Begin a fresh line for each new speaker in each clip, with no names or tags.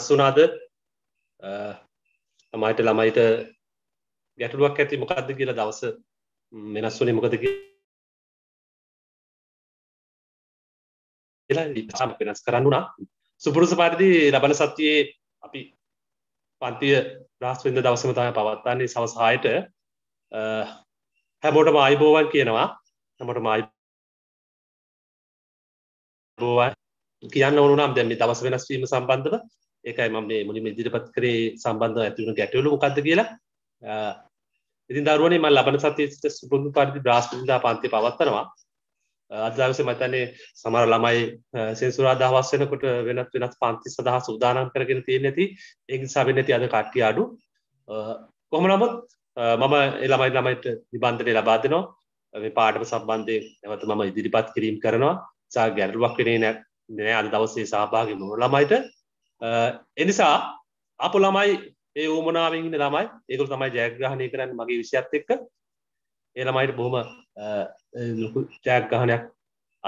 අස්සුනාද තමයිට ළමයිට ගැටලුවක් ඇති මොකක්ද කියලා දවස වෙනස් වුනේ මොකද කියලා වෙනස් කරන්න වුණා සුපුරුස පරිදි ලබන සතියේ අපි පන්තිය බ්‍රහස්පතින්ද දවසම තමයි පවත්වන්නේ සවස් 6ට හැමෝටම ආයිබෝවන් කියනවා හැමෝටම ආයිබෝවන් කියන්න ඕන නම් දැන් මේ දවස් වෙනස් වීම සම්බන්ධව ඒකයි මම මේ මුලින්ම ඉදිරිපත් කරේ සම්බන්ධව ඇති වුණු ගැටලු මොකද්ද කියලා ඉතින් දරුවනේ මම ලබන සතියේ සිට සුපුරුදු පරිදි බ්‍රාස්පතිදා පන්ති පවත්වනවා අද දවසේ මම හිතන්නේ සමහර ළමයි සෙන්සුරාදා හවස් වෙනකොට වෙනත් වෙනත් පන්ති සඳහා සූදානම් කරගෙන තියෙන ඇති ඒක නිසා වෙන්නේ නැති අද කට්ටිය අඩු කොහොම නමුත් මම ඒ ළමයි ළමයිට නිබන්ධනය ලබා දෙනවා මේ පාඩම සම්බන්ධයෙන් නැවත මම ඉදිරිපත් කිරීම කරනවා සා ගැටලුවක් වෙන්නේ නැහැ අද දවසේ සහභාගී වුණු ළමයිට එනිසා අප ළමයි ඒ ඕමනාවන්න ළමයි ඒකු තමයි ජයග්‍රහණය කරන්න මගේ විෂයත් එක්ක ඒ ළමයිට බොහොම ලොකු ජයග්‍රහණයක්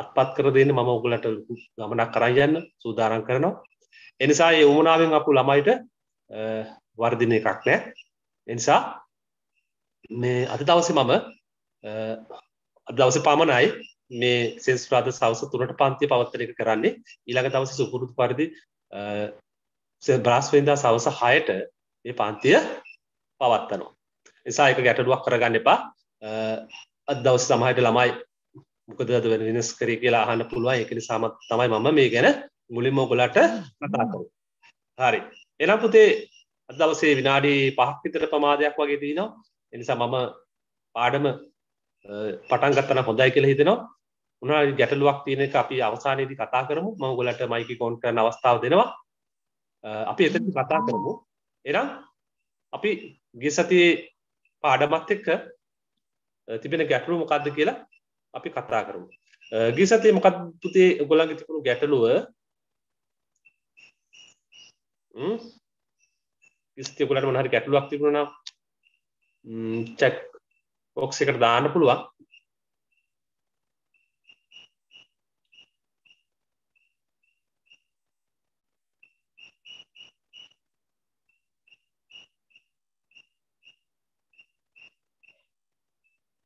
අත්පත් කර දෙන්න මම ඔගුලට ලොකු ගමනක් කරයන්න සූදාරන් කරනවා එනිසා ඒ ඕමනාවෙන් අපපු ළමයිට වර්ධින එකක් නෑ එනිසා මේ අද දවස මම අදවස පමණයි මේ සෙන්ස්්‍රාද සවස තුනට පන්තිය පවත්තර එක කරන්නේ ඊළඟ දවස සුපුරුදු පරිදි බ්‍රස්වෙන්දා සවස හයට ඒ පන්තිය පවත්වනවා. නිසා එක ගැටඩුවක් කරගන්න එපා අදවස් සමහයට ළමයි මොකදද වෙන වෙනස් කරී කියලා අහන්න පුළුවන් ඒක නිසාම තමයි මම මේ ගැන මුලින්ම ඔයගලට කතා කරු. හරි. එහෙනම් පුතේ අද දවසේ විනාඩි 5ක් විතර ප්‍රමාදයක් වගේ දිනනවා. ඒ නිසා මම පාඩම පටන් ගන්න හොඳයි කියලා හිතෙනවා. උනා ගැටලුවක් තියෙන එක අපි අවසානයේදී කතා කරමු මම ඔයගලට මයික් එක ඔන් කරන අවස්ථාව දෙනවා අපි එතන කතා කරමු එහෙනම් අපි ගිය සතියේ පාඩමත් එක්ක තිබෙන ගැටලුව මොකක්ද කියලා අපි කතා කරමු. ගිය සතියේ මොකක්ද පුතේ ඔයගොල්ලන්ගේ තිබුණු ගැටලුව? හ්ම් ගිය සතියේ ඔයගොල්ලන්ට මොන හරි ගැටලුවක් තිබුණා නම් ම්ම් චෙක් බොක්ස් එකට දාන්න පුළුවන්.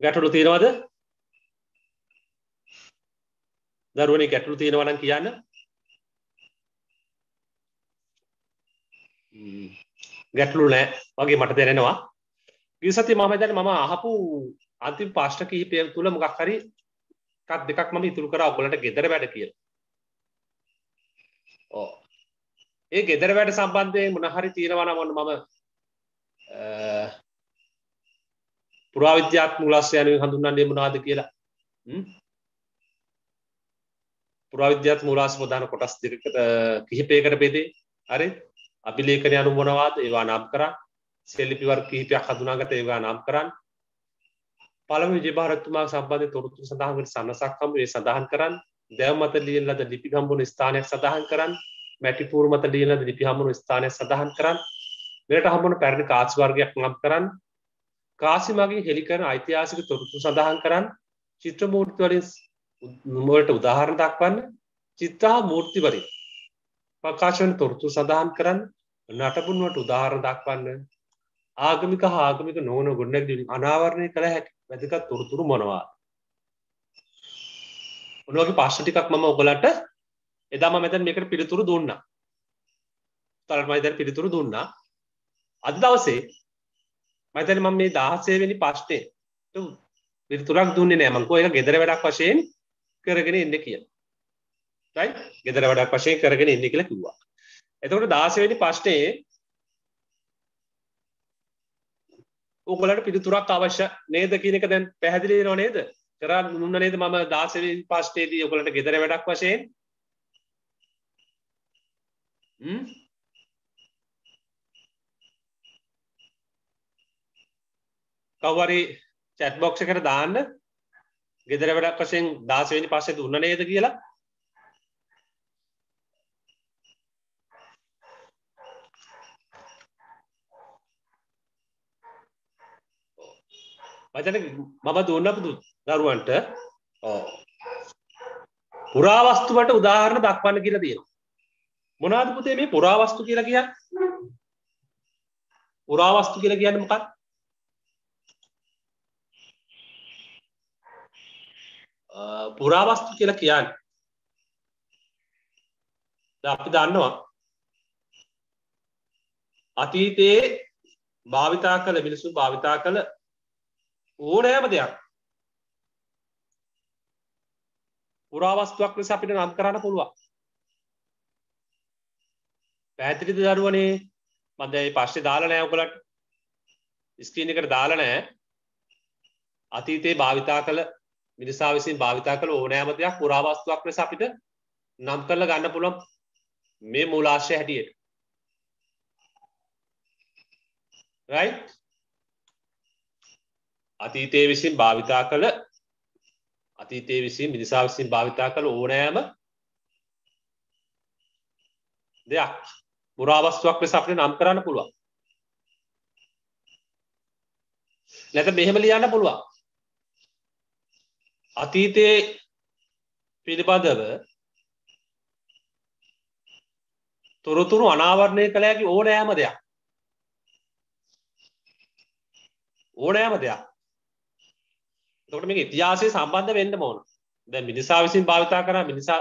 ගැටලු තියෙනවද? දරුවනේ ගැටලු තියෙනවා නම් කියන්න. ගැටලු නෑ වගේ මට දැනෙනවා. ගිය සතියේ මම දැන් මම අහපු අන්තිම පාස්ට කිහිපය තුල මොකක් හරි එකක් දෙකක් මම ඉතුරු කරා ඔයගලන්ට ගෙදර වැඩ කියලා. ඔව්. ඒ ගෙදර වැඩ සම්බන්ධයෙන් මොන හරි තියෙනවා නම් මම පුරාවිද්‍යාත්ම උලස් යනුවෙන් හඳුන්වන්නේ මොනවාද කියලා පුරාවිද්‍යාත්ම උලාස ප්‍රධාන කොටස් දෙකකට කිහිපයකට බෙදේ හරි අභිලේඛන අනුව මොනවාද ඒවා නම් කරා සෙල්ලිපි වර්ග කිහිපයක් හඳුනාගත ඒවා නම් කරන්න පළමු විජය භාරතුමා සම්බන්ධ තොරතුරු සඳහන් වෙන සනසක් හම්බ ඒ සඳහන් කරන්න දැව මත ලියන ලද ලිපි හම්බුන ස්ථානයක් සඳහන් කරන්න මැටිපූර් මත ලියන ලද ලිපි හම්බුන ස්ථානයක් සඳහන් කරන්න මෙරට හම්බුන පැරණි කාච් වර්ගයක් නම් කරන්න කාසිමගේ හෙළිකන ඓතිහාසික තොරතුරු සඳහන් කරන්න චිත්‍ර මූර්තිවලින් මුවලට උදාහරණ දක්වන්න චිත්තා මූර්තිවරින් ප්‍රකාශන තොරතුරු සඳහන් කරන්න නටබුන්වට උදාහරණ දක්වන්න ආගමික හාගමික නොවන ගොඩනැග අනාවරණය කළ හැකි වැදකත් තොරතුරු මොනවා ඔනුවගේ පාශ්න ටිකක් මම ඔබලට එදාම මෙතැන් මේකට පිළිතුරු දුන්නා තරමයිතැන් පිළිතුරු දුන්නා අද දවසේ මතන මම මේ දහසේවෙනි පශ්ටේ විතුරක් දුන්නේ නෑ මංකෝ එක ගෙදර වැඩක් වශයෙන් කරගෙන එන්න කියන යි ගෙදර වැඩක් වශයෙන් කරගෙන එන්න කියලා කිව්වා එතකොට දාසවෙනි පශ්ටේ ඕගලට පිළිතුරක් අවශ්‍ය නේද කියනක දැන් පැහැදිලි වෙනව නේද කරා නුන්න නේද මම 16 පස්ටේදී ඔයගලට ගෙදර වැඩක් වශයෙන් හ්ම් කවරි චැට් බොක්ෂ කර දාන්න ගෙදර වැඩක් වශයෙන් දාසවෙනි පස්සේ දුන්න නේද කියලා වචන මම දුන්න දරුවන්ට පුරාවස්තුවට උදාහරණ දක්වන්න කියලා තියෙනවා මොනවාද පුතේ මේ පුරාවස්තු කියලා කියන්නේ පුරාවස්තු කියලා කියන්නේ මොකක්ද පුරාවස්තු කියල කියන්න අපි දන්නවා අතීතයේ භාවිතා කළ මිනිසුන් භාවිතා කළ ඕනෑම දෙයක් පුරාවස්තුවක් ලෙස අපිට නම් කරන්න පුළුවන් පැතිරිද දරුවනේ මදයි පශ්ේ දාල නෑ ඔකොලට ස්ක්‍රීණ එකට දාල නෑ අතීතයේ භාවිතා කළ මිනිසා විසින් භාවිතා කළ ඕනෑම දෙයක් පුරාවස්තුවක් ලෙස අපිට නම් කරලා ගන්න පුළුවන් මේ මූලාශ්‍රය හැටියට. right අතීතයේ විසින් භාවිතා කළ අතීතයේ විසින් මිනිසා විසින් භාවිතා කළ ඕනෑම දෙයක් පුරාවස්තුවක් ලෙස අපිට නම් කරන්න පුළුවන්. නැත්නම් මෙහෙම ලියන්න පුළුවන්. අතීතයේ පිළිබඳව තොරතුරු අනාවරණය කළ හැකි ඕනෑම දෙයක් ඕනෑම දෙයක් එතකොට මේක ඉතිහාසයේ සම්බන්ධ වෙන්න ඕන දැන් මිනිසා විසින් භාවිතා කරා මිනිසා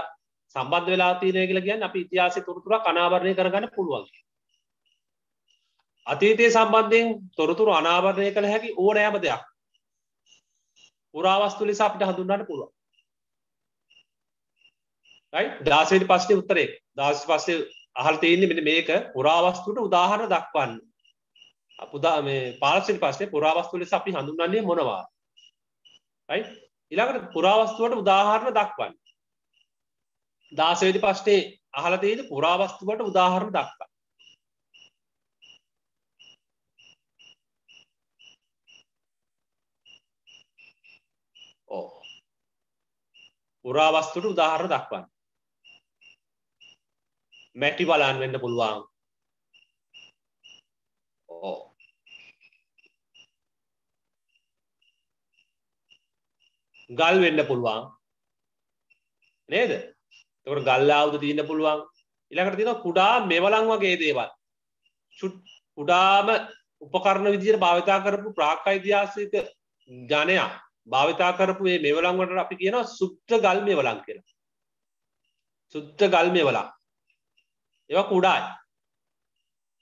සම්බන්ධ වෙලා තියෙනවා කියලා කියන්නේ අපි ඉතිහාසයේ තොරතුරක් අනාවරණය කරගන්න පුළුවන් අතීතයේ සම්බන්ධයෙන් තොරතුරු අනාවරණය කළ හැකි ඕනෑම දෙයක් පුරාවස්තු ලෙස අපිට හඳුන්වන්න පුළුවන්. right 16 ට පස්සේ උත්තරේ 16 පස්සේ අහලා තියෙන්නේ මෙන්න මේක පුරාවස්තුට උදාහරණ දක්වන්න. පුදා මේ 15 ට පස්සේ පුරාවස්තු ලෙස අපි හඳුන්වන්නේ මොනවා? right ඊළඟට පුරාවස්තුවට උදාහරණ දක්වන්න. 16 ට පස්සේ අහලා තියෙන්නේ පුරාවස්තුවට උදාහරණ දක්වන්න. පුරාවස්තුට උදාහරණ දක්වන්න. මැටි බලන් වෙන්න පුළුවන්. ඕ. ගල් වෙන්න පුළුවන්. නේද? එතකොට ගල් ආයුධ තියෙන්න පුළුවන්. ඊළඟට තියෙනවා කුඩා මෙවලම් වගේ දේවල්. කුඩාම උපකරණ විදිහට භාවිතා කරපු ප්‍රාග් ඓතිහාසික ඥානයක්. භාවිතා කරපු මේ මෙවලංවට අපි කියනවා සුත්‍ර ගල් මෙවලං කියලා සුත්‍ර ගල් මෙවලං ඒවා කුඩායි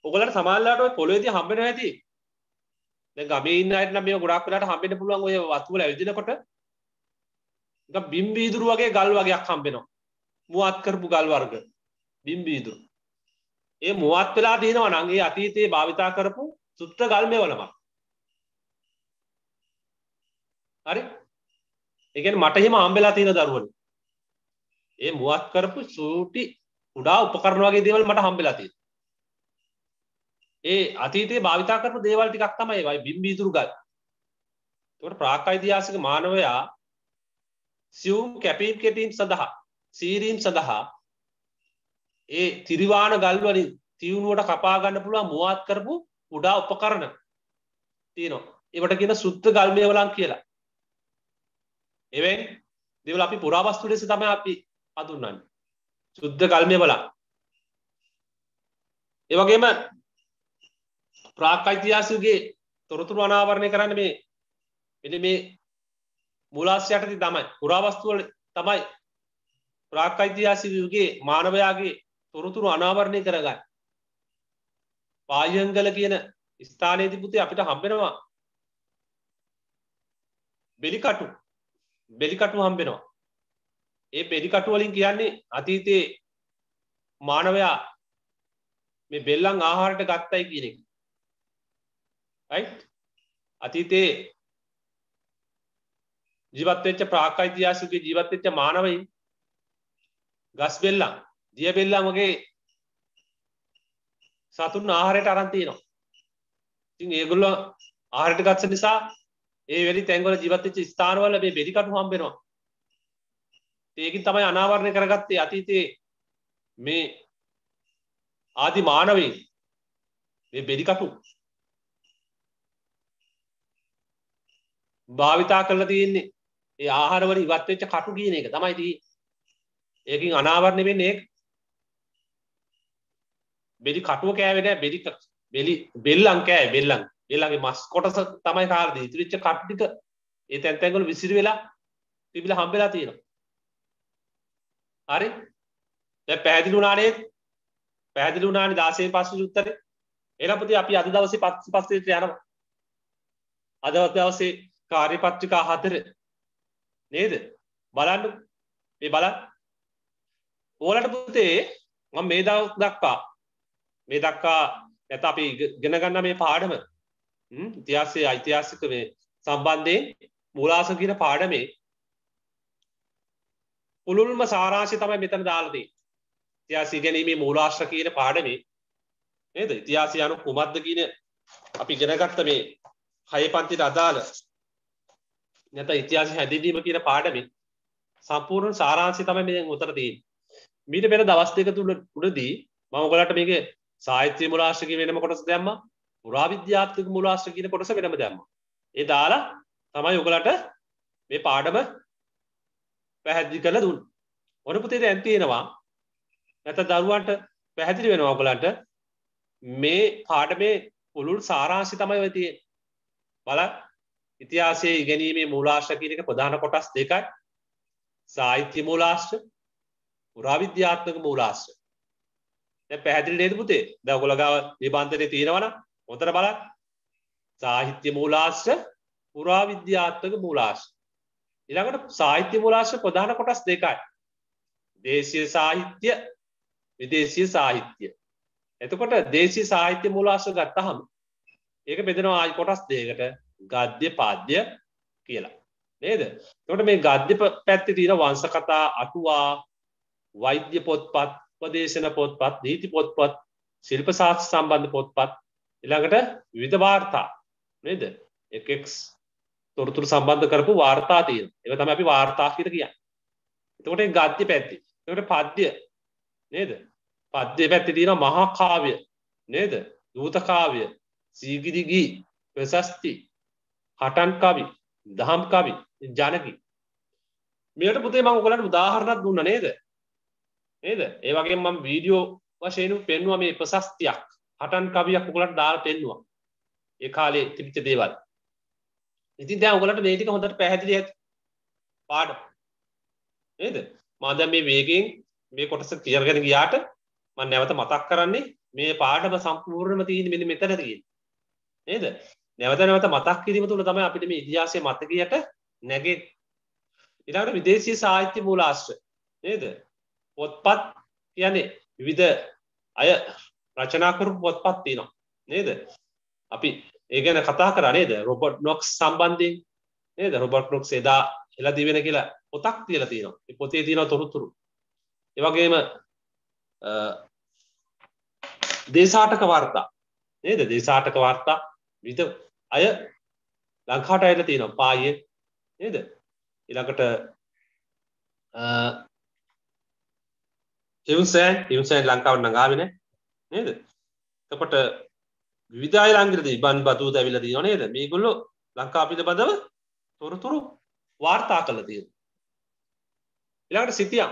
ඔගලට සමාල්ලාට පොළොවේදී හම්බෙන ඇති දැන් ගමේ ඉන්න අයට නම් මේවා ගොඩක් වෙලාට හම්බෙන්න පුළුවන් ඔය වතු වල ඇවිදිනකොට නිකන් බිම් බීදුරු වගේ ගල් වගේක් හම්බෙනවා මුවත් කරපු ගල් වර්ග බිම් බීදුරු ඒ මුවත් වෙලා තියෙනවා නම් ඒ අතීතයේ භාවිතා කරපු සුත්‍ර ගල් මෙවලමක් හරි එකන මට එහෙම අම්බෙලා තියෙන දරුවන ඒ මුවත් කරපු සූටි උඩා උපකරණ වගේ දේවල් මට හම්බෙලා තියෙන ඒ අතීතයේ භාවිතා කරපු දේවල් ටිකක් තමයි ඒවයි බිම්බීදුරු ගල් එතකොට ප්‍රාක් ඓතිහාසික මානවයා සියුම් කැපීම් කැටීම් සඳහා සීරීම් සඳහා ඒ තිරිවාන ගල් වලින් තියුණුවට කපා ගන්න පුළුවන් මුවත් කරපු උඩා උපකරණ තියෙනවා ඒවට කියන සුත්ත ගල්මය වලන් කියලා එවෙන් දෙවල අපි පුරාවස්තු ලෙස තමයි අපි හඳුන්වන්නේ. සුද්ධ කල්මය බලන්න. ඒ වගේම ප්‍රාක් ඓතිහාසිකයේ තොරතුරු අනාවරණය කරන්නේ මේ මෙන්න මේ මූලාශ්‍ර යටතේ තමයි පුරාවස්තු වල තමයි ප්‍රාක් ඓතිහාසික යුගයේ මානවයාගේ තොරතුරු අනාවරණය කරගන්න. පායංගල කියන ස්ථානයේදී පුතේ අපිට හම්බෙනවා බෙලිකටු බෙලිකටු හම්බෙනවා ඒ පෙඩිකටුවලින් කියන්නේ අතීතයේ මානවයා මේ බෙල්ලං ආහාරට ගත්තයි කියන එක අතීතයේ ජීවත්වෙච්ච ප්‍රාකායිතිහාසිකයේ ජීවත්වෙච්ච මානවයින් ගස් බෙල්ලම් දිය බෙල්ලම් වගේ සතුන් ආහාරයට අරන් තියෙනවා ඉතින් ඒගොල්ලෝ ආහාරයට ගත්ත නිසා ඒ වැනි තැන්වල ජීවතච්ච ස්ථානවල මේ බෙරිකටු හම්බෙනවා ඒකින් තමයි අනාවරණය කරගත්තේ අතීතයේ මේ ආදි මානවී මේ බෙරිකටු භාවිතා කරලා තියෙන්නේ ඒ ආහාරවල ඉවත් වෙච්ච කටු කියන එක තමයි තියෙන්නේ ඒකින් අනාවරණය වෙන්නේ ඒක බෙලි කටුව කෑවේ නෑ බෙලි බෙලි බෙල්ලං කෑවේ බෙල්ලං එල්ලගේ මස් කොටස තමයි කාරද ඉතිරිච්ච කට්ටික ඒ තැන්තැන්ගල විසිරි වෙලා තිබිල හම්බෙලා තියෙනවා හරි පැදිලි වුණානේ පැදිලි වුණානි දාසේ පස්ස යුත්තර එලපති අපි අද දවසේ පත්ස පස්සට යනවා අදවත් දවසේ කාර්ය පත්්‍රිකා හතර නේද බලන්න ඒ බල ඕලට පුතේ මේ දවස් දක්වා මේ දක්වා ඇත අපි ගෙනගන්න මේ පාඩම ඉතිහාසේ ඓතිහාසික මේ සම්බන්ධයෙන් මුලාස කියන පාඩමේ පුළුල්ම සාරාශය තමයි මෙතන දාලදී ඉතිහාසය ගැනීමේ මූලාශ්‍ර කියන පාඩමේ නේද ඉතිහාසය අනු කුමක්ද කියන අපි ඉගෙනගත්ත මේ හය පන්තිට අදාළ නැත ඉතිහාස හැඳින්වීම කියන පාඩමේ සම්පූර්ණ සාරාංශය තමයි මෙතන උතර තියෙන්නේ මීට පෙර දවස් දෙක තුලදී මම ඔයාලට මේකේ සාහිත්‍ය මූලාශ්‍ර කියන වෙනම කොටස දැම්මා පුරාවිද්‍යාත්මක මුලාශ්‍ර කියන කොටස වෙනම දැම්ම. ඒ දාලා තමයි ඔගලට මේ පාඩම පැහැදිලි කරලා දුන්න. ඔන පුතේ දැන් තියෙනවා නැත්නම් දරුවන්ට පැහැදිලි වෙනවා ඔගලන්ට මේ පාඩමේ පුළුල් සාරාංශය තමයි ඔය තියෙන්නේ. බලන්න ඉතිහාසයේ ඉගෙනීමේ මූලාශ්‍ර කියන එක ප්‍රධාන කොටස් දෙකයි. සාහිත්‍ය මූලාශ්‍ර, පුරාවිද්‍යාත්මක මූලාශ්‍ර. දැන් පැහැදිලි නේද පුතේ? දැන් ඔයගොල්ලෝ ගාව නිබන්ධනේ තියෙනවනම් මොතර බලත් සාහිත්‍ය මූලාශ්‍ර පුරාවිද්‍යාත්මක මූලාශ්‍ර. ඉළඟට සාහිත්‍ය මූලාශ්‍ර ප්‍රධාන කොටස් දෙකයි. දේශය සාහිත්‍ය විදේශය සාහිත්‍යය. එතකොට දේශී සාහිත්‍ය මූලාශ්‍ර ගත්තහම ඒක බෙදෙනවා ආයි කොටස් දෙකට ගද්‍ය පාද්‍ය කියලා නේද තොට මේ ගද්‍ය පැත්ති තියෙන වංස කතා අටුවා වෛද්‍ය පොත්පත් ප්‍රදේශන පොත්පත් නීති පොත්පත් ශිල්ප සාස් සම්බන්ධ පොත්පත් එළඟට විධ වාර්තා නේද එකක් තොරතුරු සම්බන්ධ කරපු වාර්තා තියෙන එව තම අපි වාර්තාහිත කියන්න එතකොට ගත්්‍ය පැත්ති එකට පද්‍ය නේද පද්‍ය පැත්ති තියෙන මහාකාව්‍ය නේද දූතකාව්‍ය සීගිරිගී වෙසස්ති හටන් කවි දහම් කවි ජනකි මෙට පුතේ මං ගලට උදාහරණත් දුන්න නේද නේද ඒවගේ මම වීඩියෝ වශයනු පෙන්වා මේ ප්‍රශස්තියක් හටන් කවියක් උගලට දාල් පෙන්වා ඒ කාලේ තිබිච්ච දේවල් ඉතින් දැ උගලට මේටික හොඳට පැහැදිලි ඇත් පාඩ නේද මාද මේ වේගෙන් මේ කොටස කියරගෙන ගියාට මන් නැවත මතක් කරන්නේ මේ පාඩම සම්පූර්ණම තියෙන මෙන්න මෙතන තියෙන නේද නැවත නැවත මතක් කිරීම තුළ තමයි අපිට මේ ඉතිහාසයේ මතකයට නැගේ ඊළඟට විදේශීය සාහිත්‍ය මූලාශ්‍ර නේද පොත්පත් කියන්නේ විවිධ අය රචනා කරපු පොත්පත් තියෙනවා නේද අපි ඒ ගැන කතා කරා නේද රොබට් නොක්ස් සම්බන්ධයෙන් නේද රොබට් නොක්ස් එදා එලා දිවෙන කියලා පොතක් තියලා තියෙනවා මේ පොතේ තියෙන තොරතුරු ඒ වගේම දේශාටක වාර්තා නේද දේශාටක වාර්තා විවිධ අය ලංකාට ඇවිල්ලා තියෙනවා පායේ නේද ඊළඟට හිවුසෑන් හිවුසෑන් ලංකාවට නගාවේ නෑ නේද තකොට විදා රංග්‍රද බන් බදූ දැවිල දී නේද මේ ගොල්ලො ලංකාපිට බදව තොරතුරු වාර්තා කල තිය ඉළඟට සිතියම්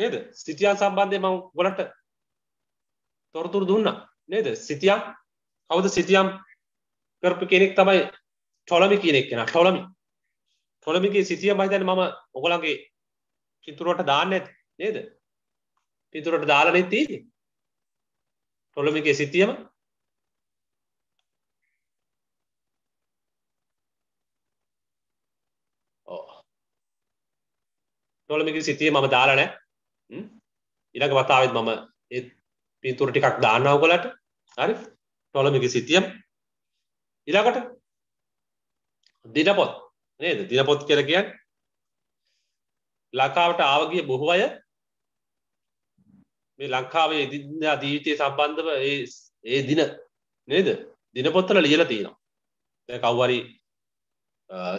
නේද සිටියන් සම්බන්ධය මං ගොලට තොරතුරු දුන්න නේද සිතියම් කවද සිතියම් කරපු කෙනෙක් තමයි ටොලමි කියනෙක් කෙන ටොලමි ටොලමිගේ සිතිය මහිතන මම ඔගොලගේ පිතුරට දාන්න ඇත් නේද පිතුරට දාලනෙත් තිීදී ටොලමික සිතියම ටොලමික සිතිය මම දාලා නෑ ඊළඟ වතාවෙත් මම ඒ පින්තූර ටිකක් දානවා ඔයගලට හරි ටොලමික සිතියම ඊළඟට දිනපොත් නේද දිනපොත් කියලා කියන්නේ ලංකාවට ආව ගිය බොහෝ අය මේ ලංකාවේ ඉදිදා ජීවිතය සම්බන්ධව ඒ ඒ දින නේද දිනපොත්තල ලියල තියෙනවා දැ කව්වරි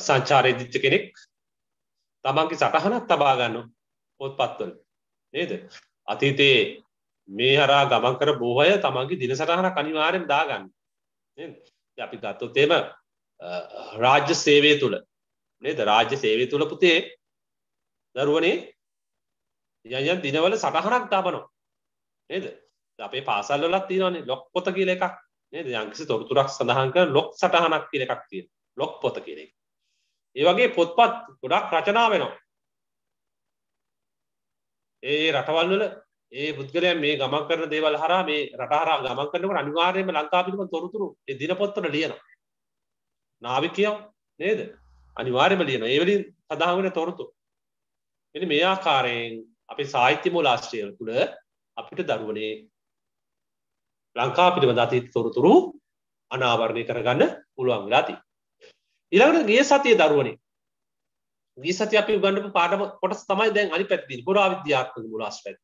සංචාරය දිච්ච කෙනෙක් තමන්ගේ සටහනක් තබාගන්න පොත් පත්වල නේද අතීතයේ මේ හරා ගමන් කර බෝහය තමන්ගේ දින සටහන කනිවාරෙන් දාගන්න අපි ගත්තොත්තේම රාජ්‍ය සේවය තුළ නේද රාජ්‍ය සේවය තුළ පුතේ දරුවනේ යයන් දිනවල සටහනක් තාපනවා නේද අපේ පාසල් වලත් තියෙනවානේ ලොක් පොත කියලා එකක් නේද යම්කිසි තොරතුරක් සඳහන් කරන ලොක් සටහනක් කියලා එකක් තියෙනවා ලොක් පොත කියලා එක. ඒ වගේ පොත්පත් ගොඩක් රචනා වෙනවා. ඒ රටවල් වල ඒ පුද්ගලයන් මේ ගමන් කරන දේවල් හරහා මේ රට හරහා ගමන් කරනකොට අනිවාර්යයෙන්ම ලංකාව පිළිබඳ තොරතුරු ඒ දිනපොත්වල ලියනවා. නාවිකයෝ නේද? අනිවාර්යයෙන්ම ලියනවා. ඒ වලින් සඳහන් වෙන තොරතුරු. මෙන්න මේ ආකාරයෙන් අපේ සාහිත්‍ය මූලාශ්‍රය තුළ අපිට දරුවනේ ලංකා පිළිබඳ අතීත තොරතුරු අනාවරණය කරගන්න පුළුවන් වෙලාති. ඊළඟට ගිය සතියේ දරුවනේ ගිය සතිය අපි උගන්වපු පාඩම කොටස තමයි දැන් අනිත් පැත්තේ පුරා විද්‍යාත්මක මූලාශ්‍ර පැත්ත.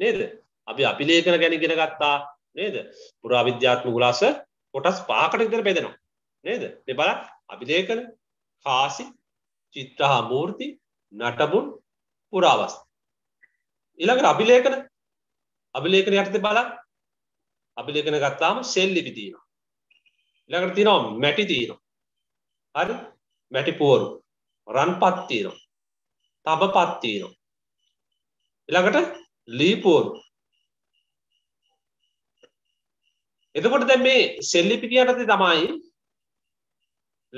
නේද? අපි අභිලේඛන ගැන ඉගෙන ගත්තා නේද? පුරා විද්‍යාත්මක මූලාශ්‍ර කොටස් පහකට විතර බෙදෙනවා. නේද? මේ බලන්න අභිලේඛන, කාසි, චිත්‍ර හා මූර්ති, නටබුන්, පුරාවස්තු. ඊළඟට අභිලේඛන අභිලේඛන යටතේ බලන්න. අභිලේඛන ගත්තාම සෙල් ලිපි තියෙනවා. ඊළඟට තියෙනවා මැටි තියෙනවා. හරි? මැටි පෝරු. රන්පත් තියෙනවා. තබපත් තියෙනවා. ඊළඟට ලී පෝරු. එතකොට දැන් මේ සෙල් ලිපි කියනතේ තමයි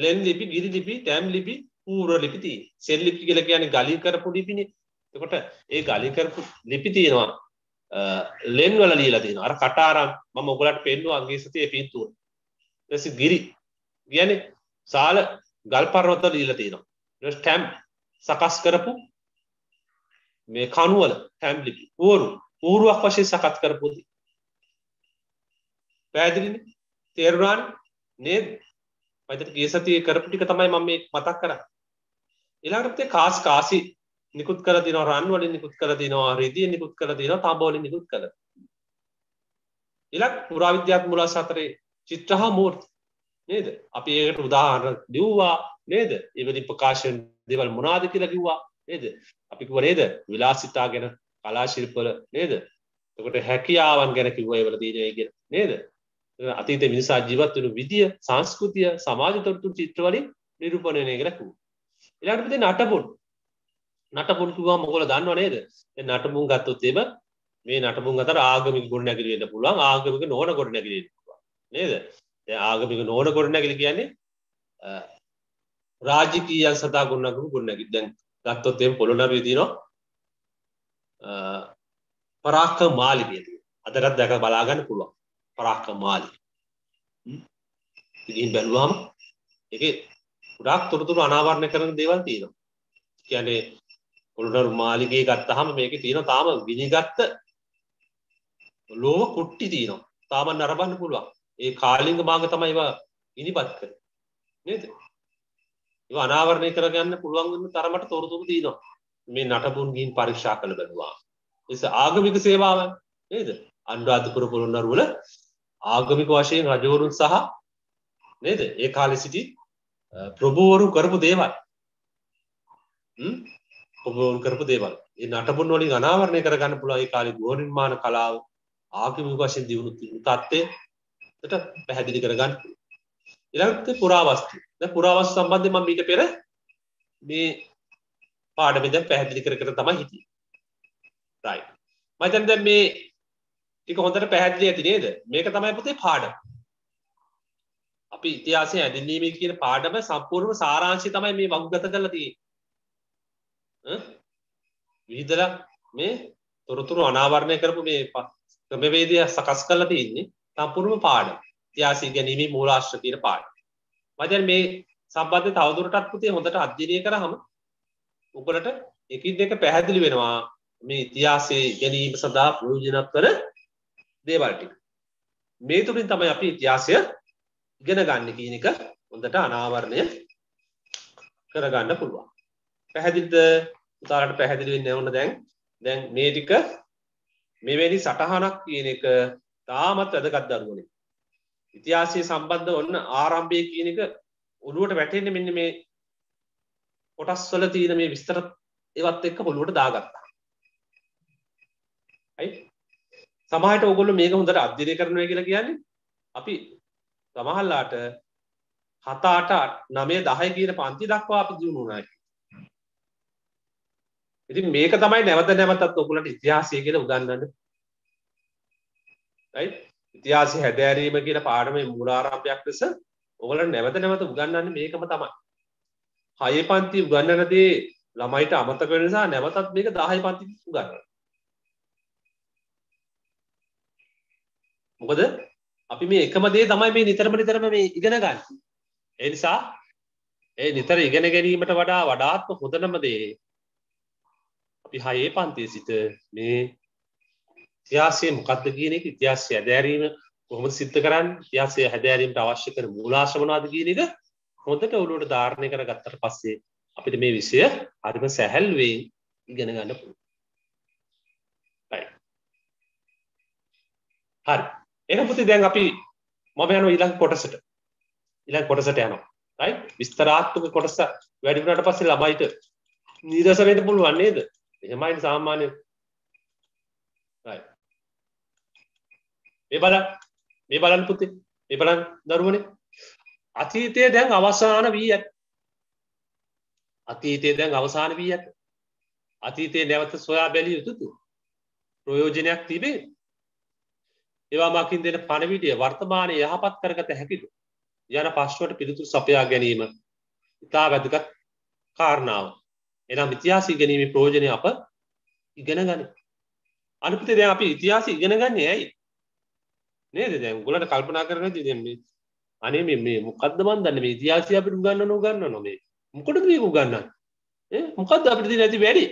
ලෙන් ලිපි, ගිරි ලිපි, තෑම් ලිපි, පූර්ව ලිපි තියෙන්නේ. සෙල් ලිපි කියලා කියන්නේ ගලී කරපු ලිපිනේ. එතකොට ඒ ගලී කරපු ලිපි තියෙනවා. ලෙන්වල ලියලා තියෙනවා. අර කටාරම් මම ඔයගලට පෙන්නුවා අංගයේ සතියේ පින්තූර. ඊටසේ ගිරි කියන්නේ සාල ගල් පර්වත ලියලා තියෙනවා. ඊට ස්ටැම්ප් සකස් කරපු මේ කණුවල ස්ටැම්ප් ලිපි. ඌරු ඌරුවක් වශයෙන් සකස් කරපු දේ. පැහැදිලිනේ? තේරුණානේ? නේද? මම හිතට ගිය සතියේ කරපු ටික තමයි මම මේ මතක් කරන්නේ. ඊළඟට තේ කාස් කාසි නිකුත් කර තිනවා රන් වලින් නිකුත් කර තිනවා රිදිය නිකුත් කර තිනවා තඹවලින් නිකුත් කළ ඉලක් පුරාවිද්‍යාත් මුලා සතරේ චිත්‍ර හා මූර්ති නේද අපි ඒකට උදාහරණ දව්වා නේද එවැනි ප්‍රකාශන දෙවල් මොනාද කියලා කිව්වා නේද අපි කිව්වා නේද විලාසිතා ගැන කලා ශිල්පවල නේද එතකොට හැකියාවන් ගැන කිව්වා ඒවල තියෙන ඒ ගැන නේද අතීතේ මිනිසා ජීවත් වෙන විදිය සංස්කෘතිය සමාජ තොරතුරු චිත්‍රවලින් නිරූපණය වෙන එක කියලා කිව්වා ඊළඟට තියෙන අටපොත් නටපුන් කිව්වා මොකද දන්නව නේද? මේ නටබුන් ගත්තොත් එම මේ නටබුන් අතර ආගමික ගොඩ නැගිලි වෙන්න පුළුවන් ආගමික නොවන ගොඩ නැගිලි වෙන්න පුළුවන් නේද? දැන් ආගමික නොවන ගොඩ නැගිලි කියන්නේ රාජකීයයන් සඳහා ගොඩ නැගුණු ගොඩ නැගිලි. දැන් ගත්තොත් එම් පොළොන්නරුවේ තියෙනවා පරාක්‍රම මාලිගය. අදටත් දැක බලා ගන්න පුළුවන්. පරාක්‍රම මාලිගය. ඉතින් බැලුවාම ඒකේ ගොඩාක් තොරතුරු අනාවරණය කරන දේවල් තියෙනවා. කියන්නේ ඔන්නර මාලිගේ ගත්තහම මේකේ තියෙන තාම විනිගත්ත ලෝම කුට්ටි තියෙනවා. තාම නරඹන්න පුළුවන්. ඒ කාලිංග මාර්ග තමයි ඒවා ඉනිපත් කරන්නේ. නේද? ඒවා අනාවරණය කරගන්න පුළුවන් වෙන තරමට තොරතුරු තියෙනවා. මේ නටබුන් ගින් පරීක්ෂා කළ බලුවා. ඒස ආගමික සේවාව නේද? අනුරාධපුර පොළොන්නරුවල ආගමික වශයෙන් රජවරුන් සහ නේද? ඒ කාලේ සිටි ප්‍රභූවරු කරපු දේවල්. හ්ම් ඔවුන් කරපු දේවල් ඒ නටබුන් වලින් අනාවරණය කරගන්න පුළුවන් ඒ කාලේ ගෘහ නිර්මාණ කලාව ආගමික වශයෙන් දියුණු තත්ත්වයට පැහැදිලි කරගන්න ඊළඟට පුරාවස්තු දැන් පුරාවස්තු සම්බන්ධයෙන් මම ඊට පෙර මේ පාඩමේ දැන් පැහැදිලි කර කර තමයි හිටියේ right මම හිතන්නේ දැන් මේ ටික හොඳට පැහැදිලි ඇති නේද මේක තමයි පුතේ පාඩම අපි ඉතිහාසය ඇඳින්වීම කියන පාඩම සම්පූර්ණ සාරාංශය තමයි මේ වකුගත කරලා තියෙන්නේ විහිදලා මේ තොරතුරු අනාවරණය කරපු මේ ක්‍රමවේදය සකස් කරලා තියෙන්නේ සම්පූර්ණ පාඩම. ඉතිහාසය ගැනීමේ මූලාශ්‍ර තියෙන පාඩම. මම මේ සම්බන්ධව තවදුරටත් පුතේ හොඳට අධ්‍යයනය කරාම උගලට එකින් දෙක පැහැදිලි වෙනවා මේ ඉතිහාසයේ ගැනීම සඳහා ප්‍රයෝජනවත් කර දේවල් ටික. මේ තුලින් තමයි අපි ඉතිහාසය ඉගෙන ගන්න කියන එක හොඳට අනාවරණය කරගන්න පුළුවන්. පැහැදිලිද? පුතාලට පැහැදිලි වෙන්න ඕන දැන් දැන් මේ ටික මෙවැනි සටහනක් කියන එක තාමත් වැදගත් දරුවනේ. ඉතිහාසය සම්බන්ධ ඔන්න ආරම්භය කියන එක ඔළුවට වැටෙන්නේ මෙන්න මේ කොටස් වල තියෙන මේ විස්තර ඒවත් එක්ක ඔළුවට දාගත්තා. අයි සමහරට ඕගොල්ලෝ මේක හොඳට අධ්‍යයනය කරනවා කියලා කියන්නේ අපි සමහරලාට 7 8 9 10 කියන පන්ති දක්වා අපි දිනු වුණා. ඉතින් මේක තමයි නැවත නැවතත් ඔකුලට ඉතිහාසය කියලා උගන්වන්න. right? ඉතිහාසය හැදෑරීම කියන පාඩමේ මූලාරම්භයක් ලෙස ඔයගලට නැවත නැවත උගන්වන්නේ මේකම තමයි. හයේ පන්ති උගන්වනදී ළමයිට අමතක වෙන නිසා නැවතත් මේක 10 පන්ති උගන්වනවා. මොකද අපි මේ එකම දේ තමයි මේ නිතරම නිතරම මේ ඉගෙන ගන්න. ඒ නිසා ඒ නිතර ඉගෙන ගැනීමට වඩා වඩාත්ම හොඳනම දේ අපි හයේ පන්තිය සිට මේ තිහාසය මොකක්ද කියන එක ඉතිහාසය ඇදෑරීම කොහොම සිද්ධ කරන්න තිහාසය හැදෑරීමට අවශ්‍ය කර මූලාශ්‍රමනාද කියන එක හොඳට ඔලුවට ධාරණය කර ගත්තට පස්සේ අපිට මේ විෂය අරිම සැහැල්වෙන් ඉගෙන ගන්න පුළුවන්. හරි. එහෙනම් පුතේ දැන් අපි මම යනවා ඊළඟ කොටසට. ඊළඟ කොටසට යනවා. right? විස්තරාත්මක කොටස වැඩි වුණාට පස්සේ ළමයිට නිරස වෙන්න පුළුවන් නේද? එහෙමයි සාමාන්‍ය මේ බලන් මේ බලන් පුතේ මේ බලන් දරුවනේ අතීතයේ දැන් අවසාන වී ඇත අතීතයේ දැන් අවසාන වී ඇත අතීතයේ නැවත සොයා බැලිය යුතුතු ප්‍රයෝජනයක් තිබේ ඒවා මකින් දෙන පණවිඩිය වර්තමානයේ යහපත් කරගත හැකිද යන ප්‍රශ්නවලට පිළිතුරු සපයා ගැනීම ඉතා වැදගත් කාරණාවක් එනම් ඉතිහාස ඉගෙනීමේ ප්‍රයෝජනය අප ඉගෙන ගනි. අනිත් දැන් අපි ඉතිහාස ඉගෙන ගන්නේ ඇයි? නේද? දැන් උගලට කල්පනා කරගන්න ඉතින් මේ අනේ මේ මේ මොකද්ද මන් දන්නේ මේ ඉතිහාසය අපිට උගන්වන උගන්වන මේ මොකටද මේක උගන්වන්නේ? ඈ මොකද්ද අපිට දෙන ඇති වැඩි?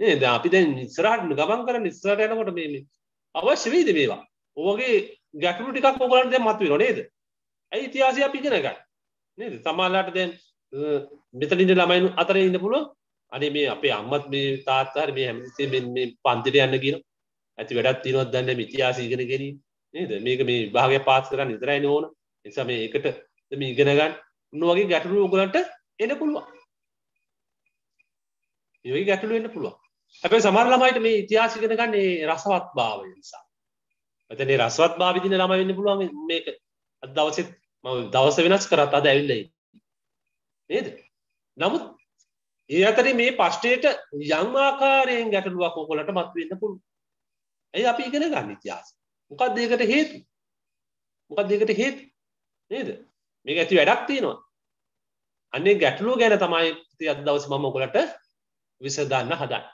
නේද? අපි දැන් ඉස්සරහට ගමන් කරන්නේ ඉස්සරහට යනකොට මේ මේ අවශ්‍ය වෙයිද මේවා? ඔවගේ ගැටලු ටිකක් ඔයගලන්ට දැන් මතුවෙනවා නේද? ඇයි ඉතිහාසය අපි ඉගෙන ගන්න? නේද? සමහරලාට දැන් මෙතනින්ට ළමයින් අතර ඉන්න පුළුව අනේ මේ අපේ අම්මත් මේ තාත්තහර මේ හැමතිේ මේ පන්තිට යන්න කියන ඇති වැඩත් තිනොත් දන්න මිතිහාසීගෙන ගැනීම නේද මේක මේ භාගය පාස් කරන්න ඉතරයි ඕන නිසා මේ එකට මේ ඉගෙනගන්න උන්වගේ ගැටලු උගලන්ට එන පුළුවන් ඒ ගැටලු වෙන්න පුළුවන් හැබැයි සමහර ළමයිට මේ ඉතිහාස ඉගෙන ගන්න ඒ රසවත් භාවය නිසා. එතන ඒ රසවත් භාවය දින ළමයි වෙන්න පුළුවන් මේක අද දවසෙත් මම දවස වෙනස් කරත් අද ඇවිල්ලා ඉන්නේ. නේද නමුත් ඒ අතරේ මේ පශ්ටයට යම් ආකාරයෙන් ගැටලුවක් ඕකොලට මත්වෙන්න පුළු ඇයි අපි ඉගෙන ගන්න ඉතිහාස මොකක් දෙකට හේතු මොකක් දෙකට හේතු නේද මේ ඇති වැඩක් තියෙනවා අන්නේ ගැටලුව ගැන තමයි අදවස මම ඔකොලට විසදන්න හදන්න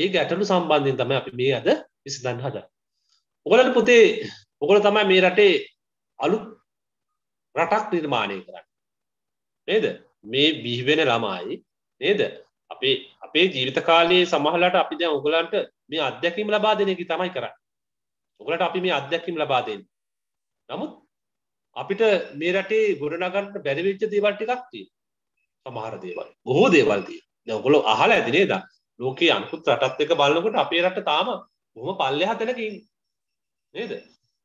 ඒ ගැටලු සම්බන්ධයෙන් තමයි අපි මේ අද විසඳන්න හද ඔගලට පුතේ ඔගොල තමයි මේ රටේ අලු රටක් නිර්මාණය කරන්න නේද මේ බිහිවෙන ළමයි නේද අපේ අපේ ජීවිත කාලයේ සමහරලාට අපි දැන් ඔයගලන්ට මේ අත්දැකීම් ලබා දෙන එක තමයි කරන්නේ. ඔයගලට අපි මේ අත්දැකීම් ලබා දෙන්නේ. නමුත් අපිට මේ රටේ ගොඩනගන්න බැරි වෙච්ච දේවල් ටිකක් තියෙනවා. සමහර දේවල්. බොහෝ දේවල් තියෙනවා. දැන් ඔයගොල්ලෝ අහලා ඇති නේද? ලෝකයේ අනිකුත් රටත් එක්ක බලනකොට අපේ රට තාම බොහොම පල්ලෙහා තැනක ඉන්නේ. නේද?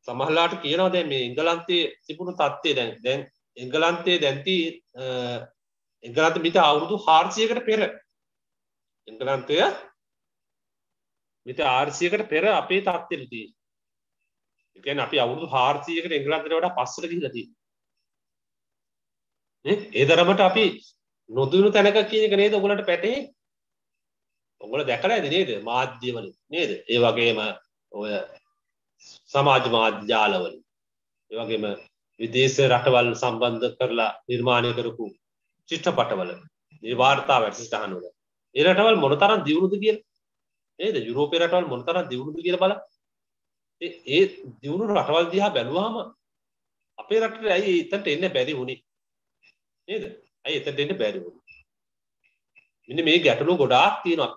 සමහරලාට කියනවා දැන් මේ ඉංගලන්තයේ තිබුණු තත්ත්වය දැන් දැන් එංගලන්තේ දැන්ති එංගලන්ත මිට අවුරුදු හාර්සියකට පෙර එංගලන්තය මිට ආර්සියකට පෙර අපේ තත්තිරති එකන අපි අවුරුදු හාර්සියකට එංගලන්තර වට පස්සට ගිලති ඒදරමට අපි නොදුණු තැනක කියනක නේද ඔගලට පැටේ ඔගල දැකර ඇද නේද මාධ්‍යවල නේද ඒ වගේම ඔය සමාජ මාධ්‍යාලවල ඒවගේම විදේශ රටවල් සම්බන්ධ කරලා නිර්මාණය කරපු චිත්‍රපටවල නිර්වාර්තාවට සිටහනුවල ඒ රටවල් මොනතරම් දියුණුද කිය ඒද යුරෝපය රටවල් මොනතරම් දියුණුද කියල බල ඒ දියුණු රටවල් දිහා බැලවාම අපේ රට ඇයි එතට එන්න බැරි වුණේ ඒද ඇයි එතට එන්න බැරි වුණ මෙන්න මේ ගැටලු ගොඩාක් තියෙනවා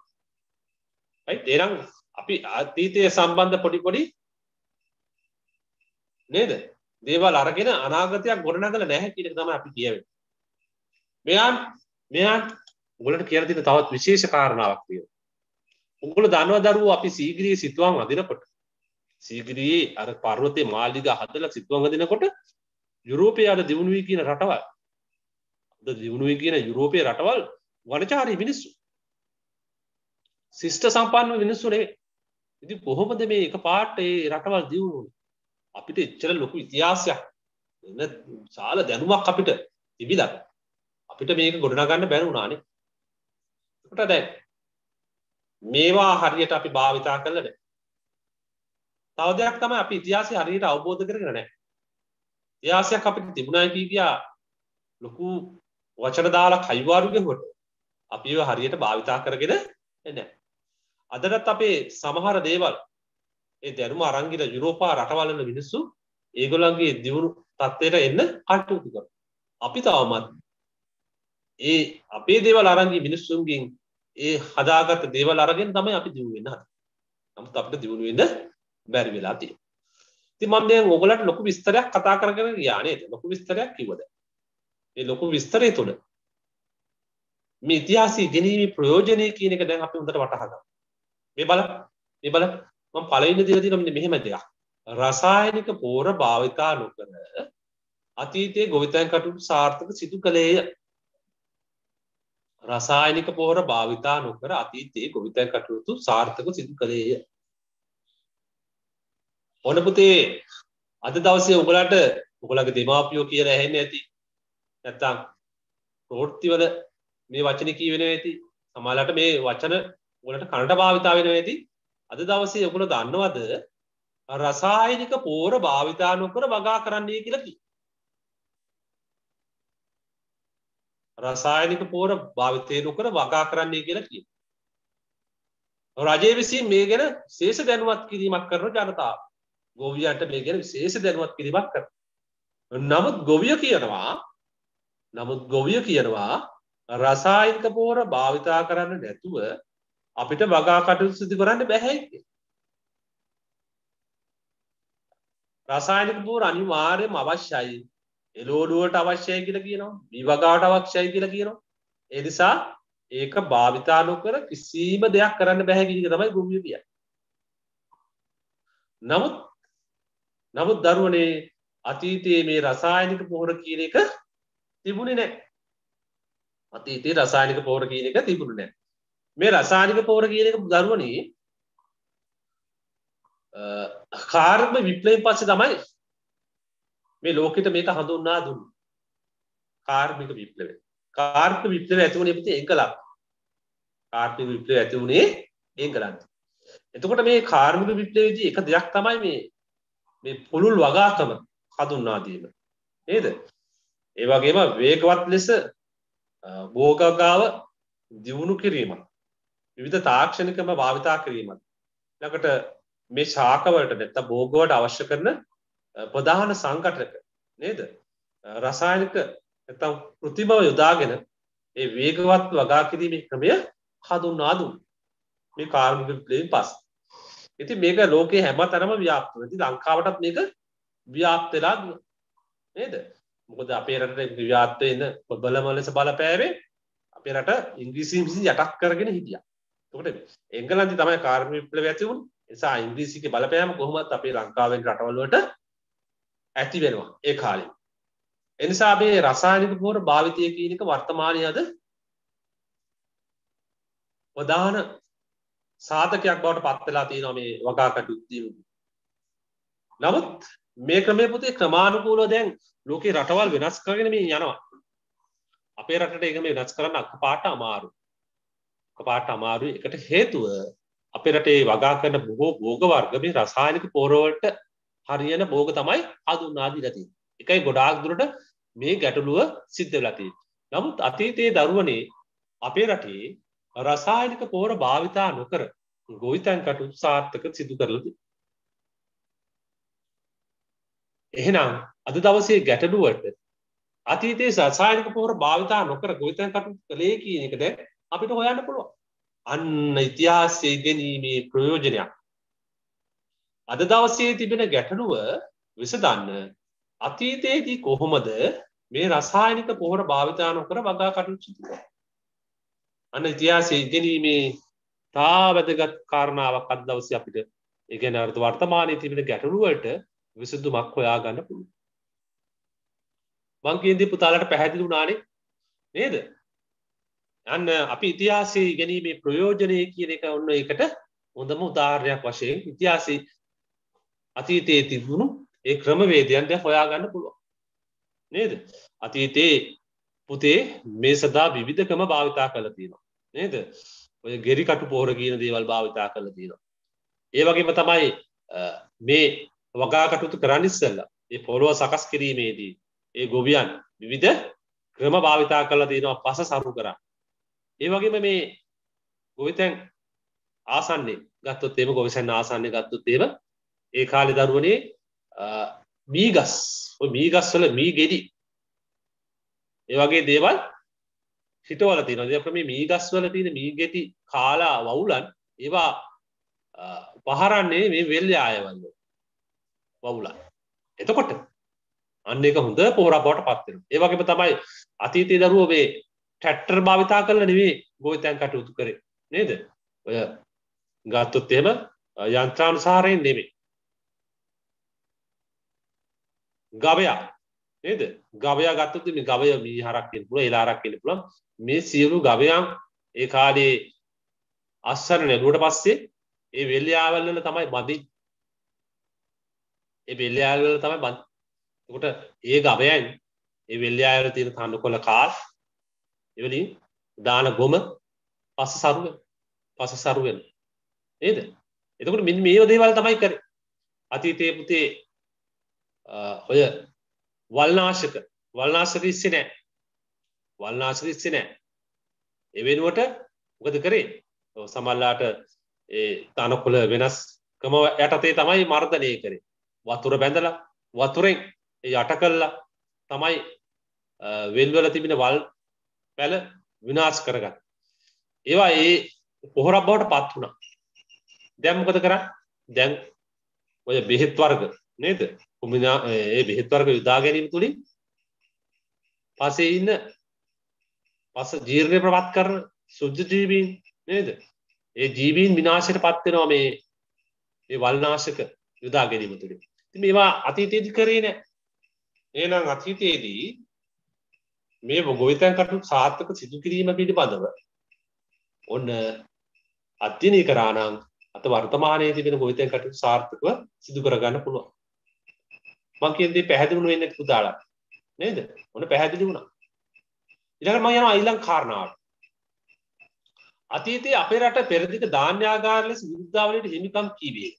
ඇයි තේරම් අපි අතීතය සම්බන්ධ පොඩි පොඩි නේද දේවල් අරගෙන අනාගතයක් ගොඩනගල නැහැ කියන තම අපි කියව මෙයාන් මෙයාන් ගොලට කියල තින තවත් විශේෂ කාරණාවක් තිය උගල දන්නව දරුව අපි සීග්‍රී සිතුවන් අදිනකොට සීග්‍රී අර පර්වතය මාලිග හදල සිතුවන් අදිනකොට යුරෝපයාට දියුණුවී කියන රටවල් දියුණුවී කියන යුරෝපය රටවල් වනචාරී මිනිස්සු සිිෂ්ට සම්පන්න මිනිස්සුනේ ඉති කොහොමද මේ එක පාට්ටේ රටවල් දියුණුවනේ අපිට එච්චර ලොකු ඉතිහාසයක් එන්න සාල දැනුමක් අපිට තිබිලා අපිට මේක ගොඩනගන්න බැරි වුණානේ. ඒකට දැන් මේවා හරියට අපි භාවිතා කළා නැහැ. තව දෙයක් තමයි අපි ඉතිහාසය හරියට අවබෝධ කරගෙන නැහැ. ඉතිහාසයක් අපිට තිබුණා කිය කියා ලොකු වචන දාලා කයිවාරු ගෙවුවට අපි ඒව හරියට භාවිතා කරගෙන නැහැ. අදටත් අපේ සමහර දේවල් ඒ දැනුම අරංගිට යුරෝපා රටවලන මිනිස්සු ඒගොලන්ගේ දියුණු තත්වයට එන්න කටයුතු කර අපි තවමත් ඒ අපේ දේවල් අරංගි මිනිස්සුන්ගෙන් ඒ හදාගත දේවල් අරගෙන තමයි අපි දියුණුවෙන්න හ නමුත් අපට දියුණුවෙන්න බැරි වෙලා තිය ති මන් දැන් ඔගලට ලොකු විස්තරයක් කතා කරගෙන යානයට ලොකු විස්තරයක් කිවද ඒ ලොකු විස්තරය තුළ මේ ඉතිහාසී ගැනීම ප්‍රයෝජනය කියන එක දැන් අපි උඳට වටහග මේ බල මේ බල ම පලයින දිලදිනමට මෙහෙම දෙයක් රසායනික පෝර භාවිතා නොකර අතීතය ගොවිතැන් කටුට සාර්ථක සිදු කළේය රසායනික පෝර භාවිතා නොකර අතීතයේ ගොවිතැන් කටයුතු සාර්ථක සිදු කළේය ඕනපුතේ අද දවසේ උගලට උගලගේ දෙමාපියෝ කියන ඇහෙන්න ඇති නැත්තං ප්‍රෝෘත්තිවල මේ වචන කීවෙන ඇති සමාලට මේ වචන ගලට කණට භාවිතාවෙන ඇති අද දවසේ ඔගුල දන්නවද රසායනික පෝර භාවිතානුකර වගා කරන්නේ කියලකි. රසායනික පෝර භාවිතයනු කර වගා කරන්නේ කියලකි. රජය විසින් මේ ගැන ශේෂ දැනුවත් කිරීමක් කරන ජනතාව ගොවියන්ට මේ ගැන ශේෂ දැනුවත් කිරීමක් කර. නමුත් ගොවිය කියනවා නමුත් ගොවිය කියනවා රසායික පෝර භාවිතා කරන්න නැතුව අපිට වගා කටයුතු සිදු කරන්න බැහැයි රසායනික දූර අනිවාර්යම අවශ්‍යයි එලෝඩුවට අවශ්‍යය කියල කියනවා මේ වගාට අවක්ෂය කියල කියනවා එනිසා ඒක භාවිතානු කර කිසිීම දෙයක් කරන්න බැහැකික තමයි ගුමිය නමුත් නමුත් දරුවනේ අතීතයේ මේ රසායනික පොහොර කියන එක තිබුණේ නෑ අතීතයේ රසායනික පෝර කියන එක තිබුණු නෑ මේ රසානික පෝර කියන එක දරුවනේ කාර්ම විප්ලවයෙන් පස්සේ තමයි මේ ලෝකෙට මේක හඳුන්වා දුන්නේ කාර්මික විප්ලවය කාර්මික විප්ලවය ඇති වුණේ පුතේ එංගලන්ත කාර්මික විප්ලවය ඇති වුණේ එංගලන්ත එතකොට මේ කාර්මික විප්ලවයේදී එක දෙයක් තමයි මේ මේ පුළුල් වගාකම හඳුන්වා දීම නේද ඒ වගේම වේගවත් ලෙස භෝගගාව දියුණු කිරීමක් විවිධ තාක්ෂණිකම භාවිතා කිරීමත් ළඟට මේ ශාකවලට නැත්නම් භෝගවලට අවශ්‍ය කරන ප්‍රධාන සංකටක නේද රසායනික නැත්නම් કૃතිමව යොදාගෙන ඒ වේගවත් වගා කිරීමේ ක්‍රමය හඳුන්වා දුන්නු මේ කාර්මික විප්ලවයෙන් පස්සේ ඉතින් මේක ලෝකේ හැමතැනම ව්‍යාප්ත වෙනවා. ඉතින් ලංකාවටත් මේක ව්‍යාප්ත වෙලා නේද? මොකද අපේ රටේ ව්‍යාප්ත වෙන ප්‍රබලම ලෙස බලපෑවේ අපේ රට ඉංග්‍රීසි විසින් යටක් කරගෙන හිටියා. තකට එංගලන්ති තමයි කාර්ම විප්ලව ඇතිවුන් නිසා ඉංග්‍රීසික බලපෑම කොහොමත් අපේ ලංකාවෙන් රටවල්ලට ඇති වෙනවා ඒ කාලින් එනිසා අපේ රසායනික පෝර භාවිතය කියනක වර්තමානයද ප්‍රධාන සාධකයක් බවට පත්වෙලා තිය නොමේ වගාකට යුක්තිීම නමුත් මේ ක්‍රමය පුතේ ක්‍රමාණුකූලෝ දැන් ලෝකේ රටවල් වෙනස් කරගෙන මේ යනවා අපේ රටට එක මේ වෙනස් කරන්න අක්ක පාට අමාරු අපාට අමාරු එකට හේතුව අපේ රටේ වගා කරන බොහෝ බෝග වර්ග මේ රසායනික පෝරවලට හරියන බෝග තමයි හඳුන්වාදී ලතින්. එකයි ගොඩාක් දුරට මේ ගැටලුව සිද්ධ වෙලා තියෙන්නේ. නමුත් අතීතයේ දරුවනේ අපේ රටේ රසායනික පෝර භාවිතා නොකර ගොවිතැන්කටු සාර්ථක සිදු කරලා තියෙනවා. එහෙනම් අද දවසේ ගැටලුවට අතීතයේ රසායනික පෝර භාවිතා නොකර ගොවිතැන්කටු කළේ කියන එකට අපිට හොයන්න පුළුවන් අන්න ඉතිහාසය ගැනීමේ ප්‍රයෝජනයක් අද දවසේ තිබෙන ගැටනුව විසදන්න අතීතයේදී කොහොමද මේ රසායනික පොහොර භාවිතාන කර වගා කටුචිත අන්න ඉතිහාසය ඉගෙනීමේ තා වැදගත් කාරණාවක් අද දවස අපිට ඉගෙන අර්ථ වර්තමානය තිබෙන ගැටනුවට විසුදු මක් හොයා ගන්න පුළුව මංකේදී පුතාලට පැහැදිලි වුණානේ නේද අන්න අපි ඉතිහාසය ගැනීමේ ප්‍රයෝජනය කියන එක ඔන්න එකට හොඳම උදාර්යක් වශයෙන් ඉතිහාසි අතීතයේ තිබුණු ඒ ක්‍රමවේදයන් දැ හොයාගන්න පුළුවන් නේද අතීතයේ පුතේ මේ සදා විවිධකම භාවිතා කළ තියෙනවා නේද ඔය ගෙරිකටු පෝර කියන දේවල් භාවිතා කළ තියෙනවා ඒ වගේම තමයි මේ වගාකටුතු කරන්න ඉස්සල්ල ඒ පොළොව සකස් කිරීමේදී ඒ ගොවියන් විවිධ ක්‍රම භාවිතා කළ තියෙනවා පස සරු කරන්න ඒ වගේම මේ ගොවිතැන් ආසන්නේ ගත්තොත් එම ගොවිසැන් ආසන්න ගත්තොත් ඒම ඒ කාලෙ දරුවනේ මීගස් මීගස් වල මී ගෙඩි ඒ වගේ දේවල් හිටවල තියෙනවා දෙයක් මේ මීගස් වල තියෙන මී ගෙඩි කාලා වවුලන් ඒවා පහරන්නේ මේ වෙල්ය ආයවල වවුලන් එතකොට අන්න එක හොඳ පෝරාපවට පත් වෙනවා ඒ වගේම තමයි අතීතයේ දරුවෝ මේ ටැක්ටර් භාවිතා කරල නෙවේ ගෝවිතයන් කටයුතු කරේ නේද ඔය ගත්තොත් එහෙම යන්ත්‍රානුසාරයෙන් නෙමේ ගවයා නේද ගවයා ගත්තොත් මේ ගවය මී හරක්ෙන් පුළ එලාරක්ෙන පුළම් මේ සියලු ගවයන් ඒ කාලේ අස්සර නැලුවට පස්සේ ඒ වෙල්ලයාවල්ලන තමයි බඳී ඒ වෙල්ලයාල්වල තමයි බන්කොට ඒ ගවයන් ඒ වෙල්ලයාල තියෙන තන්නු කොළ කාල් එවලින් දාන ගොම පස්ස සරුව පස සරුවෙන ඒද එතකට මෙ මේ දේවල් තමයි කර අතීතය පුතේ ඔය වල්නාශක වල්නාශක ඉස්සි නෑ වල්නාශක ඉස්සි නෑ එවෙනුවට උකද කරේ සමල්ලාට තනකුල වෙනස් කම යටතේ තමයි මර්ධනය කරේ වතුර බැඳලා වතුරෙන් යට කල්ලා තමයි වෙල්වල තිබෙන වල් පැල විනාස් කරගත්. ඒවා ඒ පොහොරක් බවට පත් වුණා. දැම්මකද කර දැන් ඔය බෙහෙත් වර්ග නේද කුමිනා ඒ බෙහෙත් වර්ග යොදා ගැනීම තුළින් පසේ ඉන්න පස ජීර්ණය ප්‍රවත් කරන සුද්ධ ජීවීන් නේද ඒ ජීවීන් විනාශයට පත් වෙනවා මේ මේ වල්නාශක යොදා ගැනීම තුළින් ඉතින් මේවා අතීතයේදී කරේ නැහැ එහෙනම් අතීතයේදී මේ ගොවිතැන් කටු සාර්ථක සිදු කිරීම පිළිබඳව ඔන්න අධ්‍යනය කරානං අත වර්තමානය තිබෙන ගොවිතැන් කටු සාර්ථකව සිදු කරගන්න පුළුවන් මංකේදේ පැහැදිලුණු වෙන්න පුදාලා නේද ඔන්න පැහැදිලි වුණා ඉළඟට මං යන අයිලං කාරණාවට අතීතයේ අපේ රට පෙරදික ධාන්‍යාගාර ලෙස විරුද්ධාවලට හිමිකම් කීවේ.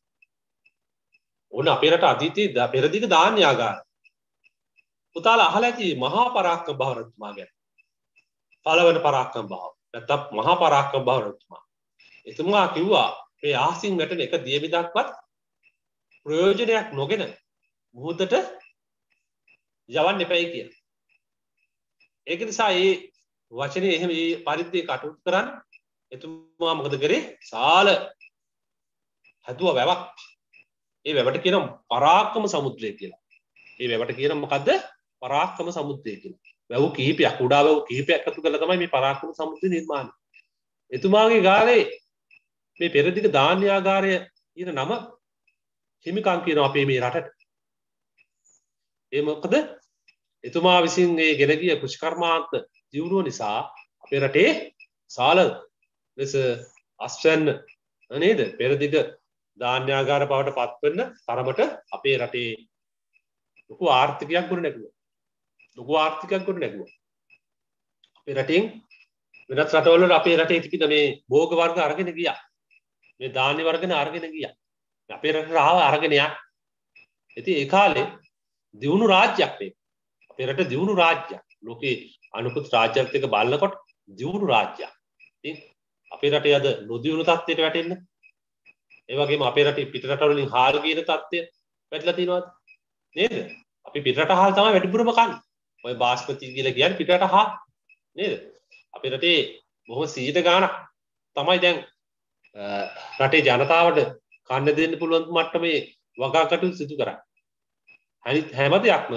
ඕන අපේ රට අතීතයේ පෙරදික ධාන්‍යාගාර පුතාල අහලැති මහා පරාක්ක භාරතුමා ගැන පළවන පරාක්කම් භාව නැතත් මහා පරාක්කම් භාවරතුමා එතුමා කිව්වා මේ ආසින් වැටන එක දියවිදක්වත් ප්‍රයෝජනයක් නොගෙන මුහුදට යවන්න එපැයි කිය ඒක නිසා ඒ වචනය එහෙම ඒ පරිද්දය කටුත් කරන්න එතුමා මොකද කරේ සාල හැදුව වැවක් ඒ වැවට කියන පරාක්කම සමුද්‍රය කියලා ඒ වැවට කියන මොකක්ද පරාක්කම සමුද්දයකින් වැැව් කීපයක් කුඩාවව කීපයක් ඇතු කළ තමයි මේ පරාක්කම සමුද්‍ර නිර්මාණ එතුමාගේ ගාලේ මේ පෙරදික ධාන්‍යාගාරය ඉන නම හිමිකං කියන අපේ මේ රටට ඒමකද එතුමා විසින් ඒ ගෙනගිය කෘෂිකර්මාන්ත දියුණුව නිසා අපේ රටේ සාල ලෙස අස්වැන්න නේද පෙරදිග ධාන්‍යාගාර බවට පත්වන්න තරමට අපේ රටේ ලොකු ආර්ථිකයක් ගොඩ නැකුව ලොකු ආර්ථිකයක්කොට නැගුව අපේ රටින් වෙනත් රටවල අපේ රටේ තිකින මේ බෝග වර්ග අරගෙන ගිය මේ ධාන්‍ය වර්ගෙන අරගෙන ගිය අපේ රට රාව අරගෙනයක් ඇති ඒකාලේ දියුණු රාජ්‍යයක් මේ අපේ රට දියුණු රාජ්‍යයක් ලෝකේ අනුකුත් රාජ්‍යත්ක බලකොට දියුණු රාජ්‍යයක් අපේ රටේ අද නොදියුණු තත්ත්වයට වැටෙන්න ඒවගේ අපේ රට පිටරටවලින් හාල් කියන තත්ත්වය වැටලා තියෙනවාද නේද අපි පිටරට හාල් තමයි වැඩිපුරම කන්නේ ඔය බාස්පතින් කියල කියන් පිටට හා නේද අපි රටේ බොහොම සීට ගානක් තමයි දැන් රටේ ජනතාවට කන්න දෙන්න පුළුවන් මට්ටමේ වගා කටු සිදු කර හැම දෙයක්ම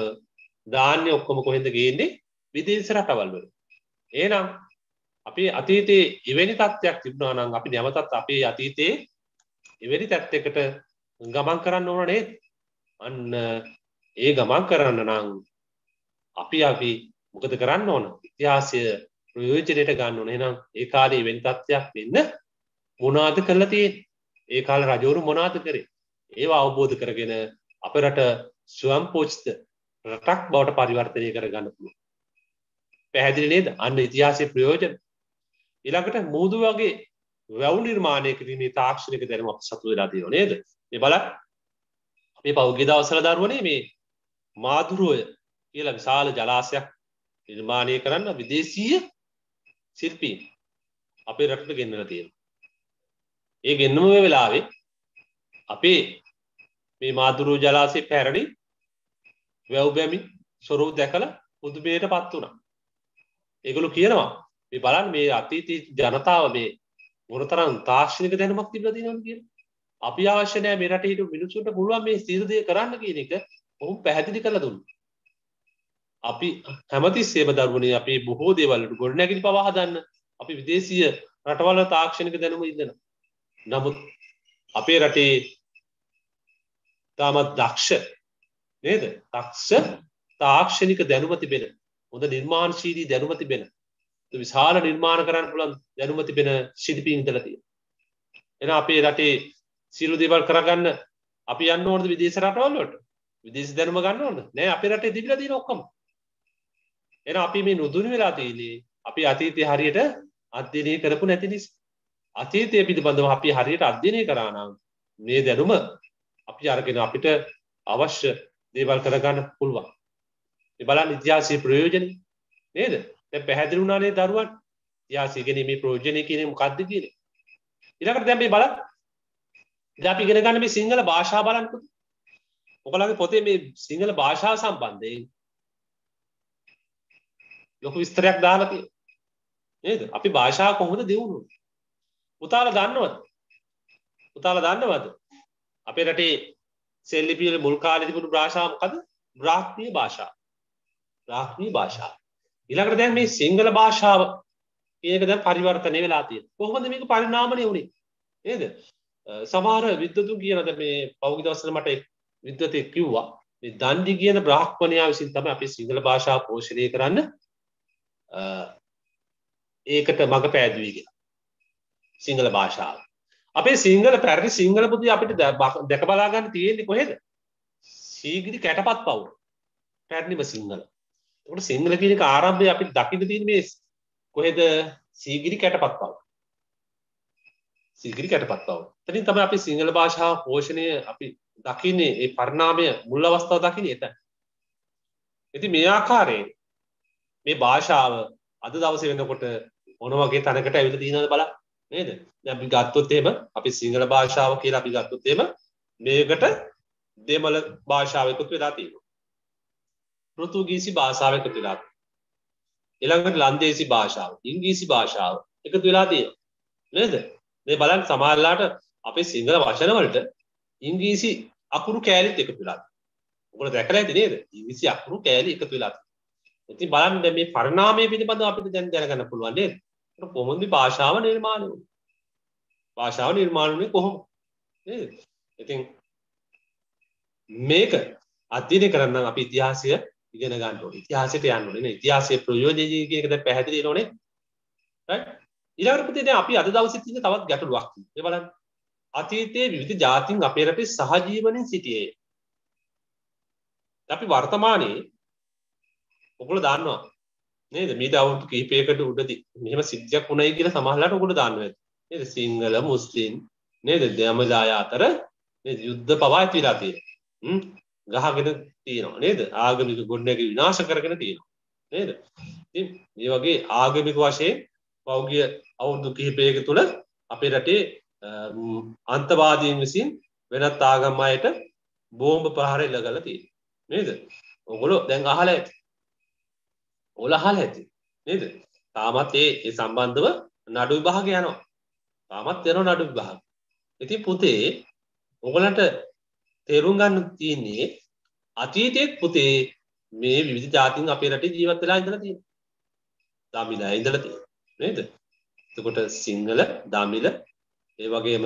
ධාන්‍ය ඔක්කොම කොහෙද ගේන්නේ විදේශ රටවල්වල ඒනම් අපේ අතීතයේ එවැනි තත්ත්වයක් තිබුණා නම් අපි නැවතත් අපේ අතීතයේ එවැනි තත්ත්වයකට ගමන් කරන්න ඕන නේද අන්න ඒ ගමන් කරන්න නම් අපි අපි මොකද කරන්න ඕන ඉතිහාසය ප්‍රයෝජනයට ගන්න ඕන එහෙනම් ඒ කාලේ වෙන තත්ත්වයක් වෙන්න මොනාද කරලා තියෙන්නේ ඒ කාලේ රජවරු මොනාද කරේ ඒවා අවබෝධ කරගෙන අපේ රට ස්වයංපෝෂිත රටක් බවට පරිවර්තනය කරගන්න පුළුවන් පැහැදිලි නේද අන්න ඉතිහාසයේ ප්‍රයෝජන ඊළඟට මූදු වගේ වැව් නිර්මාණය කිරීමේ තාක්ෂණික දැනුම අප සතු වෙලා තියෙනවා නේද මේ බලන්න අපේ පෞද්ගලික දවස්වල දරුවනේ මේ මාදුරුවය කියලා විශාල ජලාසයක් නිර්මාණය කරන්න විදේශීය ශිල්පීන් අපේ රටට ගෙන්වලා තියෙනවා. ඒ ගෙන්නම වෙලාවේ අපේ මේ මාදුරු ජලාසය පැරණි වැව්බැමි ස්වරූප දැකලා පුදුමයට පත් වුණා. ඒගොල්ලෝ කියනවා මේ බලන්න මේ අතීතයේ ජනතාව මේ මොනතරම් තාක්ෂණික දැනුමක් තිබිලා තියෙනවද කියලා. අපි අවශ්‍ය නැහැ මේ රටේ හිටපු මිනිසුන්ට පුළුවන් මේ සියලු දේ කරන්න කියන එක ඔහු පැහැදිලි කරලා දුන්නා. අපි හැමතිස්සේම දරුවනේ අපේ බොහෝ දේවල්ලට ගොඩනැගිලි පවා හදන්න අපි විදේශීය රටවල තාක්ෂණික දැනුම ඉඳන. නමුත් අපේ රටේ තාමත් දක්ෂ නේද? දක්ෂ තාක්ෂණික දැනුම තිබෙන හොඳ නිර්මාණශීලී දැනුම තිබෙන විශාල නිර්මාණ කරන්න පුළුවන් දැනුම තිබෙන ශිල්පීන් ඉඳලා තියෙනවා. එහෙනම් අපේ රටේ සියලු දේවල් කරගන්න අපි යන්න ඕනද විදේශ රටවල් වලට? විදේශ දැනුම ගන්න ඕනද? නෑ අපේ රටේ තිබිලා තියෙන ඔක්කොම. එන අපි මේ නුදුන් වෙලා තියනේ අපි අතීතය හරියට අධ්‍යනය කරපු නැති නිස් අතීතය පිළිබඳව අපි හරියට අධ්‍යනය කරානම් මේ දැනුම අපි අරගෙන අපිට අවශ්‍ය දේවල් කරගන්න පුළුවන් බලන්න ඉතිහාසය ප්‍රයෝජන නේද පැහැදිරුණානේ දරුවන් යාසිගෙන මේ ප්‍රෝජනය කියන මොකක්ද කියන ඉරකට දැම්බේ බල අපි ගෙනගන්න මේ සිංහල භාෂා බලන්නකු ඔකලගේ පොතේ මේ සිංහල භාෂා සම්බන්ධයෙන් ලොකු විස්තරයක් දාලා තියෙනවා නේද අපි භාෂාව කොහොමද දියුණු උතාලා දන්නවද උතාලා දන්නවද අපේ රටේ සෙල් ලිපිය වල මුල් කාලේ තිබුණු භාෂාව මොකද බ්‍රාහ්මීය භාෂාව බ්‍රාහ්මීය භාෂාව ඊළඟට දැන් මේ සිංහල භාෂාව ඒක දැන් පරිවර්තනය වෙලා තියෙනවා කොහොමද මේක පරිණාමණය වුනේ නේද සමහර විද්වතුන් කියනද මේ පෞද්ගලික දවසට මට විද්වතෙක් කිව්වා මේ දන්දි කියන බ්‍රාහ්මණයා විසින් තමයි අපේ සිංහල භාෂාව පෝෂණය කරන්න ඒකට මඟ පෑදුවී කියලා සිංහල භාෂාව අපේ සිංහල පැරණි සිංහල පුති අපිට දැක බලාගන්න තියෙන්නේ කොහෙද සීගිරි කැටපත් පවුර පැරණිම සිංහල ට සිංහල කියනක ආරම්භය අපි දකින තිීමේ කොහෙද සීගිරි කැටපත් පවුර සිගිරි කැටපත් පවුර තරින් තම අපි සිංහල භාෂාව පෝෂණය අපි දකින්නේ ඒ පරණාමය මුල් අවස්ථාව දකින එත ඇති මේ ආකාරයෙන් මේ භාෂාව අද දවස වෙනකොට ඕන වගේ තැනකට ඇවිල්ලා තියෙනවද බලන්න නේද දැන් අපි ගත්තොත් එහෙම අපි සිංහල භාෂාව කියලා අපි ගත්තොත් එහෙම මේකට දෙමළ භාෂාව එකතු වෙලා තියෙනවා පෘතුගීසි භාෂාව එකතු වෙලා ඊළඟට ලන්දේසි භාෂාව ඉංග්‍රීසි භාෂාව එකතු වෙලා තියෙනවා නේද මේ බලන්න සමහරලාට අපේ සිංහල වචන වලට ඉංග්‍රීසි අකුරු කෑලිත් එකතු වෙලා තියෙනවා ඔයගොල්ලෝ දැකලා ඇති නේද ඉංග්‍රීසි අකුරු කෑලි එකතු වෙලා තියෙනවා ඉති බලන් මේ පරණාමය පිළිබඳ අපිට දැන් දැනගන්න පුළුවන් නේද? කොහොමද භාෂාව නිර්මාණය වුනේ? භාෂාව නිර්මාණය වුනේ කොහොමද? නේද? ඉතින් මේක අධ්‍යයනය කරන්න අපි ඉතිහාසය ඉගෙන ගන්න ඕනේ. ඉතිහාසයට යන්න ඕනේ. ඉතිහාසයේ ප්‍රයෝජනය කියන එක දැන් පැහැදිලි වෙනෝනේ. right? ඊළඟට පුතේ දැන් අපි අද දවසේ තියෙන තවත් ගැටලුවක් තියෙනවා. බලන්න. අතීතයේ විවිධ ජාතීන් අපේ රටේ සහජීවනයේ සිටියේ. අපි වර්තමානයේ ඔකුල දන්නවා නේද මීට අවුරුදු කිහිපයකට උඩදී මෙහෙම සිද්ධියක් වුණයි කියලා සමහරලාට ඔකුල දන්නවා ඇති නේද සිංහල මුස්ලිම් නේද දෙමළාය අතර නේද යුද්ධ පවා ඇති වෙලා තියෙනවා ගහගෙන තියෙනවා නේද ආගමික ගොඩනැගිලි විනාශ කරගෙන තියෙනවා නේද ඉතින් මේ වගේ ආගමික වශයෙන් පෞගිය අවුරුදු කිහිපයක තුළ අපේ රටේ අන්තවාදීන් විසින් වෙනත් ආගම් අයට බෝම්බ ප්‍රහාර එල්ල කරලා තියෙනවා නේද ඔගොල්ලෝ දැන් අහලා ඇති ඔලහල් ඇති නේද තාමත් ඒ ඒ සම්බන්ධව නඩු විභාග යනවා තාමත් යනවා නඩු විභාග ඉතින් පුතේ ඔගලන්ට තේරුම් ගන්න තියෙන්නේ අතීතයේ පුතේ මේ විවිධ ජාතීන් අපේ රටේ ජීවත් වෙලා ඉඳලා තියෙනවා දමිලා ඉඳලා තියෙනවා නේද එතකොට සිංහල දමිල ඒ වගේම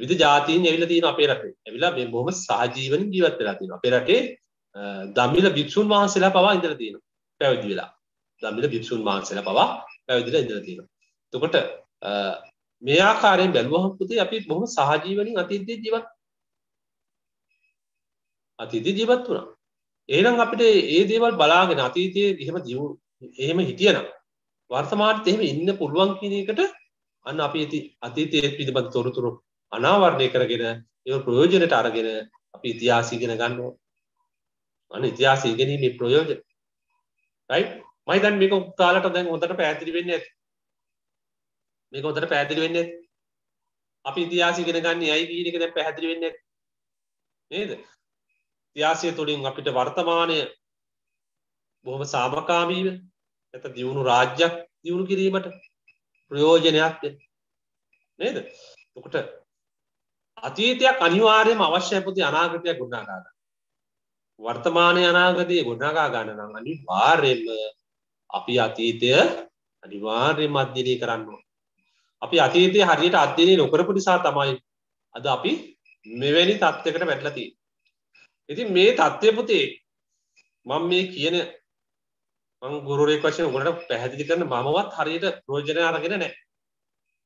විවිධ ජාතීන් ඇවිල්ලා තියෙනවා අපේ රටේ ඇවිල්ලා මේ බොහොම සහජීවන ජීවත් වෙලා තියෙනවා අපේ රටේ දමිල භික්ෂුන් වහන්සේලා පවා ඉඳලා තියෙනවා පැවිදි වෙලා දමිල භික්ෂූන් වහන්සේලා පවා පැවිදිලා ඉඳලා තියෙනවා. එතකොට මේ ආකාරයෙන් බැලුවහම පුතේ අපි බොහොම සහජීවණින් අතීතයේ ජීවත් අතීතයේ ජීවත් වුණා. එහෙනම් අපිට ඒ දේවල් බලාගෙන අතීතයේ එහෙම ජීවු එහෙම හිටියනම් වර්තමානයේ එහෙම ඉන්න පුළුවන් කියන එකට අන්න අපි අතීතයේ පිළිබඳ තොරතුරු අනාවරණය කරගෙන ඒ ප්‍රයෝජනට අරගෙන අපි ඉතිහාසය ඉගෙන ගන්න ඕන. අන්න ඉතිහාසය ඉගෙනීමේ ප්‍රයෝජන. right මහිතන් මේක උක්තාලට දැන් හොඳට පැතිරි වෙන්න ඇති මේක හොඳට පැතිරි වෙන්න ඇති අපි ඉතිහාසය ඉගෙන ගන්න ඇයි කියන එක දැන් පැහැදිලි වෙන්නේ නේද ඉතිහාසය තුළින් අපිට වර්තමානය බොහොම සාමකාමීව ඇත දියුණු රාජ්‍යයක් දියුණු කිරීමට ප්‍රයෝජනයක් නේද තොකට අතීතයක් අනිවාර්යම අවශ්‍යපති අනාගතයක් ගුණාගාගන්න වර්තමානය අනාගතය ගොඩාගා ගන්න නම් අනි වාර්යෙන්ම අපි අතීතය අනිවාර්යෙන් මධ්‍යනය කරන්නවා. අපි අතීතය හරියට අධ්‍යනය නොකරපු නිසා තමයි අද අපි මෙවැනි තත්ත්වකට වැටලති. ඉති මේ තත්ත්වපුතේ මං මේ කියන ගුරුරෙක් වශය ගොට පැහැදිලි කරන මමවත් හරියට ප්‍රෝජනය අරගෙන නෑ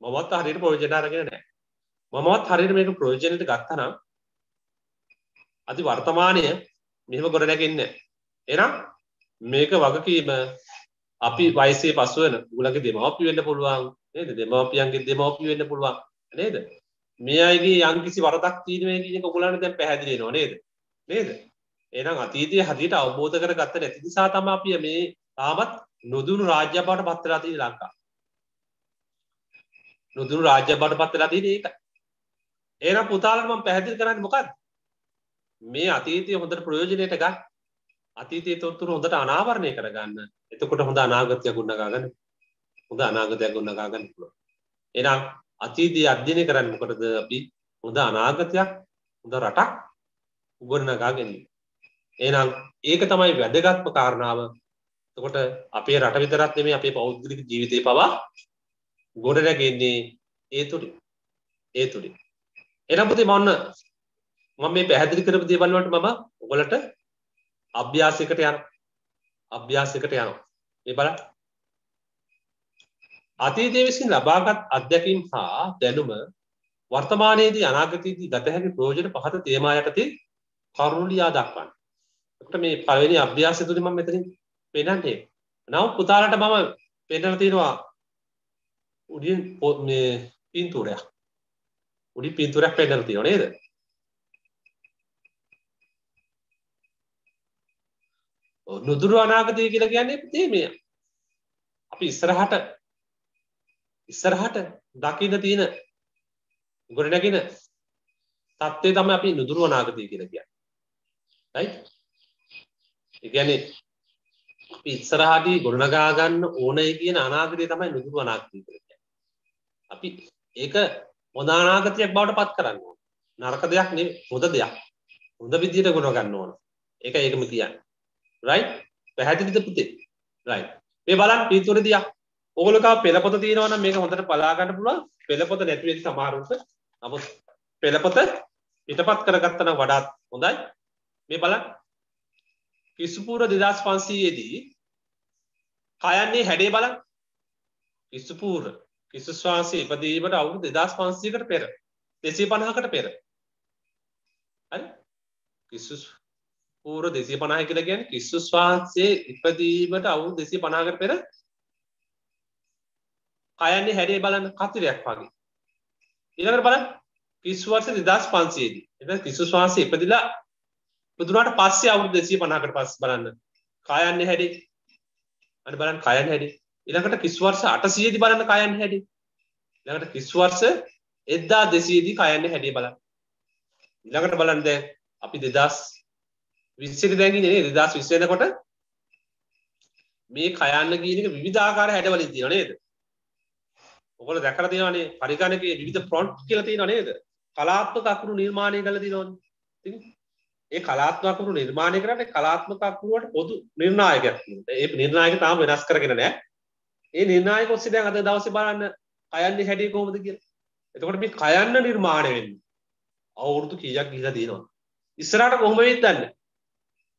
මමත් හරියට ප්‍රෝජන අරගෙන නෑ මමත් හරියට මේක ප්‍රෝජනයට ගත්තනම් අති වර්තමානය මෙම ගොඩනැගන්න එනම් මේක වගකීම අපි වයිසේ පස්සුවන ගුලගේ දෙමවපි වෙන්න පුළුවන් නේද දෙමවපියන්ගේ දෙමවපි වෙන්න පුළුවන් නේද මේ අයගේ යම්කිසි වරදක් තියෙනවා කියන එක ඔයගොල්ලන්ට දැන් පැහැදිලි වෙනවා නේද නේද එහෙනම් අතීතයේ හරියට අවබෝධ කරගත්ත නැති නිසා තමයි අපි මේ තාමත් නොදුණු රාජ්‍ය බවට පත් වෙලා තියෙන්නේ ලංකාව නොදුණු රාජ්‍ය බවට පත් වෙලා තියෙන්නේ ඒකයි එහෙනම් පුතාලට මම පැහැදිලි කරන්නේ මොකද්ද මේ අතීතය හොඳට ප්‍රයෝජනයට ගන්න අතීතයේ තොරතුරු හොඳට අනාවරණය කරගන්න එතකොට හොඳ අනාගතයක් ගොඩනගා ගන්න හොඳ අනාගතයක් ගොඩනගා ගන්න පුළුවන්. එහෙනම් අතීතයේ අධ්‍යයනය කරන්නේ මොකටද? අපි හොඳ අනාගතයක් හොඳ රටක් උගන්වගා ගැනීම. එහෙනම් ඒක තමයි වැදගත්ම කාරණාව. එතකොට අපේ රට විතරක් නෙමෙයි අපේ පෞද්ගලික ජීවිතේ පවා ගොඩනැගෙන්නේ ඒ තුලින්. ඒ තුලින්. එහෙනම් පුතේ මම මම මේ පැහැදිලි කරපු දේවල් වලට මම ඔයගලට අභ්‍යාසයකට යනවා. අභ්‍යාසයකට යනවා මේ බලන්න අතීතයේ විසින් ලබාගත් අත්දැකීම් හා දැනුම වර්තමානයේදී අනාගතයේදී ගත හැකි ප්‍රයෝජන පහත තේමා යටතේ කරුණු ලියා දක්වන්න. එතකොට මේ පළවෙනි අභ්‍යාසය තුලින් මම මෙතනින් පෙන්නන්නේ. නව පුතාලට මම පෙන්නලා තියෙනවා උඩින් මේ පින්තූරයක්. උඩින් පින්තූරයක් පෙන්නලා තියෙනවා නේද? නුදුරු අනාගතය කියලා කියන්නේ තේමය අපි ඉස්සරහට ඉස්සරහට දකින්න තියෙන ගොඩනැගෙන තත්ත්වේ තම අපි නුදුරු අනාගතය කියලා කියන්න ඒගැන ඉස්සරහදී ගොඩනගාගන්න ඕනයි කියන අනාගතය තමයි නුදුරු අනාගතය කර අපි ඒක මොදානාගතයක් බවට පත් කරන්න නරක දෙයක් නේ හොඳ දෙයක් හොඳ විදියට ගොඩ ගන්න ඕන ඒක ඒකම කියන්න රයි පැහැදිලිද පුතේ රයි මේ බලන් පිතුර දියක් ඕගොල්ලෝ පෙළපොත තියෙනවනම් මේක හොඳට බලා ගන්න පුළුවන් පෙළපොත නැති වෙච්ච සමහරුන්ට නමුත් පෙළපොත පිටපත් කරගත්තා නම් වඩාත් හොඳයි මේ බලන්න කිස්සුපුර 2500 දී කයන්නේ හැඩේ බලන්න කිස්සුපුර කිස්සු ස්වාමී ඉපදීමට අවුරුදු 2500කට පෙර 250කට පෙර හරි කිස්සු පූර දෙසිය පනාය කියලා ගැන කිස්සුස් වහන්සේ ඉපදීමට අවුන් දෙසිය පනාගර පෙර අයන්නේ හැරේ බලන්න කතිරයක් වගේ ඉළඟට බල කිස්වර්ස නිදස් පන්සේදී එ කිස්සුස් වහන්සේ ඉපදිලා පුදුනාට පස්සේ අවුන් දෙසිය පනාකට පස් බලන්න කායන්න හැඩේ අන බලන් කයන් හැඩි ඉළඟට කිස්වර්ස අටසියදි බලන්න කයන් හැඩි ඉළඟට කිස්වර්ස එද්දා දෙසියදී කයන්න හැඩේ බලන්න ඉළඟට බලන්ද අපි දෙදස් විස්සක දැගී නේ දෙදස් විස්සෙනකොට මේ කයන්න කියනක විධාකාර හැඩවලින් තිය නේද ඔොල දැකර තියනේ පරිකානක විධ ප්‍රොන්ට් කියලති නේද කලාත්ම කකුරු නිර්මාණය කල තිනොන් ඒ කලාත්මකරු නිර්මාණය කරට කලාත්මකකුරුවට පොදු නිර්ණායකයක් ඒ නිර්ණයක තාම වෙනස් කරගෙන නෑ ඒ නිර්ණය කොස්සේ දැන් අද දවස බලන්න කයන්නේ හැඩිය කෝමද කිය එතකොට මේ කයන්න නිර්මාණය වෙන්න අවුරුදු කියක් ගිල දීනවා ඉස්සරට කොහොම වෙත් දන්න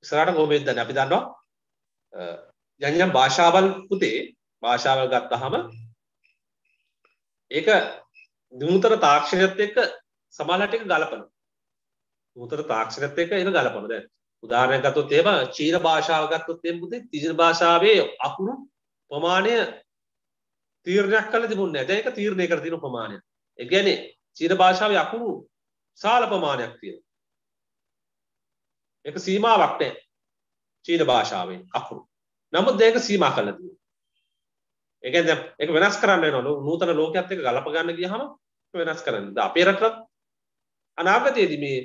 ඉස්සරට ගොබෙන්දන අපි දන්නවා යන්යම් භාෂාවල් පුතේ භාෂාවල් ගත්තහම ඒක දමුතර තාක්ෂණයත් එක්ක සමාලට එක ගලපන මුතර තාක්ෂණයත් එක්ක එන ගලපන දැන් උදාහරණයක් ගත්තොත් එහෙම චීන භාෂාව ගත්තොත් එහෙම පුතේ චීන භාෂාවේ අකුරු ප්‍රමාණය තීරණයක් කරලා තිබුණේ නැහැ. දැන් ඒක තීරණය කර තියෙන ප්‍රමාණය. ඒ කියන්නේ චීන භාෂාවේ අකුරු සාල ප්‍රමාණයක් තියෙනවා. එක සීමාවක් නෑ චීන භාෂාවෙන් අකුරු නමුත් ඒක සීමා කළ දී ඒක දැන් ඒක වෙනස් කරන්න වෙනවා නූතන ලෝකයක් එක්ක ගලප ගන්න ගියහම වෙනස් කරන්න ද අපේ රටත් අනාගතයේදී මේ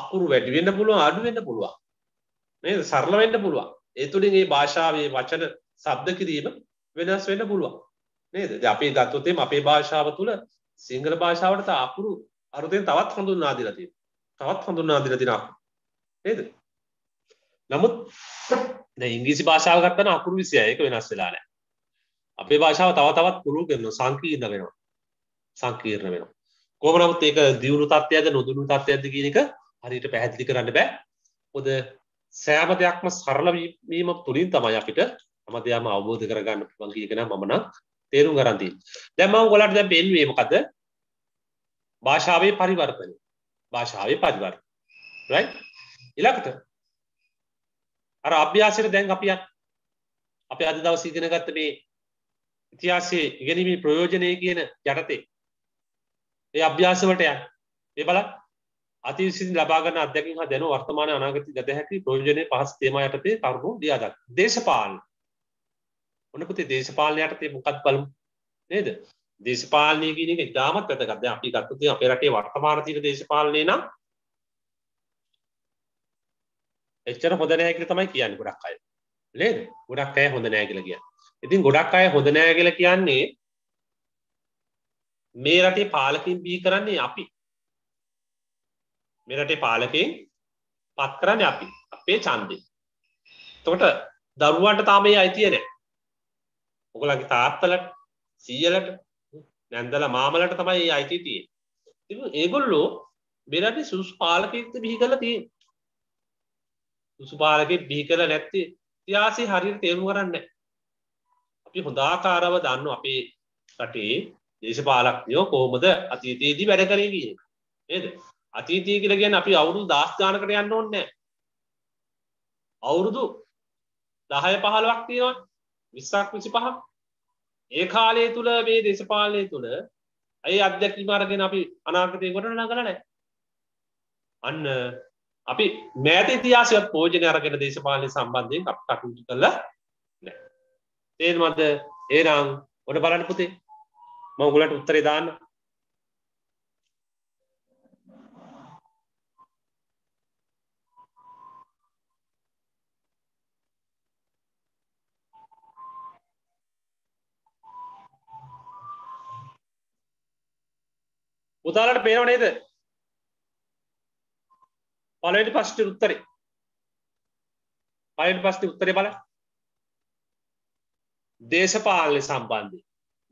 අකුරු වැඩි වෙන්න පුළුවන් අඩු වෙන්න පුළුවන් නේද සරල වෙන්න පුළුවන් ඒ තුලින් මේ භාෂාවේ වචන ශබ්ද කිරීම වෙනස් වෙන්න පුළුවන් නේද දැන් අපි ගත්තොත් එම් අපේ භාෂාව තුල සිංහල භාෂාවට අකුරු අරුතෙන් තවත් හඳුන්වා දීලා තියෙනවා තවත් හඳුන්වා දීලා තියෙනවා නේද නමුත් ඉංග්‍රීසි භාෂාව ගත්තන අකුරු විසිය ඒක වෙනස් වෙලා නෑ අපේ භාෂාව තව තවත් පුළු කරන සංකීර්ණ වෙනවා සංකීර්ණ වෙනවා කොහොම නමුත් ඒක දියුණු තත්ත්වයක්ද නොදියුණු තත්ත්වයක්ද කියන එක හරියට පැහැදිලි කරන්න බෑ මොකද සෑම දෙයක්ම සරල වීම තුලින් තමයි අපිට හැමදේම අවබෝධ කරගන්න පුළුවන් කියන එක නම් මම නම් තේරුම් ගන්න තියෙන්නේ දැන් මම ඔයාලට දැන් පෙන්වුවේ මොකද භාෂාවේ පරිවර්තනය භාෂාවේ පරිවර්තනය right ඉලකට අර අභ්‍යාසයට දැන් අපි අප අද දවස ඉගෙන ගත්ත මේ ඉතිහාසේ ඉගෙනීමේ ප්‍රයෝජනය කියන යටතේ ඒ අභ්‍යාසවට යන් ඒ බල අතිසින් ලබාගන්න අධ්‍යකින් හා දැනු වර්තමාන අනාගති ගත හැකි ප්‍රයෝජනය පහස් තේම යටතේ කරුණු දියාදක් දේශපාලන ඔන්න පුතේ දේශපාලන යටතේ මොකක් බලමු නේද දේශපාලනය කියන එක ඉතාමත් වැදගත් දැන් අපි ගත්තොත් අපේ රටේ වර්තමාන තියෙන දේශපාලනේ නම් එච්චර හොඳනෑ කියල තමයි කියන්න ගොඩක් අය ලේද ගොඩක් අය හොඳ නෑ කියලා කිය ඉතින් ගොඩක් අය හොඳ නෑ කියල කියන්නේ මේ රටේ පාලකින් බී කරන්නේ අපි මේ රටේ පාලකින් පත් කරන්න අපි අපේ චන්දය තොට දරුවන්ට තාමේ අයිතියන ඔගලගේ තාත්තලට සීයලට නැන්දල මාමලට තමයි අයිති තිය ඒගොල්ලෝ බෙරට සුස් පාලකෙක්ත බිහි කල තිය උසුපාලගේ බිහි කළ නැත්ති තියාසි හරිරි තේරුම් කරන්න අපි හොඳාකාරව දන්න අපේ රටේ දේශපාලක්නයෝ කොහොමද අතීතයේදී වැඩ කරේ කිය නේද අතීතය කියලගෙන් අපි අවුරුදු දස්ථානකට යන්න ඕන්න අවුරුදු දහය පහළුවක් තියෙනවා විස්සක් විසි පහ ඒ කාලය තුළ මේ දේශපාලය තුළ ඇයි අධ්‍යැකීමමාරගෙන අපි අනාගතය ගොට නගලනෑ අන්න අපි මෑත ඉතිහාසයත් පෝජන අරගෙන දේශපාලය සම්බන්ධයෙන් අප කටුතු කළ තේමද ඒරං ඔොට බලන්න පුතේ මංගුලට උත්තරේ දාන්න උතාලට පේනව නේද පලට පස්ට උත්තරේ පලට පස්ති උත්තරේ බල දේශපාලන සම්බන්ධය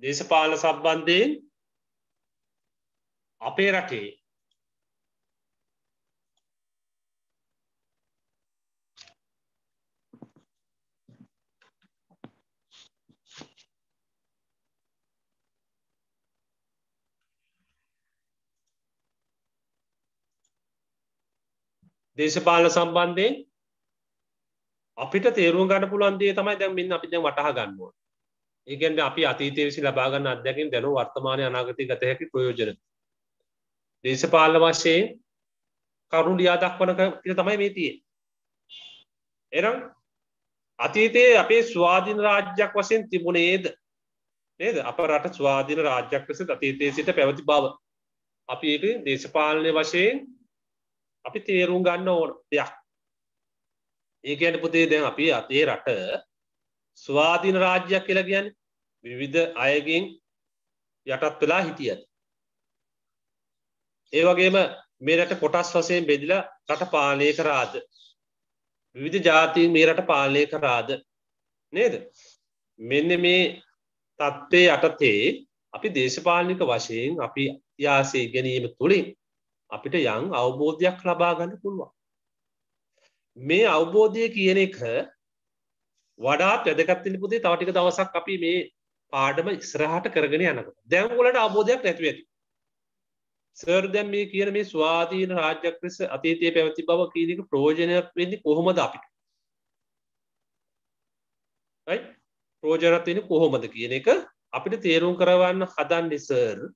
දේශපාලන සම්බන්ධයෙන් අපේ රටේ දේශපාල සම්බන්ධයෙන් අපිට තේරුම් ගන්න පුළුවන්දේ තමයි දැන් මෙන්න අපි දැන් වටහා ගන්නවා. ඒ කියන්නේ අපි අතීතයේ විසි ලබා ගන්න අත්දැකීම් දැනුම වර්තමානයේ අනාගතයේ ගත හැකි ප්‍රයෝජන. දේශපාලන වශයෙන් කරුණු ලියා දක්වන කිර තමයි මේ තියෙන්නේ. එහෙනම් අතීතයේ අපේ ස්වාධීන රාජ්‍යයක් වශයෙන් තිබුණේද? නේද? අප රට ස්වාධීන රාජ්‍යයක් ලෙස අතීතයේ සිට පැවති බව. අපි ඒක දේශපාලන වශයෙන් අපි තේරුම් ගන්න ඕන දෙයක් ඒකයට පුතේ දැන් අපි අතේ රට ස්වාධීන රාජ්‍යයක් කියලා ගැන විවිධ අයගෙන් යටත් වෙලා හිටිය ඒ වගේම මේ රට කොටස් වසයෙන් බෙදිලා රට පාලය කරාද විවිධ ජාතින් මේ රට පාලය කරාද නේද මෙන්න මේ තත්ත්වය යටතේ අපි දේශපාලික වශයෙන් අපි යාසේ ගැනීම තුළින් අපිට යම් අවබෝධයක් ලබා ගන්න පුළුවන්. මේ අවබෝධය කියන එක වඩාත් වැදගත්තින පුදේ තවටික දවසක් අපි මේ පාඩම ඉස්රහට කරගෙන යනකට දැන්වලට අබෝධයක් නැතුව ඇති. සර්දැම් මේ කියන මේ ස්වාධීන රාජ්‍යක්‍රස අතීතය පැවැති බව කීදක ප්‍රෝජනයක් වෙදි කොහොමද අපිට. ප්‍රෝජනත්වෙන කොහොමද කියන එක අපිට තේරුම් කරවන්න හදන් නිසර්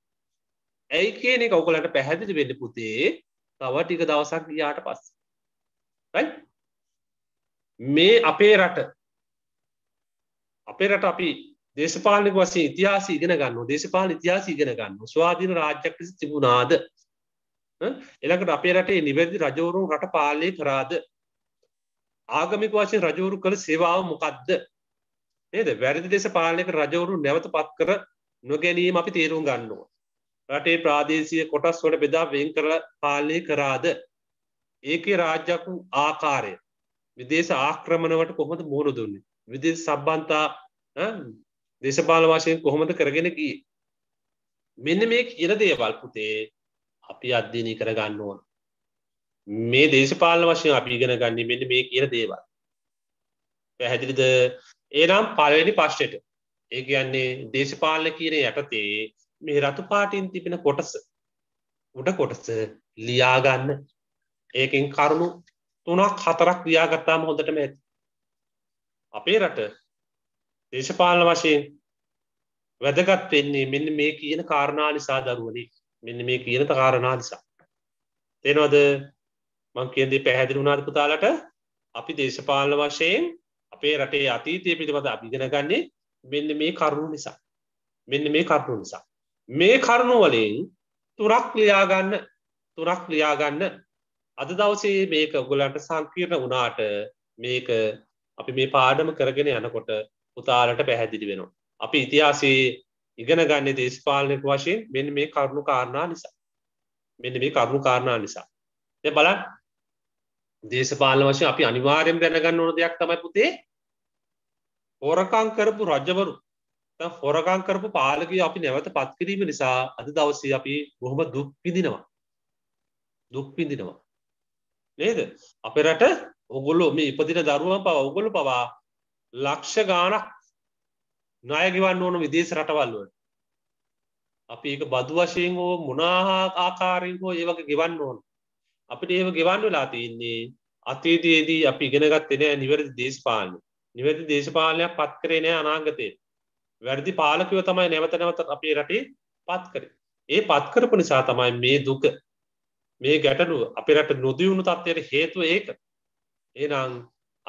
ඇයි කියන එක ඔයගලන්ට පැහැදිලි වෙන්න පුතේ තව ටික දවසක් ගියාට පස්සේ right මේ අපේ රට අපේ රට අපි දේශපාලනික වශයෙන් ඉතිහාස ඉගෙන ගන්නවා දේශපාලන ඉතිහාස ඉගෙන ගන්නවා ස්වාධීන රාජ්‍යයක් ලෙස තිබුණාද එළකට අපේ රටේ නිවැරදි රජවරුන් රට පාලනය කරාද ආගමික වශයෙන් රජවරු කළ සේවාව මොකක්ද නේද වැරදි දේශපාලනයක රජවරු නැවත පත් කර නොගැනීම අපි තේරුම් ගන්නවා රටේ ප්‍රාදේශය කොටස් වොට බෙදා වෙන් කරලා පාලනය කරාද. ඒකේ රාජ්‍යක වූ ආකාරය විදේශ ආක්‍රමණවට කොහොමද මුහුණ දුන්නේ. විදේ සබ්බන්තා දේශපාල වශයෙන් කොහොමද කරගෙන ගිය. මෙන්න මේ කියල දේවල් පුතේ අපි අධ්‍යනී කරගන්න ඕන. මේ දේශපාල වශයෙන් අපි ඉගෙන ගන්න මෙන්න මේ කියල දේවල්. පැහැදිලිද ඒනම් පලවෙනි පශ්ටට ඒ කියන්නේ දේශපාලන කියන යටතේ මේ රතුපාටින් තිබෙන කොටස උඩ කොටස ලියාගන්න ඒකෙන් කරුණු තුනක් හතරක් ක්‍රියාගත්තාම හොඳටම ඇති අපේ රට දේශපාලන වශයෙන් වැදගත් වෙන්නේ මෙන්න මේ කියන කාරණා නිසා දරුවනි මෙන්න මේ කියන කාරණා නිසා තෙනවද මං කියදේ පැහැදිලි වුණාද පුතාලට අපි දේශපාලන වශයෙන් අපේ රටේ අතීතය පිළිබඳ අභිගෙන ගන්නේ මෙන්න මේ කරුණු නිසා මෙන්න මේ කරුණු නිසා මේ කරුණුවලින් තුරක් ලියාගන්න තුරක් ලියාගන්න අද දවසේ මේක ගොලන්ට සංකීර්ණ වනාට මේක අපි මේ පාඩම කරගෙන යනකොට උතාලට පැහැදිලි වෙනවා. අපි ඉතිහාසේ ඉගෙන ගන්න දේශපාලනක වශයෙන් මෙන්න මේ කරුණු කාරණා නිසා. මෙන්න මේ කරුණු කාරණා නිසා. ය බලන් දේශපාලන වශයෙන් අපි අනිවාර්යෙන් දැනගන්න ඕන දෙයක් තමයි පුතේ හෝරකං කරපු රජවරු හොරකං කරපු පාලකය අපි නැවත පත්කිරීම නිසා අද දවසේ අපි බොහොම දුක් පිඳිනවා දුක් පිඳිනවා නේද අප රට ඔගොල්ලෝ මේ ඉපදින දරුවන් පව ඔගොලු පවා ලක්ෂ ගානක් නායගවන්න ඕන විදේශ රටවල්ලුවට අපි ඒක බදු වශයෙන් හෝ මුණහා ආකාරයෙන් හෝ ඒ වගේ ගෙවන්න ඕන අපිට ඒව ගෙවන්න වෙලා තියන්නේ අතීතයේදී අපි ඉගෙනගත් එෙන නිවැරදි දේශපාලන නිවැරදි දේශපාලනයක් පත් කරේ නෑ අනාගතයට වැරදි පාලකව තමයි නැවත නැවත අපේ රටේ පත් කර. ඒ පත්කරපු නිසා තමයි මේ දුක මේ ගැටලුව අපි රට නොදියුණු තත්වයට හේතුව ඒක. ඒනම්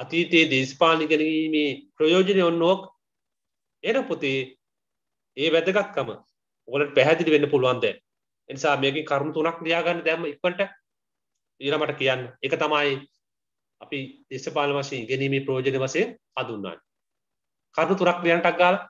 අතීතයේ දේශපාලිගැනීමේ ප්‍රයෝජනය ඔන්නෝක් එන පොතේ ඒ වැදගත්කම ඔලට පැහැදිලි වෙන්න පුළුවන්ද. එනිසා මේක කරුණු තුනක් ලියාගන්න දැම ඉක්වට ඊළමට කියන්න එක තමයි අපි දේශපාල වශයෙන් ඉගෙනීමේ ප්‍රෝජන වසය අදුන්නන්න. කරුණු තුරක් ලියන්ටක් ගාලා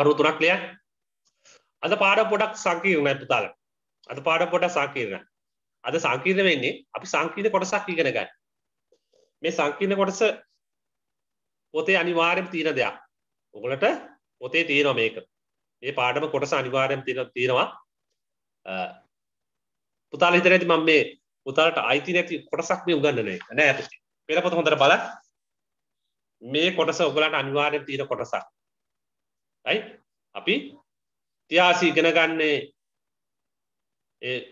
අරුතුරක් ලිය අද පාඩ පොඩක් සංකීර්ණ පුතාල අද පාඩ පොඩ සංකීර්ණ අද සංකීර්ණ වෙන්නේ අපි සංකීර්ණ කොටසක් ඉගෙන ගන්න මේ සංකීර්ණ කොටස පොතේ අනිවාර්යයෙන් තියෙන දෙයක් ඔගලට පොතේ තියෙනවා මේක මේ පාඩම කොටස අනිවාර්යයෙන් තියෙන තියෙනවා පුතාල හිතන ඇති මම මේ පුතාලට අයිති නැති කොටසක් මේ උගන්වන්නේ නෑ අපිට පෙර පොත හොඳට බලන්න මේ කොටස ඔයගලට අනිවාර්යයෙන් තියෙන කොටසක් ඇයි අපි තියාසි ඉගෙන ගන්නේ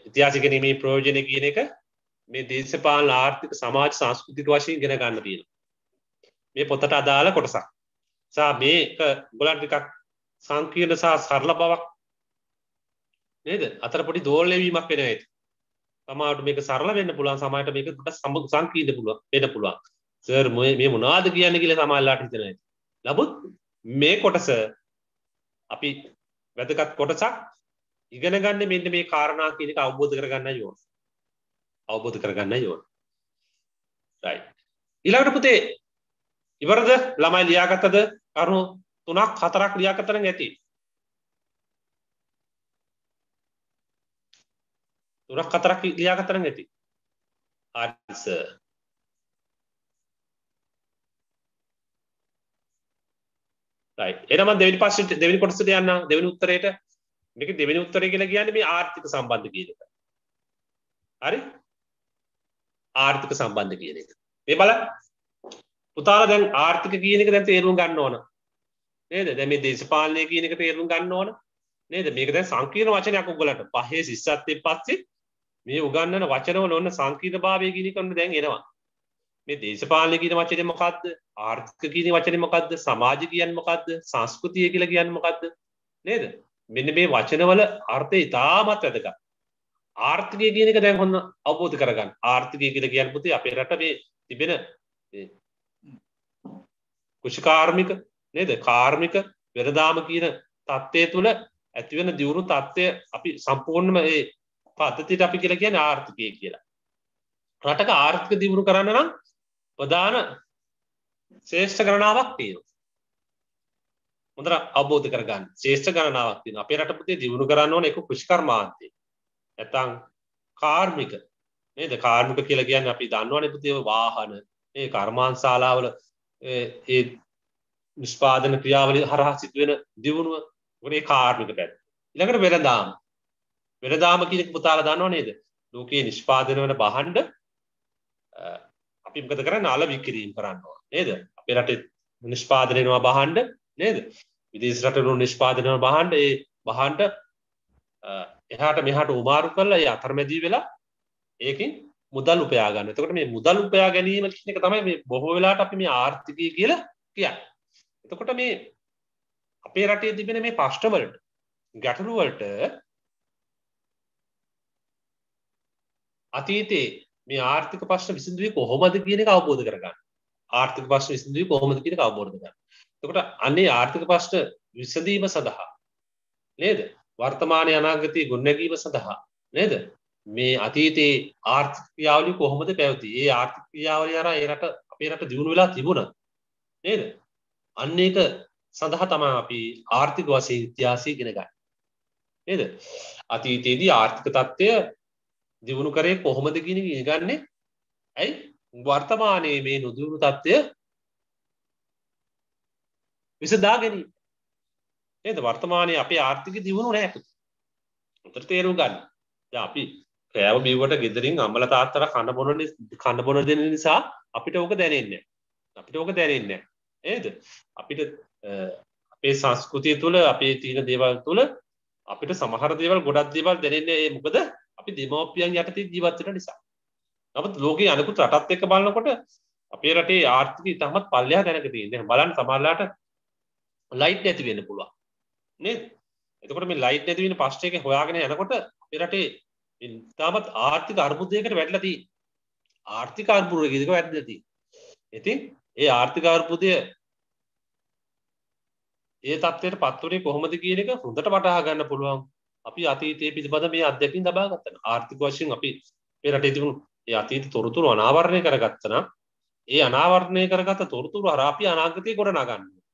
ඉතිහාසිගැනීමේ ප්‍රෝජනය කියන එක මේ දේශපාල ආර්ථික සමාජ සංස්කෘතික වශයෙන් ගෙන ගන්න තියෙන මේ පොතට අදාළ කොටසක් සා මේක ගොලන් ටිකක් සංකීර්ණ සහ සරල බවක් නේද අතර පොඩි දෝලනවීමක් වෙන ඇති තමාට මේක සරල වෙන්න පුළුවන් සමාජයට මේක කොට සංකීර්ණ පුළුවන් වෙන්න පුළුවන් සර් මේ මොනවාද කියන්නේ කියලා සමාජලාට හිතන ඇති නමුත් මේ කොටස අපි වැදගත් කොටසක් ඉගෙන ගන්න මෙන්න මේ කාරණා කියනක අවබෝධ කරගන්න යෝන අවබෝධ කරගන්න යෝන ඉලාට පුතේ ඉවරද ළමයි ලියාගත්තද කරුණු තුනක් හතරක් ලියාකතරන ඇති තුනක් හතරක් ලියාකතරන ඇති ආස එනම දෙවනි පශ දෙවනි කොටසට යන්න දෙවනි උත්තරයට මේක දෙවනි උත්තරය කියලා කියන්න මේ ආර්ථික සම්බන්ධ කියන එක හරි ආර්ථික සම්බන්ධ කියන එක මේ බල පුතාල දැන් ආර්ථික කියන එක දැන් තේරුම් ගන්න ඕන නේද දැන් මේ දේශපාලනය කියන එක තේරුම් ගන්න ඕන නේද මේක දැන් සංකීර්ණ වචනයක් උගලට පහේ ශිෂ්‍යත්වයෙන් පස්සේ මේ උගන්නන වචනවල ඔන්න සංකීර්ණ භාවය කියන එක ඔන්න දැන් එනවා මේ දේශපාලන කියන වචනේ මොකද්ද? ආර්ථික කියන වචනේ මොකද්ද? සමාජ කියන්නේ මොකද්ද? සංස්කෘතිය කියලා කියන්නේ මොකද්ද? නේද? මෙන්න මේ වචනවල අර්ථය ඉතාමත් වැදගත්. ආර්ථිකය කියන එක දැන් හොන්න අවබෝධ කරගන්න. ආර්ථිකය කියලා කියන්නේ පුතේ අපේ රට මේ තිබෙන මේ කුෂකාර්මික නේද? කාර්මික වෙනදාම කියන தත්ත්වය තුළ ඇතිවෙන දියුණු தත්ත්වය අපි සම්පූර්ණම ඒ පද්ධතියට අපි කියලා කියන්නේ ආර්ථිකය කියලා. රටක ආර්ථික දියුණු කරන්න නම් ප්‍රධාන ශේෂ්ඨ ගණනාවක් තියෙනවා. හොඳට අවබෝධ කරගන්න. ශේෂ්ඨ ගණනාවක් තියෙනවා. අපේ රට පුතේ දිනු කරන්න ඕනේ ඒක කුෂ්කර්මාන්තේ. නැත්නම් කාර්මික නේද? කාර්මික කියලා කියන්නේ අපි දන්නවනේ පුතේ වාහන, මේ කර්මාන්තශාලාවල ඒ නිෂ්පාදන ක්‍රියාවලිය හරහා සිදුවෙන දිනුව ඒ කාර්මික පැත්ත. ඊළඟට වෙළඳාම. වෙළඳාම කියන එක පුතාලා දන්නව නේද? ලෝකයේ නිෂ්පාදනය වන බහඬ මොකද කරන්න අල විකිරීම් කරන්නවා නේද අපේ රටේ නිෂ්පාදනයනවා බහන්ඩ නේද විදේශ රටනු නිෂ්පාදනව බහන්ඩ ඒ බහන්ඩ එහාට මෙහාට උමාරු කරලා ඒ අතරමැදී වෙලා ඒකින් මුදල් උපයාගන්න එතකට මේ මුදල් උපයා ගැනීම කින එක තමයි මේ බොහෝ වෙලාට අපි මේ ආර්ථිකය කියලා කිය එතකොට මේ අපේ රටේ තිබෙන මේ පශ්ටවලට ගැටරුවලට අතීතයේ මේ ආර්ථික ප්‍රශ්න විසඳුවේ කොහොමද කියන එක අවබෝධ කරගන්න. ආර්ථික ප්‍රශ්න විසඳුවේ කොහොමද කියන එක අවබෝධ කරගන්න. එතකොට අනේ ආර්ථික ප්‍රශ්න විසඳීම සඳහා නේද? වර්තමාන අනාගතයේ ගොඩනැගීම සඳහා නේද? මේ අතීතයේ ආර්ථික ක්‍රියාවලිය කොහොමද පැවති? ඒ ආර්ථික ක්‍රියාවලිය හරහා ඒ රට අපේ රට දියුණු වෙලා තිබුණා. නේද? අන්න ඒක සඳහා තමයි අපි ආර්ථික වශයෙන් ඉතිහාසය ඉගෙන ගන්න. නේද? අතීතයේදී ආර්ථික තත්ත්වය දියුණු කරේ කොහොමද කියන ගන්නේ ඇයි වර්තමානයේ මේ නොදියුණු තත්ත්වය විසදා ගැනීම ඒද වර්තමානය අපේ ආර්ථික දියුණු නෑකු උතර තේරු ගන්න අපි කෑව බිවට ගෙදරින් අම්මල තාත්තර කණබොන කණබොන දෙන නිසා අපිට ඕක දැනෙන්නේ අපිට ඕක දැනෙන්නේ ඒද අපිට අපේ සංස්කෘතිය තුළ අපේ තියෙන දේවල් තුළ අපිට සමහර දේවල් ගොඩක් දේවල් දැනෙන්නේ මොකද අපි දෙමවපියන් යටතේ ජීවත් වෙන නිසා. නමුත් ලෝකයේ අනෙකුත් රටත් එක්ක බලනකොට අපේ රටේ ආර්ථිකය ඉතාමත් පල්ලෙහා තැනක තියෙනවා. බලන්න සමහරලාට ලයිට් නැති වෙන්න පුළුවන්. නේද? එතකොට මේ ලයිට් නැති වෙන ප්‍රශ්න එක හොයාගෙන යනකොට අපේ රටේ මේ ඉතාමත් ආර්ථික අර්බුදයකට වැටලා තියෙනවා. ආර්ථික අර්බුදයකට වැටලා තියෙනවා. ඉතින් ඒ ආර්ථික අර්බුදය ඒ තත්ත්වයට පත් වුණේ කොහොමද කියන එක හොඳට වටහා ගන්න පුළුවන් අපි අතීතයේ පිළිබඳ මේ අධ්‍යක්ෂින් ලබා ගන්න ආර්ථික වශයෙන් අපි මේ රටේ තිබුණු ඒ අතීත තොරතුරු අනාවරණය කරගත්තා ඒ අනාවරණය කරගත තොරතුරු හරහා අපි අනාගතය ගොඩනගා ගන්නවා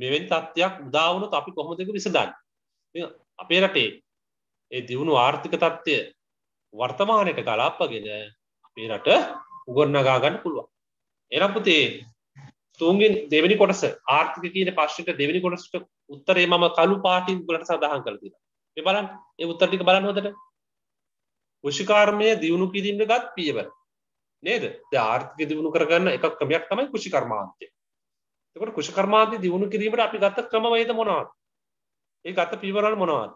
මෙවැනි තත්ත්වයක් උදා වුණොත් අපි කොහොමද ඒක විසඳන්නේ අපේ රටේ ඒ දියුණු ආර්ථික තත්ත්වය වර්තමානයට ගලාප්පගෙන අපේ රට උගන්වගා ගන්න පුළුවන් එහෙනම් පුතේ තුන්වෙනි දෙවෙනි කොටස ආර්ථික කියන ප්‍රශ්නෙට දෙවෙනි කොටසට උත්තරේ මම කළු පාටින් උගලට සඳහන් කරලා තියෙනවා ඒ බලන් ඒ උත්තර ටික බලන්න හොදට කෘෂිකර්මය දියුණු කිරීම ගත් පියවර නේද ආර්ථික දියුණු කරගන්න එක ක්‍රමයක් තමයි කෘෂිකර්මාන්තය එතකොට කෘෂිකර්මාන්තය දියුණු කිරීමට අපි ගත්ත ක්‍රමවේද මොනවද ඒ ගත පියවරල් මොනවද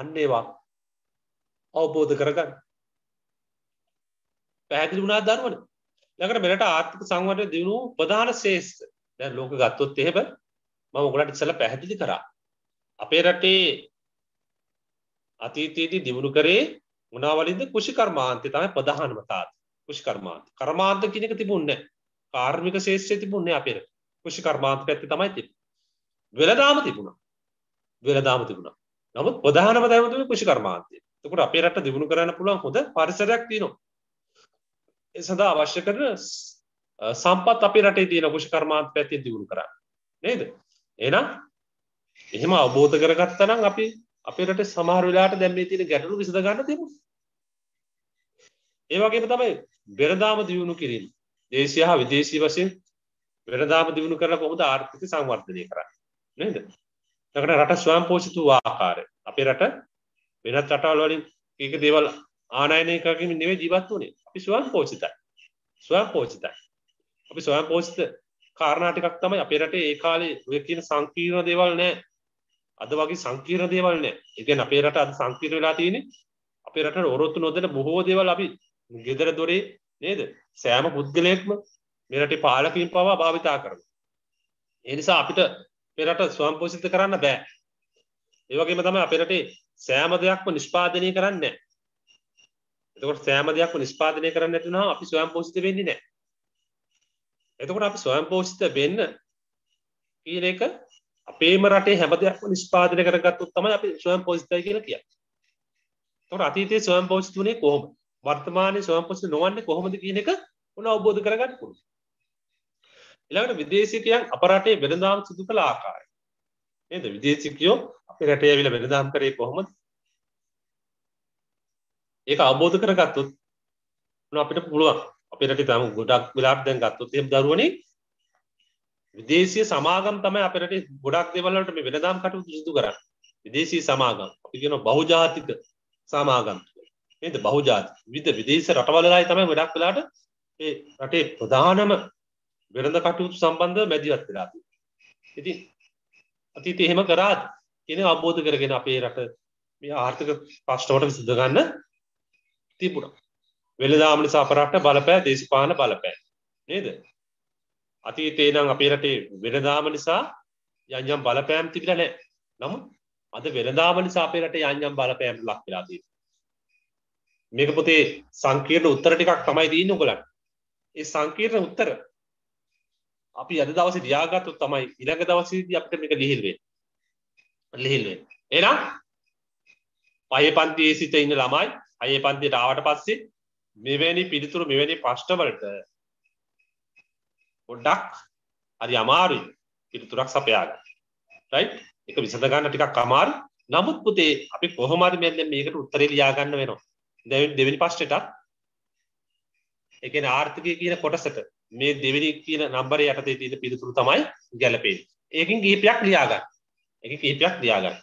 අන්න ඒවා අවබෝධ කරගන්න පැහැදිලි වුණා ධර්මනේ ළඟට මෙරට ආර්ථික සංවර්ධන දියුණු ප්‍රධාන ශේෂ්ඨ දැන් ලෝක ගත්තොත් එහෙම මම ඔයගලට ඉස්සලා පැහැදිලි කරා අපේ රටේ අතීතයේදී දියුණු කරේ මොනවලින්ද කුෂිකර්මාන්තය තමයි ප්‍රධානම තාත් කුෂිකර්මාන්ත කර්මාන්ත කියන එක තිබුණේ කාර්මික ශේෂ්ත්‍රය තිබුණේ අපේ කුෂිකර්මාන්ත පැත්තේ තමයි තිබුණේ වෙලදාම තිබුණා වෙලදාම තිබුණා නමුත් ප්‍රධානම දෑම තමයි කුෂිකර්මාන්තය එතකොට අපේ රට දියුණු කරන්න පුළුවන් හොඳ පරිසරයක් තියෙනවා ඒ සඳහා අවශ්‍ය කරන සම්පත් අපේ රටේ තියෙන කුෂිකර්මාන්ත පැත්තේ දියුණු කරන්න නේද එහෙනම් එහෙම අවබෝධ කරගත්තා නම් අපි අපේ රටේ සමහර වෙලාවට දැන් මේ තියෙන ගැටලු විසඳ ගන්න තිබුණා. ඒ වගේම තමයි වෙළඳාම දියුණු කිරීම. දේශීය හා විදේශීය වශයෙන් වෙළඳාම දියුණු කරලා කොහොමද ආර්ථික සංවර්ධනය කරන්නේ නේද? ඊළඟට රට ස්වයංපෝෂිත වූ ආකාරය. අපේ රට වෙනත් රටවල් වලින් කීක දේවල් ආනයනය කරගෙන නෙවෙයි ජීවත් වුනේ. අපි ස්වයංපෝෂිතයි. ස්වයංපෝෂිතයි. අපි ස්වයංපෝෂිත කාරණා ටිකක් තමයි අපේ රටේ ඒ කාලේ ඔය කියන සංකීර්ණ දේවල් නැහැ. අද වගේ සංකීර්ණ දේවල් නෑ. ඒ කියන්නේ අපේ රට අද සංකීර්ණ වෙලා තියෙන්නේ අපේ රටට ඔරොත්තු නොදෙන බොහෝ දේවල් අපි ගෙදර දොරේ නේද? සෑම පුද්ගලයෙක්ම මේ රටේ පාලකයන් පවා භාවිතා කරනවා. ඒ නිසා අපිට මේ රට ස්වයංපෝෂිත කරන්න බෑ. ඒ වගේම තමයි අපේ රටේ සෑම දෙයක්ම නිෂ්පාදනය කරන්නේ නෑ. එතකොට සෑම දෙයක්ම නිෂ්පාදනය කරන්න නැති වුණාම අපි ස්වයංපෝෂිත වෙන්නේ නැහැ. එතකොට අපි ස්වයංපෝෂිත වෙන්න කියන එක අපේම රටේ හැම දෙයක්ම නිෂ්පාදනය කරගත්තොත් තමයි අපි ස්වයං පෝෂිතයි කියලා කියන්නේ. ඒතකොට අතීතයේ ස්වයං පෝෂිත වුණේ කොහොමද? වර්තමානයේ ස්වයං පෝෂිත නොවන්නේ කොහොමද කියන එක උන අවබෝධ කරගන්න පුළුවන්. ඊළඟට විදේශිකයන් අප රටේ වෙළඳාම් සිදු කළ ආකාරය. නේද? විදේශිකයෝ අපේ රටේ ඇවිල්ලා වෙළඳාම් කරේ කොහොමද? ඒක අවබෝධ කරගත්තොත් උන අපිට පුළුවන් අපේ රටේ තම ගොඩක් වෙලාවට දැන් ගත්තොත් එහෙම දරුවනේ විදේශය සමාගම් තමයි අපට ගොඩක් දෙවලට මේ වෙනදාම් කටු සිදු කර විදේශී සමාගම් අපිගෙන බහුජාතික සමාගම් එද බහුජාති විද විදේශ රටවලලායි තමයි ගොඩක් වෙලාට ඒ රටේ ප්‍රධානම වෙළඳ කටයුතු සම්බන්ධ මැදිවත් වෙලා ඉති අතිත එහෙම කරාත් කෙන අබෝධ කරගෙන අපේ රට මේ ආර්ථික ප්‍රශ්නවට සිද්ධ ගන්න තිබුණා වෙළදාම නිසා අපරට බලපෑ දේශපාලන බලපෑ නේද අතීතේ නම් අපේ රටේ වෙනදාම නිසා යම් යම් බලපෑම් තිබිලා නැහැ. නමුත් අද වෙනදාම නිසා අපේ රටේ යම් යම් බලපෑම් ලක් වෙලා තියෙනවා. මේක පොතේ සංකීර්ණ උත්තර ටිකක් තමයි තියෙන්නේ ඔයගලන්ට. ඒ සංකීර්ණ උත්තර අපි අද දවසේ ලියාගත්තොත් තමයි ඊළඟ දවසේදී අපිට මේක ලිහිල් වෙන්නේ. ලිහිල් වෙන්නේ. එහෙනම් පහේ පන්තියේ සිට ඉන්න ළමයි අයේ පන්තියට ආවට පස්සේ මෙවැනි පිළිතුරු මෙවැනි ප්‍රශ්න වලට ගොඩ්ඩක් හරි අමාරුයි පිළිතුරක් සපයාගන්න රයිට් එක විසඳගන්න ටිකක් අමාරු නමුත් පුතේ අපි කොහොමද මෙන්න මේකට උත්තරේ ලියාගන්න වෙනවා දැන් දෙවෙනි පස්ටේටත් ඒ කියන්නේ ආර්ථිකය කියන කොටසට මේ දෙවෙනි කියන නම්බරේ යටතේ තියෙන පිළිතුරු තමයි ගැලපෙන්නේ ඒකින් කිහිපයක් ලියාගන්න ඒකින් කිහිපයක් ලියාගන්න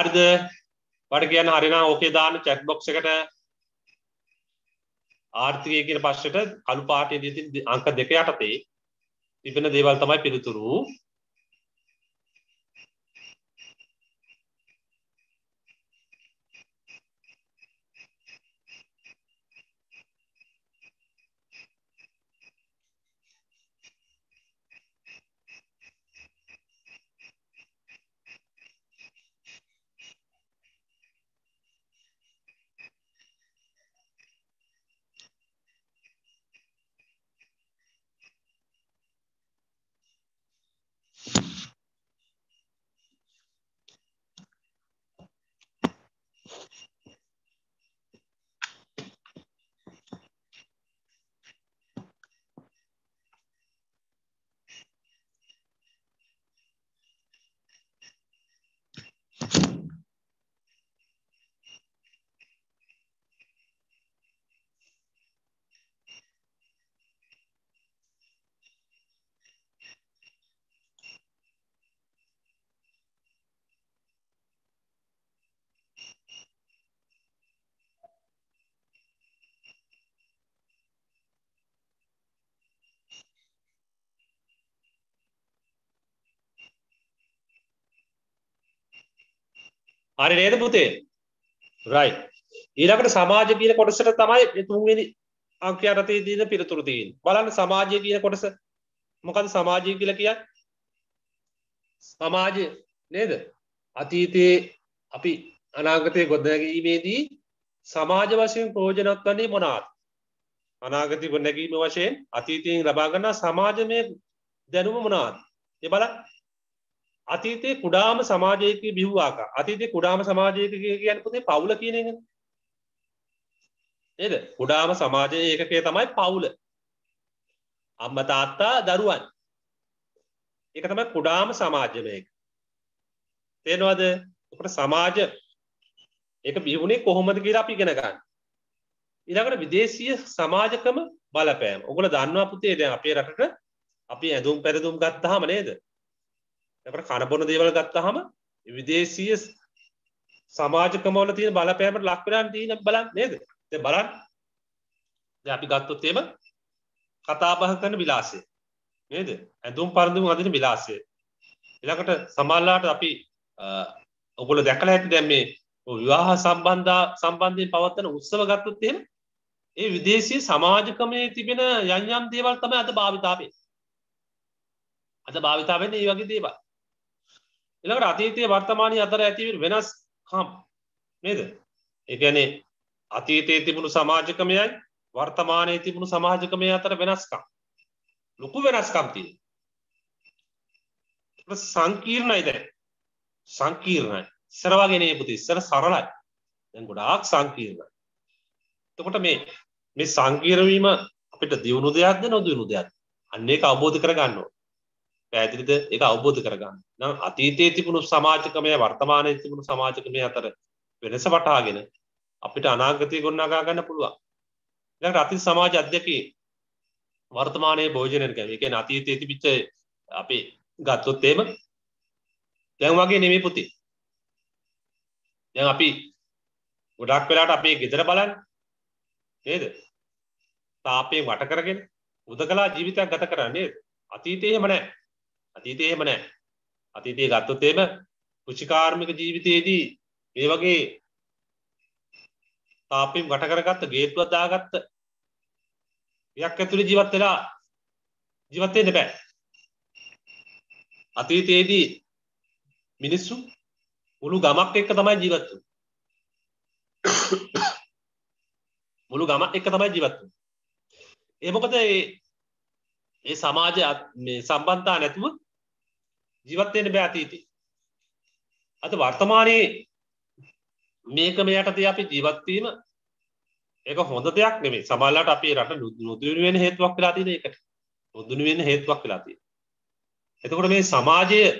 හරිද වට කියන්න හරිනා ඕකේ දාන්න චැට් බොක්ස් එකට ආර්ථිකය කියන පස්සට කළු පාටේ දී අංක දෙක යටතේ තිබෙන දේවල් තමයි පිළිතුරු හරි නේද පුතේ රයි ඊළකට සමාජ කියන කොටසට තමයි තුන්වෙනි අංකයා රතේ දීන පිළිතුරු තියෙන බලන්න සමාජය කියන කොටස මොකද සමාජය කියලා කියන් සමාජය නේද අතීතයේ අපි අනාගතය ගොඩනැගීමේදී සමාජ වශයෙන් ප්‍රෝජනත් වන්නේ මොනාත් අනාගති ගොඩනැගීම වශයෙන් අතීතයෙන් ලබාගන්නා සමාජමය දැනුම මොනාත් එබල අතීතයේ කුඩාම සමාජයක බිහ්වාක අතීතය කුඩාම සමාජයක කියන පුතේ පවුල කියන එක එද කුඩාම සමාජය ඒකකය තමයි පවුල අම්ම තාත්තා දරුවන් එක තමයි කුඩාම සමාජයක තේනවාද අපට සමාජ ඒක බිහුණේ කොහොමද කියලා අපි ඉගෙන ගන්න ඊළඟට විදේශීය සමාජකම බලපෑම ඔගොල්ලෝ දන්නවා පුතේ දැන් අපේ රටට අපි ඇඳුම් පැරදුම් ගත්තාම නේද එකට කණබොන දේවල් ගත්තහම විදේශීය සමාජකමවල තියෙන බලපෑමට ලක්වෙලාන් තියෙන බලන්න නේද බලන්න අපි ගත්තොත්තේම කතාබහ කරන විලාසය නේද ඇඳුම් පරඳුම් අදින විලාසය එළකට සමල්ලාට අපි ඔගොල දැකල ඇති දැම් මේ විවාහ සම්බන්ධා සම්බන්ධයෙන් පවත්වන උත්සව ගත්තොත්තේම ඒ විදේශී සමාජකමේ තිබෙන යන්යම් දේවල් තමයි අද භාවිතාවේ අද භාවිතාවෙන් ඒ වගේ දේවල් එළකට අතීතය වර්තමානය අතර ඇතිව වෙනස් කම් නේද එකනේ අතීතයේ තිබුණු සමාජකමයයි වර්තමානයේ තිබුණු සමාජකමය අතර වෙනස්කම් ලොකු වෙනස්කම් තියෙන සංකීර්ණයි දැන් සංකීර්ණයි ඉස්සර වගේ නේ පුතේ ඉස්සර සරලයි දැන් ගොඩාක් සංකීර්ණයි එතකොට මේ මේ සංකීර්ණ වීම අපිට දියුණු දෙයක්ද නොදියුණු දෙයක්ද අන්න ඒක අවබෝධ කරගන්න ඕන පැදිලිද එක අවබෝධ කරගන්න නම් අතීතයේ තිබුණු සමාජකමය වර්තමානය තිබුණු සමාජකමය අතර වෙනස වටාගෙන අපිට අනාගතය ගොන්නගා ගන්න පුළුවන් ඊළඟට අතීත සමාජ අධ්‍යක්ෂ වර්තමානයේ භෝජනය කරන ඒ කියන්නේ අතීතයේ තිබිච්ච අපි ගත්තොත් එහෙම දැන් වගේ නෙමෙයි පුතේ දැන් අපි ගොඩක් වෙලාට අපේ ගෙදර බලන්න නේද තාපයෙන් වට කරගෙන උදකලා ජීවිතයක් ගත කරන්නේ අතීතයේ එහෙම නැහැ අතීතයේ එහෙම නැහැ. අතීතයේ ගත්තොත් එහෙම ෘචිකාර්මික ජීවිතයේදී මේ වගේ තාප්පෙන් වට කරගත්ත ගේට්ටුවක් දාගත්ත එයක් ඇතුලේ ජීවත් වෙලා ජීවත් වෙන්න බෑ. අතීතයේදී මිනිස්සු මුළු ගමක් එක්ක තමයි ජීවත් වුනේ. මුළු ගමක් එක්ක තමයි ජීවත් වුනේ. ඒ මොකද ඒ ඒ සමාජ මේ සම්බන්ධතා නැතුව ජීවත්වයට බෑතීති අද වර්තමානයේ මේක මේ යටතේ අපි ජීවත්වීම ඒක හොඳ දෙයක් නෙමේ සමහරවිට අපේ රට නොදුණු වෙන හේතුවක් වෙලා තියෙන එකට නොදුණු වෙන හේතුවක් වෙලා තියෙනවා එතකොට මේ සමාජයේ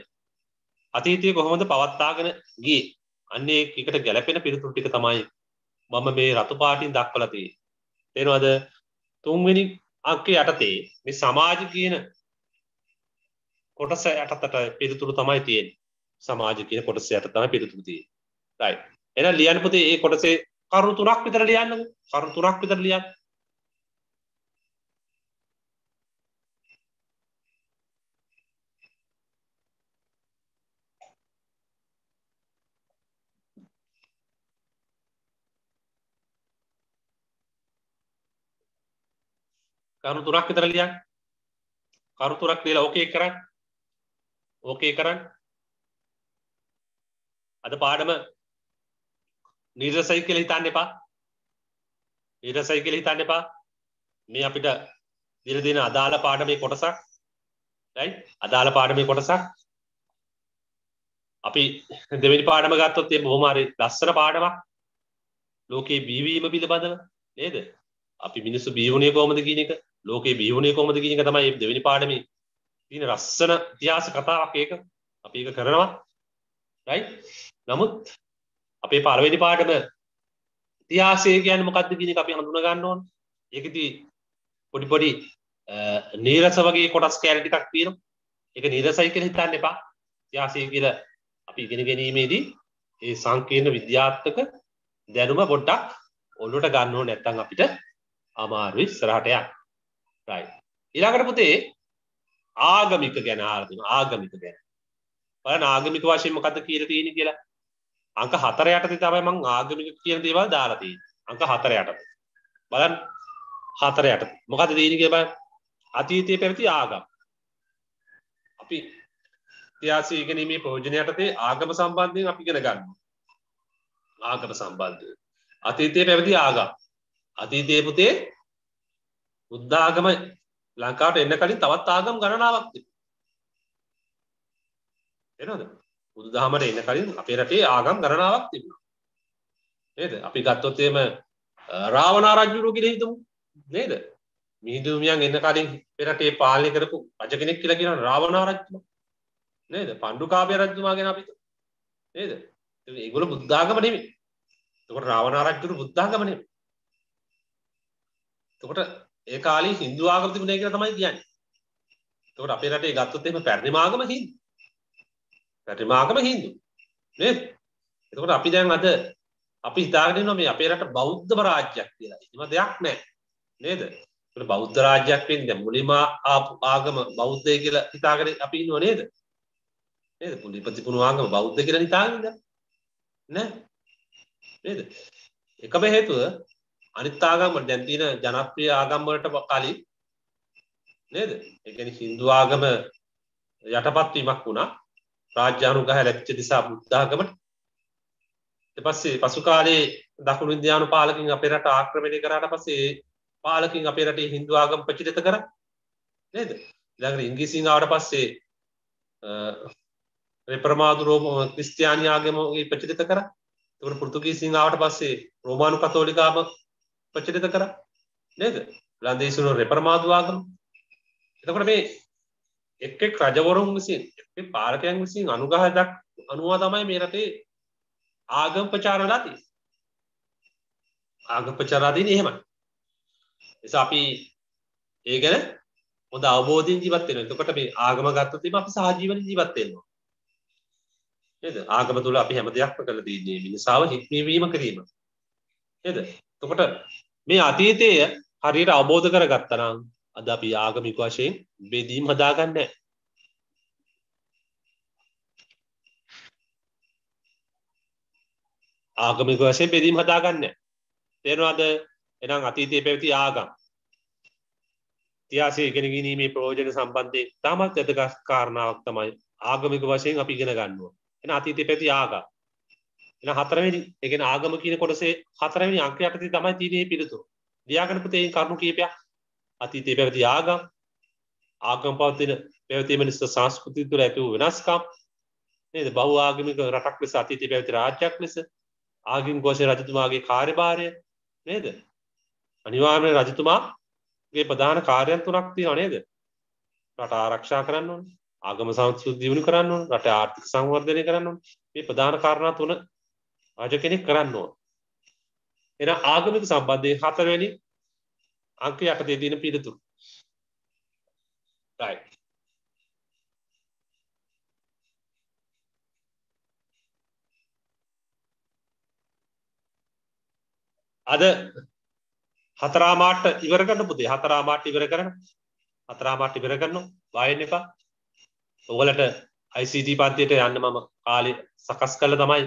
අතීතයේ කොහොමද පවත්වාගෙන ගියේ අන්න ඒකට ගැළපෙන පිළිතුරු ටික තමයි මම මේ රතු පාටින් දක්වලා තියෙන්නේ තේනවද තුන්වෙනි අංකය යටතේ මේ සමාජ කියන කොටස යටතට පිළිතුරු තමයි තියෙන්නේ. සමාජ කියන කොටස යට තමයි පිළිතුරු තියෙන්නේ. right. එහෙනම් ලියන්න පුතේ මේ කොටසේ කරුණු තුනක් විතර ලියන්නකෝ. කරුණු තුනක් විතර ලියන්න. කරුණු තුනක් විතර ලියන්න. කරුණු තුනක් ලියලා ඕකේ කරන්න. ඕකේ කරන්න අද පාඩම නිරසයි කියලා හිතන්න එපා නිරසයි කියලා හිතන්න එපා මේ අපිට දින දින අදාළ පාඩමේ කොටසක් right අදාළ පාඩමේ කොටසක් අපි දෙවෙනි පාඩම ගත්තොත් මේ බොහොම හරි ලස්සන පාඩමක් ලෝකේ බිහිවීම පිළිබඳව නේද අපි මිනිස්සු බිහිවුනේ කොහොමද කියන එක ලෝකේ බිහිවුනේ කොහොමද කියන එක තමයි මේ දෙවෙනි පාඩමේ තියෙන ලස්සන ඉතිහාස කතාවක් ඒක. අපි ඒක කරනවා. right? නමුත් අපේ පළවෙනි පාඩම ඉතිහාසය කියන්නේ මොකක්ද කියන එක අපි හඳුනා ගන්න ඕන. ඒකදී පොඩි පොඩි නීරස වගේ කොටස් කෑලි ටිකක් තියෙනවා. ඒක නීරසයි කියලා හිතන්න එපා. ඉතිහාසය කියලා අපි ඉගෙන ගැනීමේදී ඒ සංකීර්ණ විද්‍යාත්මක දැනුම පොඩ්ඩක් ඔළුවට ගන්න ඕනේ නැත්නම් අපිට අමාරුයි ඉස්සරහට යන්න. right. ඊළඟට පුතේ ආගමික ගැන ආරදින ආගමික ගැන බලන්න ආගමික වශයෙන් මොකද්ද කියලා තියෙන්නේ කියලා අංක 4 යටතේ තමයි මම ආගමික කියන දේවල් දාලා තියෙන්නේ අංක 4 යටතේ බලන්න 4 යටතේ මොකද්ද තියෙන්නේ කියලා බලන්න අතීතයේ පැවති ආගම් අපි ඉතිහාසය ඉගෙනීමේ ප්‍රයෝජන යටතේ ආගම සම්බන්ධයෙන් අපි ඉගෙන ගන්නවා ආගම සම්බන්ධව අතීතයේ පැවති ආගම් අතීතයේ පුතේ බුද්ධාගම ලංකාවට එන්න කලින් තවත් ආගම් ගණනාවක් එනද බුදු දහමට එන්න කලින් අපේ රටේ ආගම් ගණනාවක් තිබුණා නේද අපි ගත්තොත් එහෙම රාවණ රජුරු කියලා හිතමු නේද මිහිඳුමියන් එන්න කලින් පෙරටේ පාලනය කරපු රජ කෙනෙක් කියලා කියන රාවණ රජතුමා නේද පණ්ඩුකාභය රජතුමා ගැන අපි නේද ඒගොල්ලෝ බුද්ධාගම නෙමෙයි එතකොට රාවණ රජුරු බුද්ධාගම නෙමෙයි එතකොට ඒ කාලේ Hindu ආගම තිබුණේ කියලා තමයි කියන්නේ. එතකොට අපේ රටේ ගත්තොත් එහෙම පැරණිම ආගම Hindu. පැරණිම ආගම Hindu. නේද? එතකොට අපි දැන් අද අපි හිතාගෙන ඉන්නවා මේ අපේ රට බෞද්ධම රාජ්‍යයක් කියලා. එහෙම දෙයක් නැහැ. නේද? ඒකට බෞද්ධ රාජ්‍යයක් වෙන්නේ දැන් මුලින්ම ආපු ආගම බෞද්ධය කියලා හිතාගෙන අපි ඉන්නව නේද? නේද? මුලින් ප්‍රතිපුණු ආගම බෞද්ධ කියලා හිතාගෙන ඉඳලා. නෑ? නේද? එකම හේතුව අනිත් ආගම්වල දැන් තියෙන ජනප්‍රිය ආගම් වලට කලින් නේද? ඒ කියන්නේ Hindu ආගම යටපත් වීමක් වුණා. රාජ්‍ය අනුග්‍රහය ලැබිච්ච නිසා බුද්ධ ආගමට. ඊට පස්සේ පසු කාලේ දකුණු ඉන්දියානු පාලකින් අපේ රට ආක්‍රමණය කරාට පස්සේ පාලකින් අපේ රටේ Hindu ආගම ප්‍රචලිත කරා. නේද? ඊළඟට ඉංග්‍රීසීන් ආවට පස්සේ ඒ ප්‍රමාද රෝම ක්‍රිස්තියානි ආගම ප්‍රචලිත කරා. ඒකට පෘතුගීසීන් ආවට පස්සේ රෝමානු කතෝලික ආගම ප්‍රචලිත කරා නේද? ලන්දේසිනුවර රෙපර්මාදුවාගම. එතකොට මේ එක් එක් රජවරුන් විසින් එක් එක් පාලකයන් විසින් අනුග්‍රහ දක් අනුව තමයි මේ රටේ ආගම ප්‍රචාර වෙලා තියෙන්නේ. ආගම ප්‍රචාරලා තියෙන්නේ එහෙමයි. නිසා අපි ඒ ගැන හොඳ අවබෝධයෙන් ජීවත් වෙනවා. එතකොට මේ ආගම ගත්තොත් එimhe අපි සහජීවන ජීවත් වෙනවා. නේද? ආගම තුල අපි හැම දෙයක්ම කරලා තියෙන්නේ මිනිසාව හික්මීම කිරීම. නේද? එතකොට මේ අතීතය හරියට අවබෝධ කර ගත්තනම් අද අපි ආගමික වශයෙන් බෙදීම් හදාගන්න ආගමික වශයෙන් බෙදීම් හදාගන්න තේරවාද එනම් අතීතය පැවති ආගම් තියාසේ ඉගෙන ගැනීමේ ප්‍රෝජන සම්බන්ධය තමත් ඇතකස් කාරණාවක් තමයි ආගමික වශයෙන් අපි ඉගෙන ගන්නවා එන අතීතය පැති ආගම් එන හතරවෙනි ඒ කියන්නේ ආගම කියන කොටසේ හතරවෙනි අංකය යටතේ තමයි තියෙන්නේ මේ පිළිතුර. ලියාගන්නපු තේන් කරුණු කීපයක් අතීතයේ පැවති ආගම් ආගම් පවතින පැවතීම නිසා සංස්කෘතිය තුළ ඇති වූ වෙනස්කම් නේද බහු ආගමික රටක් ලෙස අතීතයේ පැවති රාජ්‍යයක් ලෙස ආගම් ഘോഷ රජතුමාගේ කාර්යභාරය නේද අනිවාර්යයෙන් රජතුමාගේ ප්‍රධාන කාර්යයන් තුනක් තියෙනවා නේද රට ආරක්ෂා කරන්න ඕනේ ආගම සංස්කෘතිය දියුණු කරන්න ඕනේ රට ආර්ථික සංවර්ධනය කරන්න ඕනේ මේ ප්‍රධාන කාරණා තුන රජ කෙනෙක් කරන්න ඕන. එහෙනම් ආගමික සම්බන්ධයේ හතරවෙනි අංක යටතේ තියෙන පිළිතුරු. right අද හතරාමාට ඉවර කරන්න පුතේ හතරාමාට ඉවර කරන්න හතරාමාට ඉවර කරනවා වයින් එපා ඔයගලට ICT පන්තියට යන්න මම කාලේ සකස් කළා තමයි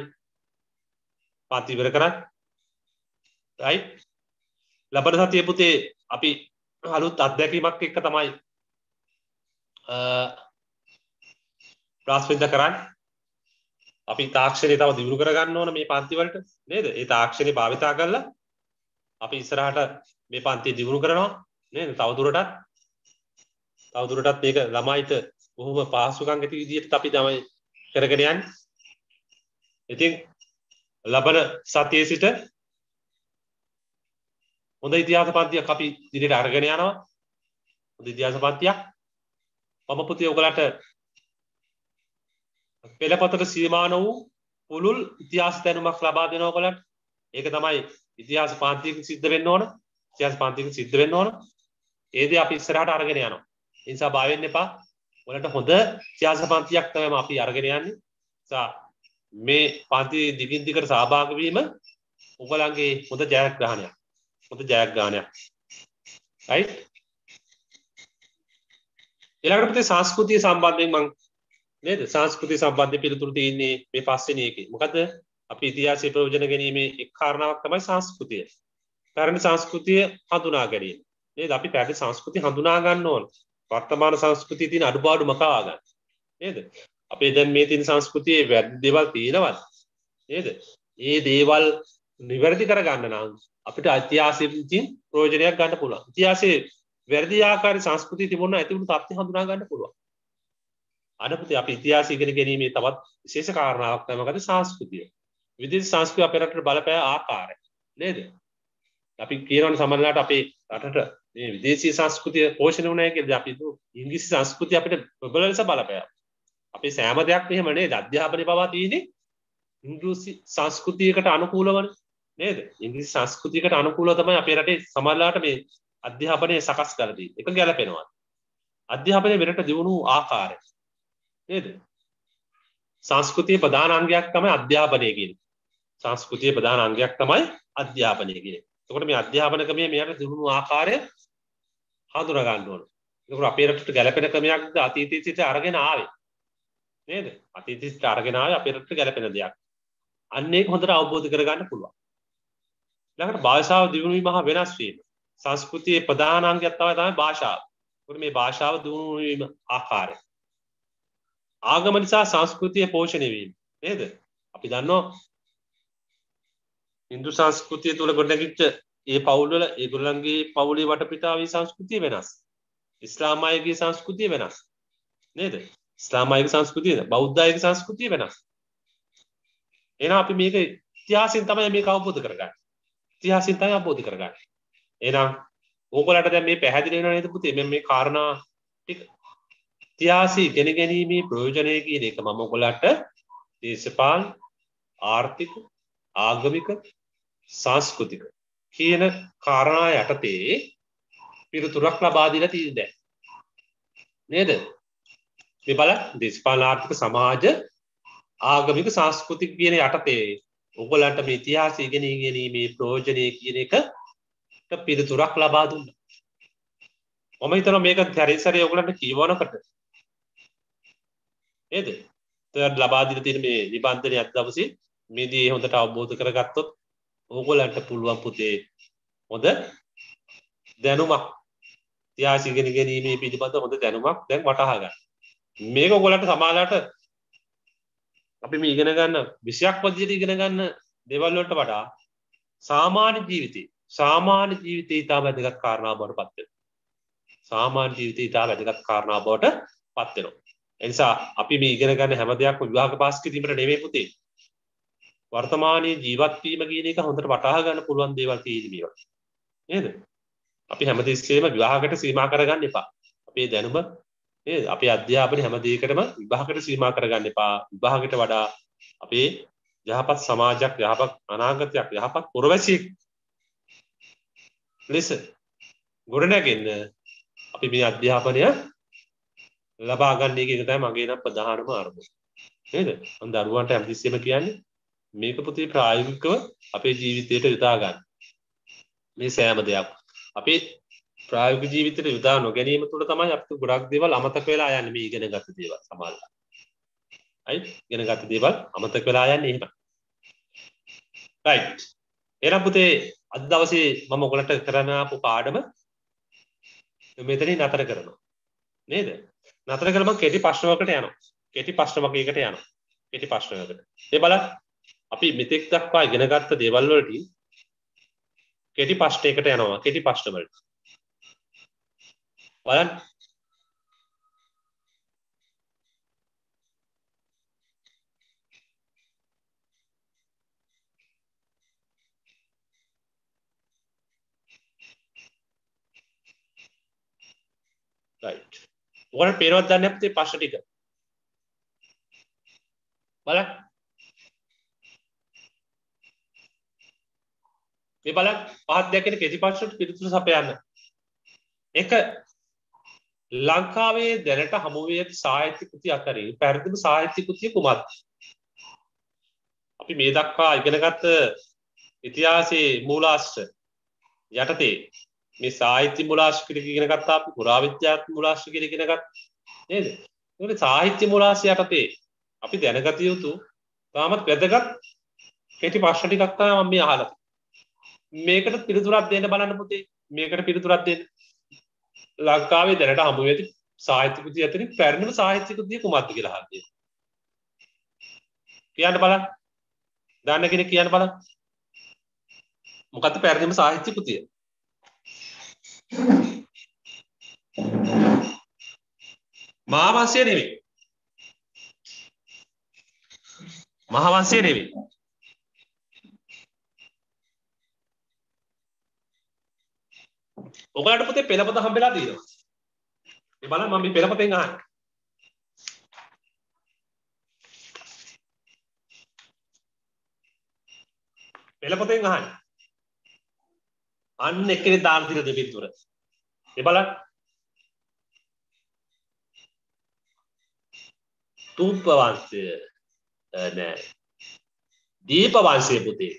පාති ඉවර කරන්න රයි ලබන සතිය පුතේ අපි අලුත් අත්දැකීමක් එක්ක තමයි ප්‍රාස්විද්ධ කරන්න අපි තාක්ෂණය තව දිවුරු කරගන්න ඕන මේ පන්තිවලට නේද ඒ තාක්ෂණය භාවිතා කරලා අපි ඉස්සරහට මේ පන්තිය දිවුරු කරනවා නේද තවදුරටත් තවදුරටත් මේක ළමයිට බොහොම පහසුකම් ඇති විදිහට අපි තමයි කරගෙන යන්නේ ඉතින් ලබන සතියේ සිට හොඳ ඉතිහාස පන්තියක් අපි දිනේට අරගෙන යනවා. හොඳ ඉතිහාස පන්තියක්. මම පුතේ ඔයගලට පෙළපතට සීමාන වූ පුළුල් ඉතිහාස දැනුමක් ලබා දෙනවා ඔයගලට. ඒක තමයි ඉතිහාස පන්තියකින් සිද්ධ වෙන්න ඕන. ඉතිහාස පන්තියකින් සිද්ධ වෙන්න ඕන. ඒ දේ අපි ඉස්සරහට අරගෙන යනවා. ඒ නිසා බාවෙන්න එපා. ඔයාලට හොඳ ඉතිහාස පන්තියක් තමයි අපි අරගෙන යන්නේ. නිසා මේ පන්ති දිගින් දිගට සහභාගී වීම උගලන්ගේ හොඳ ජයග්‍රහණයක්. හොඳ ජයග්‍රහණයක්. right? ඊළඟට පුතේ සංස්කෘතිය සම්බන්ධයෙන් මම නේද සංස්කෘතිය සම්බන්ධයෙන් පිළිතුරු තියෙන්නේ මේ පස්වෙනි එකේ. මොකද අපි ඉතිහාසයේ ප්‍රයෝජන ගැනීමේ එක් කාරණාවක් තමයි සංස්කෘතිය. පැරණි සංස්කෘතිය හඳුනා ගැනීම. නේද? අපි පැරණි සංස්කෘතිය හඳුනා ගන්න ඕන. වර්තමාන සංස්කෘතියේ තියෙන අඩුපාඩු මකවා ගන්න. නේද? අපේ දැන් මේ තින් සංස්කෘතියේ වැර් දෙවල් තියෙනවත් නේද ඒ දේවල් නිවැරදි කර ගන්න නම් අපිට අතිහාසිතින් ප්‍රෝජනයක් ගන්න පුළුවන් ඉතිහාසේ වැරදි ආකාරي සංස්කෘතිය තිබුණ ඇතිවුණු තත්ත්ව හඳුනා ගන්න පුළුවන් අනපති අපි ඉතිහාසය ඉගෙන ගැනීමේ තවත් විශේෂ කාරණාවක් තමයි මොකද සංස්කෘතිය විදේශ සංස්කෘතිය අපේ රටට බලපෑ ආකාරය නේද අපි කියනවනේ සමහරලාට අපේ රටට මේ විදේශීය සංස්කෘතිය පෝෂණය වුණා කියලා අපි ඉංග්‍රීසි සංස්කෘතිය අපිට ප්‍රබල ලෙස බලපෑවා අපේ සෑම දෙයක් මෙහෙම නේද අධ්‍යාපනය පවා තියෙන්නේ ඉංග්‍රීසි සංස්කෘතියකට අනුකූලවනේ නේද ඉංග්‍රීසි සංස්කෘතියකට අනුකූලව තමයි අපේ රටේ සමහරලාට මේ අධ්‍යාපනය සකස් කරලා තියෙන්නේ ඒක ගැලපෙනවා අධ්‍යාපනය වෙනට දියුණු ආකාරය නේද සංස්කෘතිය ප්‍රධාන අංගයක් තමයි අධ්‍යාපනය කියන්නේ සංස්කෘතිය ප්‍රධාන අංගයක් තමයි අධ්‍යාපනය කියන්නේ එතකොට මේ අධ්‍යාපන ක්‍රමය මෙයාට දියුණු ආකාරය හඳුනා ගන්න ඕන එතකොට අපේ රටට ගැලපෙන ක්‍රමයක්ද අතීතයේ සිට අරගෙන ආවේ නේද අතීතයට අරගෙනාව අපිට ගැලපෙන දෙයක් අන්න ඒක හොඳට අවබෝධ කරගන්න පුළුවන් ඊළඟට භාෂාව දියුණු වීම හා වෙනස් වීම සංස්කෘතියේ ප්‍රධානාංගයක් තමයි තමයි භාෂාව. ඒකට මේ භාෂාව දියුණු වීම ආකාරය. ආගම නිසා සංස්කෘතිය පෝෂණය වීම නේද? අපි දන්නවා Hindu සංස්කෘතිය තුල ගොඩනැගිච්ච ඒ පවුල්වල ඒගොල්ලන්ගේ පවුලේ වටපිටාවේ සංස්කෘතිය වෙනස්. ඉස්ලාම් අයගේ සංස්කෘතිය වෙනස්. නේද? ඉස්ලාමයික සංස්කෘතියද බෞද්ධයික සංස්කෘතිය වෙනස් එනම් අපි මේක ඉතිහාසින් තමයි මේ අවබෝධ කරගන්න ඉතිහාසින් තමයි අවබෝධ කරගන්න එනම් ඕකලට දැන් මේ පැහැදිලි වෙනවා නේද පුතේ මම මේ කාරණා ටික ඉතිහාසය ඉගෙන ගැනීමේ ප්‍රයෝජනය කියන එක මම ඔයගලට දේශපාලන ආර්ථික ආගමික සංස්කෘතික කියන කාරණා යටතේ පිළිතුරක් ලබා දීලා තියෙන්නේ නේද මේ බලන්න දේශපාලන ආර්ථික සමාජ ආගමික සංස්කෘතික කියන යටතේ ඔයගලන්ට මේ ඉතිහාසය ඉගෙන ගැනීමේ ප්‍රයෝජනය කියන එකට පිළිතුරක් ලබා දුන්නා. මම හිතනවා මේක තරිසරේ ඔයගලන්ට කියවනකට නේද? ඒත් ලබා දීලා තියෙන මේ නිබන්ධනය අද දවසේ මේදී හොඳට අවබෝධ කරගත්තොත් ඕගොලන්ට පුළුවන් පුතේ හොඳ දැනුමක් ඉතිහාස ඉගෙන ගැනීමේ පිළිබඳ හොඳ දැනුමක් දැන් වටහා ගන්න. මේක ගොලට සමාලාට අපි මේ ඉගෙන ගන්න විෂයක් පදියට ඉගෙන ගන්න දෙවල්ලොට වඩා සාමාන්‍ය ජීවිතය සාමාන්‍ය ජීවිතය ඉතා වැදගත් කාරණා බවට පත්වෙන සාමාන්‍ය ජීවිතය ඉතා වැදගත් කාරණා බවට පත්වෙනවා එනිසා අපි මේ ඉගෙන ගන්න හැම දෙයක් විවාහක පාස්කිරීමට නෙමෙයි පුතේ වර්තමානයේ ජීවත් වීම කියන එක හොඳට වටහා ගන්න පුළුවන් දේවල් තියෙදි මේවා නේද අපි හැමතිස්සෙම විවාහකට සීමා කරගන්න එපා අපේ දැනුම නේද? අපේ අධ්‍යාපනයේ හැම දෙයකටම විභාගයට සීමා කරගන්න එපා. විභාගයට වඩා අපේ යහපත් සමාජයක්, යහපත් අනාගතයක්, යහපත් පුරවැසියෙක් ලෙස ගොඩනැගෙන්න අපි මේ අධ්‍යාපනය ලබා ගන්න එක තමයි මගේ නම් ප්‍රධානම අරමුණ. නේද? මම දරුවන්ට හැමතිස්සෙම කියන්නේ මේක පුතේ ප්‍රායෝගිකව අපේ ජීවිතයට යොදා ගන්න. මේ සෑම දෙයක් අපේ ප්‍රායෝගික ජීවිතයට යොදා නොගැනීම තුළ තමයි අපිට ගොඩක් දේවල් අමතක වෙලා යන්නේ මේ ඉගෙන ගත්ත දේවල් සමහරවල්. right ඉගෙන ගත්ත දේවල් අමතක වෙලා යන්නේ එහෙම. right එහෙනම් පුතේ අද දවසේ මම ඔයගලට කරන්න ආපු පාඩම මෙතනින් නතර කරනවා. නේද? නතර කරලා මම කෙටි ප්‍රශ්නවලකට යනවා. කෙටි ප්‍රශ්නවකයකට යනවා. කෙටි ප්‍රශ්නවලකට. ඒ බලන්න අපි මෙතෙක් දක්වා ඉගෙන ගත්ත දේවල් වලට කෙටි ප්‍රශ්නයකට යනවා. කෙටි ප්‍රශ්න වලට. බලන්න right ඕකට පේනවත් දන්නේ අපිට පස්ස ටික බලන්න මේ බලන්න පහත් දෙකේ කිසි පස්සට පිළිතුරු සපයන්න එක ලංකාවේ දැනට හමුවේ ඇති සාහිත්‍යකෘති අතරින් පැරදිම සාහිත්‍යකෘතිය කුමත් අපි මේ දක්වා ඉගෙනගත්ත ඉතිහාසයේ මූලාශ්‍ර යටතේ මේ සාහිත්‍ය මුලාශ්‍ර කියලා ඉගෙන ගත්තා අපි පුරාවිද්‍යාත්මක මුලාශ්‍ර කියලා ඉගෙන ගත්තා නේද? ඒකනේ සාහිත්‍ය මුලාශ්‍ර යටතේ අපි දැනගත යුතු තාමත් වැදගත් කෙටි ප්‍රශ්න ටිකක් තමයි මම මේ අහලා. මේකට පිළිතුරක් දෙන්න බලන්න පුතේ. මේකට පිළිතුරක් දෙන්න. ලංකාවේ දැනට හමු ඇති සාහිත්‍යකෘති අතරින් පැරණිම සාහිත්‍යකෘතිය කුමක්ද කියලා අහන්නේ. කියන්න බලන්න. දන්න කෙනෙක් කියන්න බලන්න. මොකද්ද පැරණිම සාහිත්‍යකෘතිය? මහාවංශය නෙවෙයි. මහාවංශය නෙවෙයි. ඔගලට පුතේ පෙළපත හම්බෙලා තියෙනවා. මේ බලන්න මම මේ පෙළපතෙන් අහන්නේ. පෙළපතෙන් අහන්නේ. අන්න එක්කනේ දාන තිර දෙපින් තුර. මේ බලන්න. තූප වංශය නෑ. දීප වංශය පුතේ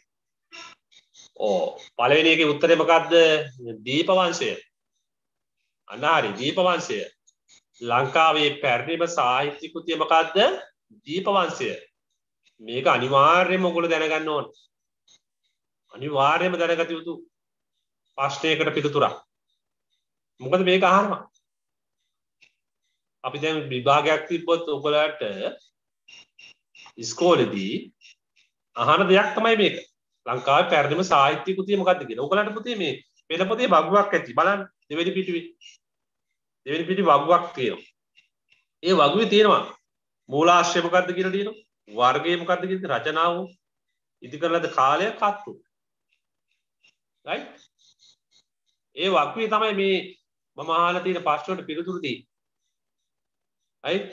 ඕ පළවෙනි එකේ උත්තරේ මොකද්ද? දීපවංශය. අනාරි දීපවංශය. ලංකාවේ පැරණිම සාහිත්‍ය කෘතිය මොකද්ද? දීපවංශය. මේක අනිවාර්යයෙන්ම ඔයගොල්ලෝ දැනගන්න ඕන. අනිවාර්යයෙන්ම දැනගත යුතු ප්‍රශ්නයකට පිළිතුරක්. මොකද මේක අහනවා. අපි දැන් විභාගයක් තිබ්බොත් ඔයගොල්ලන්ට ඉස්කෝලේදී අහන දෙයක් තමයි මේක. ලංකාව පැරදිම සාහිත්‍ය කෘතිය මොකක්ද කියලා. ඔයගලන්ට පුතේ මේ වෙන පොතේ වගුවක් ඇති. බලන්න දෙවෙනි පිටුවේ. දෙවෙනි පිටුවේ වගුවක් තියෙනවා. ඒ වගුවේ තියෙනවා මූලාශ්‍රය මොකක්ද කියලා තියෙනවා. වර්ගය මොකක්ද කියලා රචනාව ඉදි කරලාද කාලය කත්තු. right? ඒ වගුවේ තමයි මේ මම අහලා තියෙන ප්‍රශ්නවලට පිළිතුරු දෙන්නේ. right?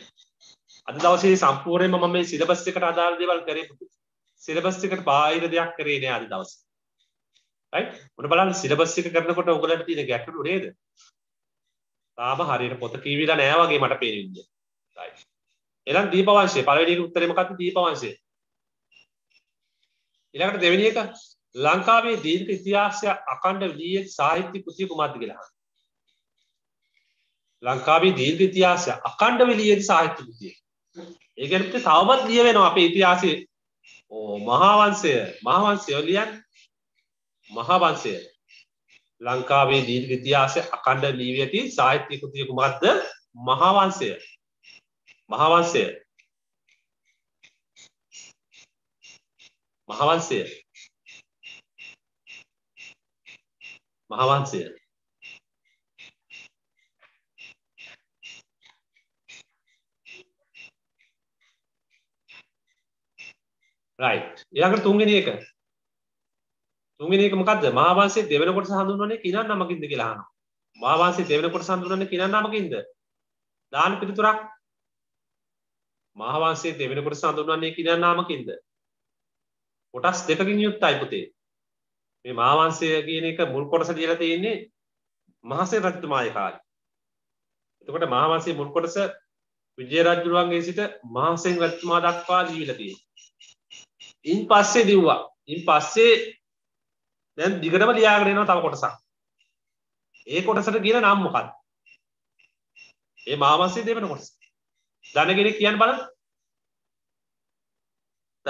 අද දවසේ සම්පූර්ණයෙන්ම මම මේ සිලබස් එකට අදාළ දේවල් කරේ පුතේ. සිලබස්තිකට බාහිර දෙයක් කරේ නෑ අද දවස මොන බලන්න සිලබස්සික කරනකොට ඔගලට තියෙන ගැටලු නේද තාම හරියට පොත කියවිලා නෑ වගේ මට පේනින්ද එහෙනම් දීපවංශය පළවෙනි උත්තරේ මොකක්ද දීපවංශය ඊළඟට දෙවෙනි එක ලංකාවේ දීර්ඝ ඉතිහාසය අඛණ්ඩ වීයේ සාහිත්‍ය කෘතිය කුමක්ද කියලා අහනවා ලංකාවේ දීර්ඝ ඉතිහාසය අඛණ්ඩව ලියන සාහිත්‍ය කෘතිය. ඒ කියන්නේ තවමත් ලියවෙනවා අපේ ඉතිහාසයේ ඕ මහාවංශය මහාවංශය ලියන් මහාවංශය ලංකාවේ දීර්ඝ ඉතිහාසයේ අඛණ්ඩ ලිවි ඇති සාහිත්‍ය කෘතිය කුමක්ද මහාවංශය මහාවංශය මහාවංශය මහාවංශය රයිට් ඊළඟට තුන්වෙනි එක තුන්වෙනි එක මොකද්ද මහා වංශයේ දෙවෙනි කොටස හඳුන්වන්නේ කිනා නමකින්ද කියලා අහනවා මහා වංශයේ දෙවෙනි කොටස හඳුන්වන්නේ කිනා නමකින්ද දාන පිළිතුරක් මහා වංශයේ දෙවෙනි කොටස හඳුන්වන්නේ කිනා නාමකින්ද කොටස් දෙකකින් යුක්තයි පුතේ මේ මහා වංශය කියන එක මුල් කොටස කියලා තියෙන්නේ මහසේ රජතුමාගේ කාලේ එතකොට මහා වංශයේ මුල් කොටස විජය රජුරුවන්ගේ සිට මහසෙන් රජතුමා දක්වා දීවිලා තියෙනවා ඉන් පස්සේ දිව්වා ඉන් පස්සේ දැන් දිගටම ලියාගෙනනවා තව කොටසක් ඒ කොටසට කියන නම් මොකක්ද ඒ මාමස්සේ දෙවන කොටස ධනගිරි කියන්න බලන්න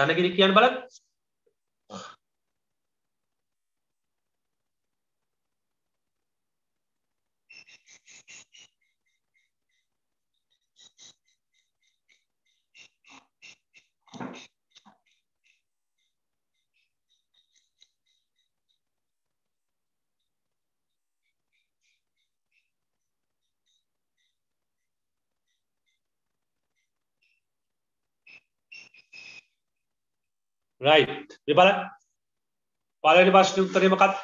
ධනගිරි කියන්න බලන්න රයිට් බල පලනි ප්‍රශ්න උත්තරයමකත්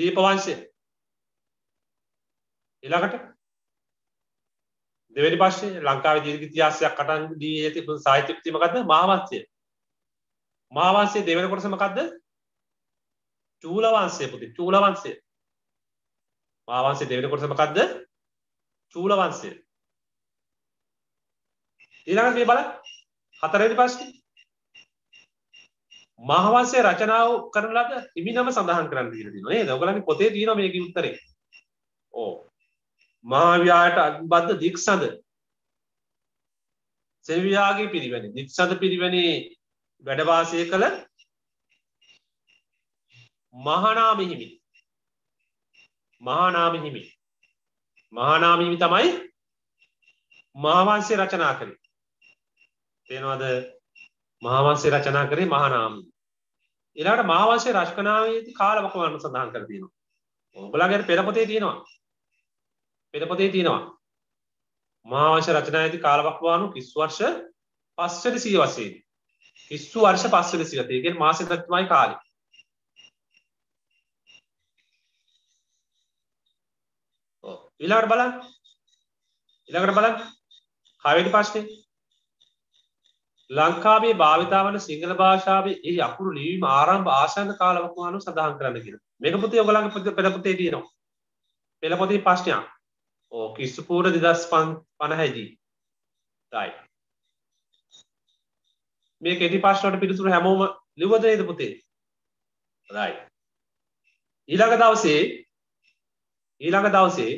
දීපවංශය එළඟට දෙවැනි පස්සේ ලංකාව දීර්ග තිහාසයක් කටන් දී ඇති සාහිත්‍යපතිමකක්ද මාවන්සය මාවන්සේ දෙවැනි කොටසමකක්ද චූලවන්සේ පුති චූලවන්සේ මාවන්සේ දෙවැනි කොටසමකක්ද චූලවන්සේ ඊළඟට මේ බල හතරදි පස්සේ මහවන්සේ රචනාව කරනලට එමිනම සඳහන් කරන්න දීරදින ඒ දවගලන්න පොතේ දීන මේක උත්තරේ ඕ මාවයාට අත්බද්ධ දික්සඳ සෙවියාගේ පිරිවැනි දික්සඳ පිරිවැනි වැඩවාසය කළ මහනාමිහිමි මහනාමිහිමි මහනාමිහිමි තමයි මහවන්සේ රචනා කරේ තේනවාද මහාවන්සේ රචනා කරේ මහනාමී එලාට මාවශ්‍ය රශ්කනාවේති කාලවකවන්න සඳහන් කර තියෙනවා ඔබලාගැට පෙරපතේ තියෙනවා පෙරපතේ තියෙනවා මාවශ රචනා ඇති කාලවක්වානු කිස් වර්ෂ පස්සට සී වසයෙන් කිස්සු වර්ෂ පස්සට සිගතයගෙන් මාසි තත්මයි කාලි විලාට බලන් ඉළඟට බලන් හවිනි පශ්නය ලංකාවේ භාවිතාවන සිංහල භාෂාවේ ඒ අකුරු ලිවීම ආරම්භ ආශන්න කාලවකවානු සඳහන් කරන්න කියෙන මේක පුති ඔගලන් පුද පෙරපුතේ තියෙනවා පෙළපොති පශ්නයක් ඕ කිස්සුපූර දෙදස් පන් පණහැදී තයි මේ කෙටි පශ්නට පිරිසුරු හැමෝම ලිවදනේද පුතේ රයි ඊළඟ දවසේ ඊළඟ දවසේ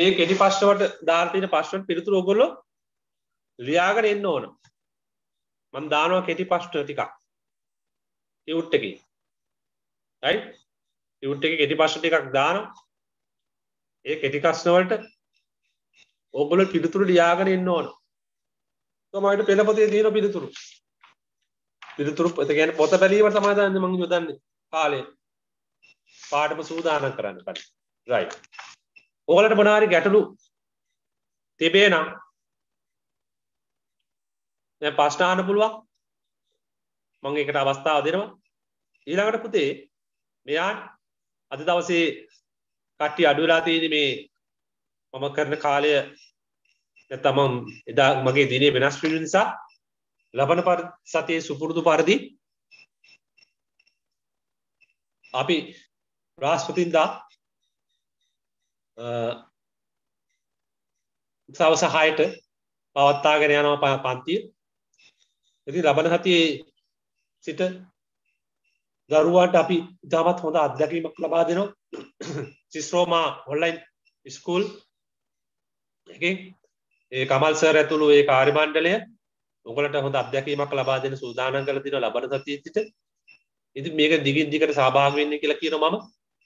මේ කෙටි පශ්නවට ධාර්තීන පශ්නට පිරිතුර ඔගොල්ලෝ ලියාගෙන එන්න ඕන මන් දානවා කෙටි පශ්න ටිකක් ඉවුට්ටක යි ඉවුට් එක කෙටි පශ්න ටිකක් දාන ඒ කෙටිකස්නවලට ඔබල පිළිතුරු ලියාගෙන එන්න ඕන මට පෙළපතේ දීන පිළිතුරු පිළිතුරු ගැන පොත පැලීම සමාදාන්න මං යොදන්නේ කාලේ පාටම සූදානම් කරන්න කලින් රයි ඕලට මොනාරි ගැටලු තිබේ නම් ප්‍රශ්නාහන පුළුවන් මං එකට අවස්ථාව දෙනවා ඊළඟට පුතේ මෙයාන් අද දවසේ කට්ටි අඩුවෙලා තියෙන මේ මම කරන කාලය නැත්නම් එදා මගේ දිනේ වෙනස් වෙන නිසා ලබන සතියේ සුපුරුදු පරිදි අපි බ්‍රහස්පතින්දා සවස 6ට පවත්වාගෙන යනවා පන්තිය ඉති ලබන හතියේ සිට දරුවන්ට අපි ඉතාමත් හොඳ අත්දැකීමක් ලබා දෙනවා සිස්රෝමා ඔන්ලයින් ස්කූල් ඒ කමල්සර් ඇතුළු ඒ කාරිමණ්ඩලය උගලට හොඳ අධ්‍යැකීමක් ලබා දෙන සූදානන් කළ තින ලබන සතියතිට ඉති මේක දිගින් දිකට සභාගවෙන්න කියලා කියන මම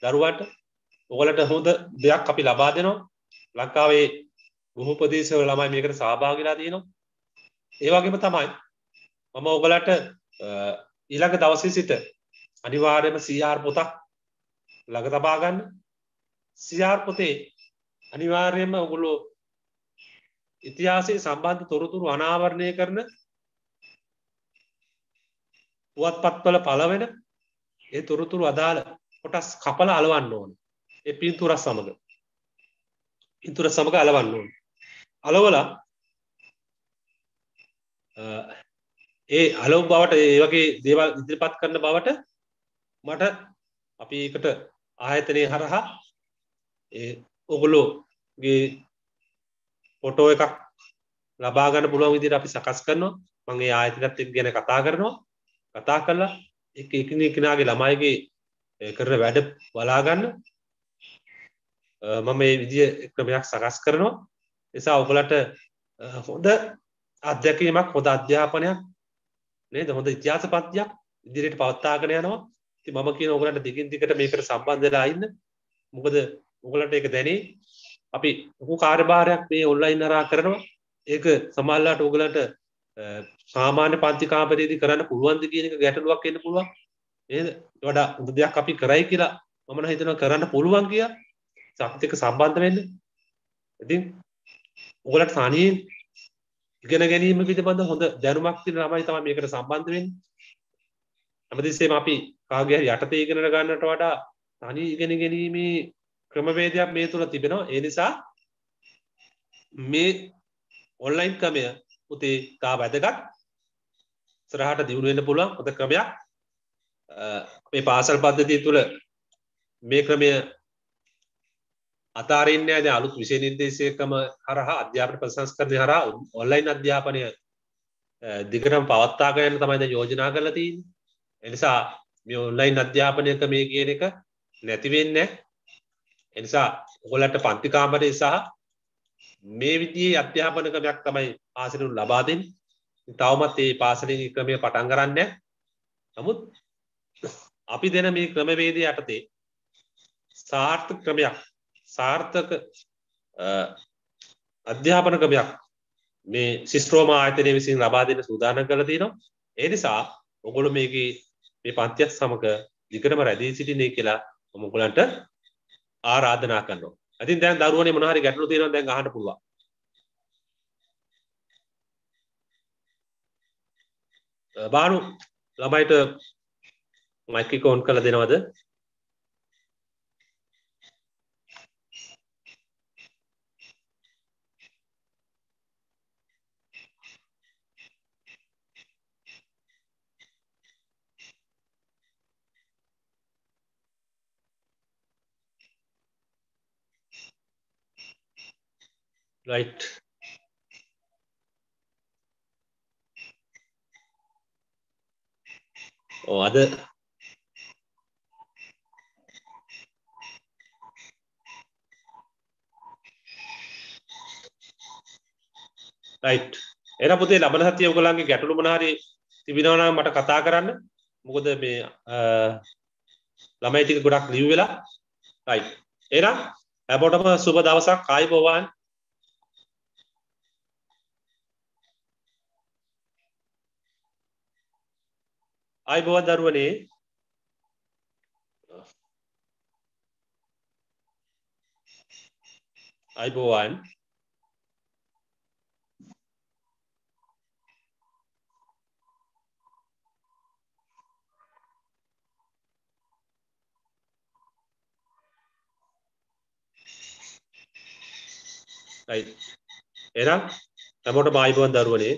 දරුවන්ට ඔගලට හොඳ දෙයක් අපි ලබා දෙනවා ලංකාවේ බොහෝ ප්‍රදේශවල ළමයි මේකට සභාගලා දයනවා ඒවාගේම තමයි මම ඔබලට ඊළඟ දවසේ සිට අනිවාර්යම සR පොතක් ළඟ තබාගන්න සR පොතේ අනිවාර්යම ඔගුලෝ ඉතිහාසය සම්බන්ධ තොරතුරු අනාවරණය කරන පුවත් පත්වල පලවෙන ඒ තොරතුරු අදාළ කොටස් කපල අලවන්න ඕන එ පින්තුරස් සමඟ ඉතුර සමඟ අලවන්න ඕන අලවලා ඒ අලව් බවට ඒ වගේ දේවල් ඉදිරිපත් කරන බවට මට අපි එකට ආයතනය හරහා ඒ ඔගොලෝගේ පොටෝ එකක් ලබාගන්න පුළුවන් විදිර අපි සකස් කරනවා මගේ ආයතනත් එක් ගැන කතා කරනවා කතා කරලා එක එකන එකනාගේ ළමයිගේ කරන වැඩ බලාගන්න මම මේ විදිිය ක්‍රමයක් සකස් කරනවා නිසා ඔබලට හොඳ අධ්‍යැකීමක් හොඳ අධ්‍යාපනයක් නේද හොඳ ඉතිහාස පත්තියක් ඉදිරියට පවත්තාගෙන යනවා ති මම කියන ඔගලන්ට දිගින් දිකට මේකට සම්බන්ධලා ඉන්න මොකද උගලට එක දැනේ අපි හු කාර්භාරයක් මේ ඔන්ලයින් නරා කරනවා ඒක සමල්ලාට උගලට සාමාන්‍ය පන්තිකාපරේදි කරන්න පුළුවන්ද කියන එක ගැටලුවක් එන්න පුළුවන් ඒද වඩා උද දෙයක් අපි කරයි කියලා මමන හිතනවා කරන්න පුළුවන් කිය සක්තික සම්බන්ධ වෙන්න ඉතින් උගලට සානීෙන් ඉගෙන ගැනීම පිළිබඳ හොඳ දැනුමක් තියෙන ළමයි තමයි මේකට සම්බන්ධ වෙන්නේ. හැමතිස්සෙම අපි කාගේ හරි යටතේ ඉගෙන ගන්නට වඩා තනි ඉගෙන ගැනීමේ ක්‍රමවේදයක් මේ තුල තිබෙනවා. ඒ නිසා මේ ඔන්ලයින් ක්‍රමය උතේ තා වැදගත්. ඉස්සරහට දියුණු වෙන්න පුළුවන් උත ක්‍රමයක්. මේ පාසල් පද්ධතිය තුල මේ ක්‍රමය අතාරන්නේ ද අලුත් විෂය නිර්දේශයකම හරහා අධ්‍යාපන ප්‍රසංස්කරණය හරහා ඔන්ලයින් අධ්‍යාපනය දිගටම පවත්තාගන්න තමයි ද යෝජනා කරලා තින් එනිසා මේ ඔන්ලයින් අධ්‍යාපනයක මේ කියන එක නැතිවෙන්න එනිසා ඔගොලට පන්තිකාමරය සහ මේ විදියේ අධ්‍යාපනකමයක් තමයි ආසනුන් ලබාදෙන් තවමත් ඒ පාසලින් ක්‍රමය පටන් කරන්න නමුත් අපි දෙන මේ ක්‍රමවේදය යටතේ සාර්ථ ක්‍රමයක් සාර්ථක අධ්‍යාපන ක්‍රමයක් මේ සිස්ත්‍රෝම ආයතනය විසින් ලබා දෙන්න සූදානම් කරලා තියෙනවා. ඒ නිසා ඔගොල්ලෝ මේකේ මේ පන්තියත් සමග දිගටම රැඳී සිටින්නේ කියලා මම ඔයගලන්ට ආරාධනා කරනවා. ඉතින් දැන් දරුවනේ මොනවා හරි ගැටලු තියෙනවා දැන් අහන්න පුළුවන්. බානු ළමයිට මයික් එක ඔන් කරලා දෙනවද?
right ඔව් අද
රයිට් එහෙනම් පුතේ ලබන සතියේ ඔයගොල්ලන්ගේ ගැටලු මොන හරි තිබෙනවා නම් මට කතා කරන්න මොකද මේ ළමයි ටික ගොඩක් ලිව් වෙලා රයිට් එහෙනම් හැමෝටම සුබ දවසක් ආයුබෝවන් අයිබෝවන් දරුවනේ අයිබෝවන් එනම් තමොට බයිබුවන් දරුවනේ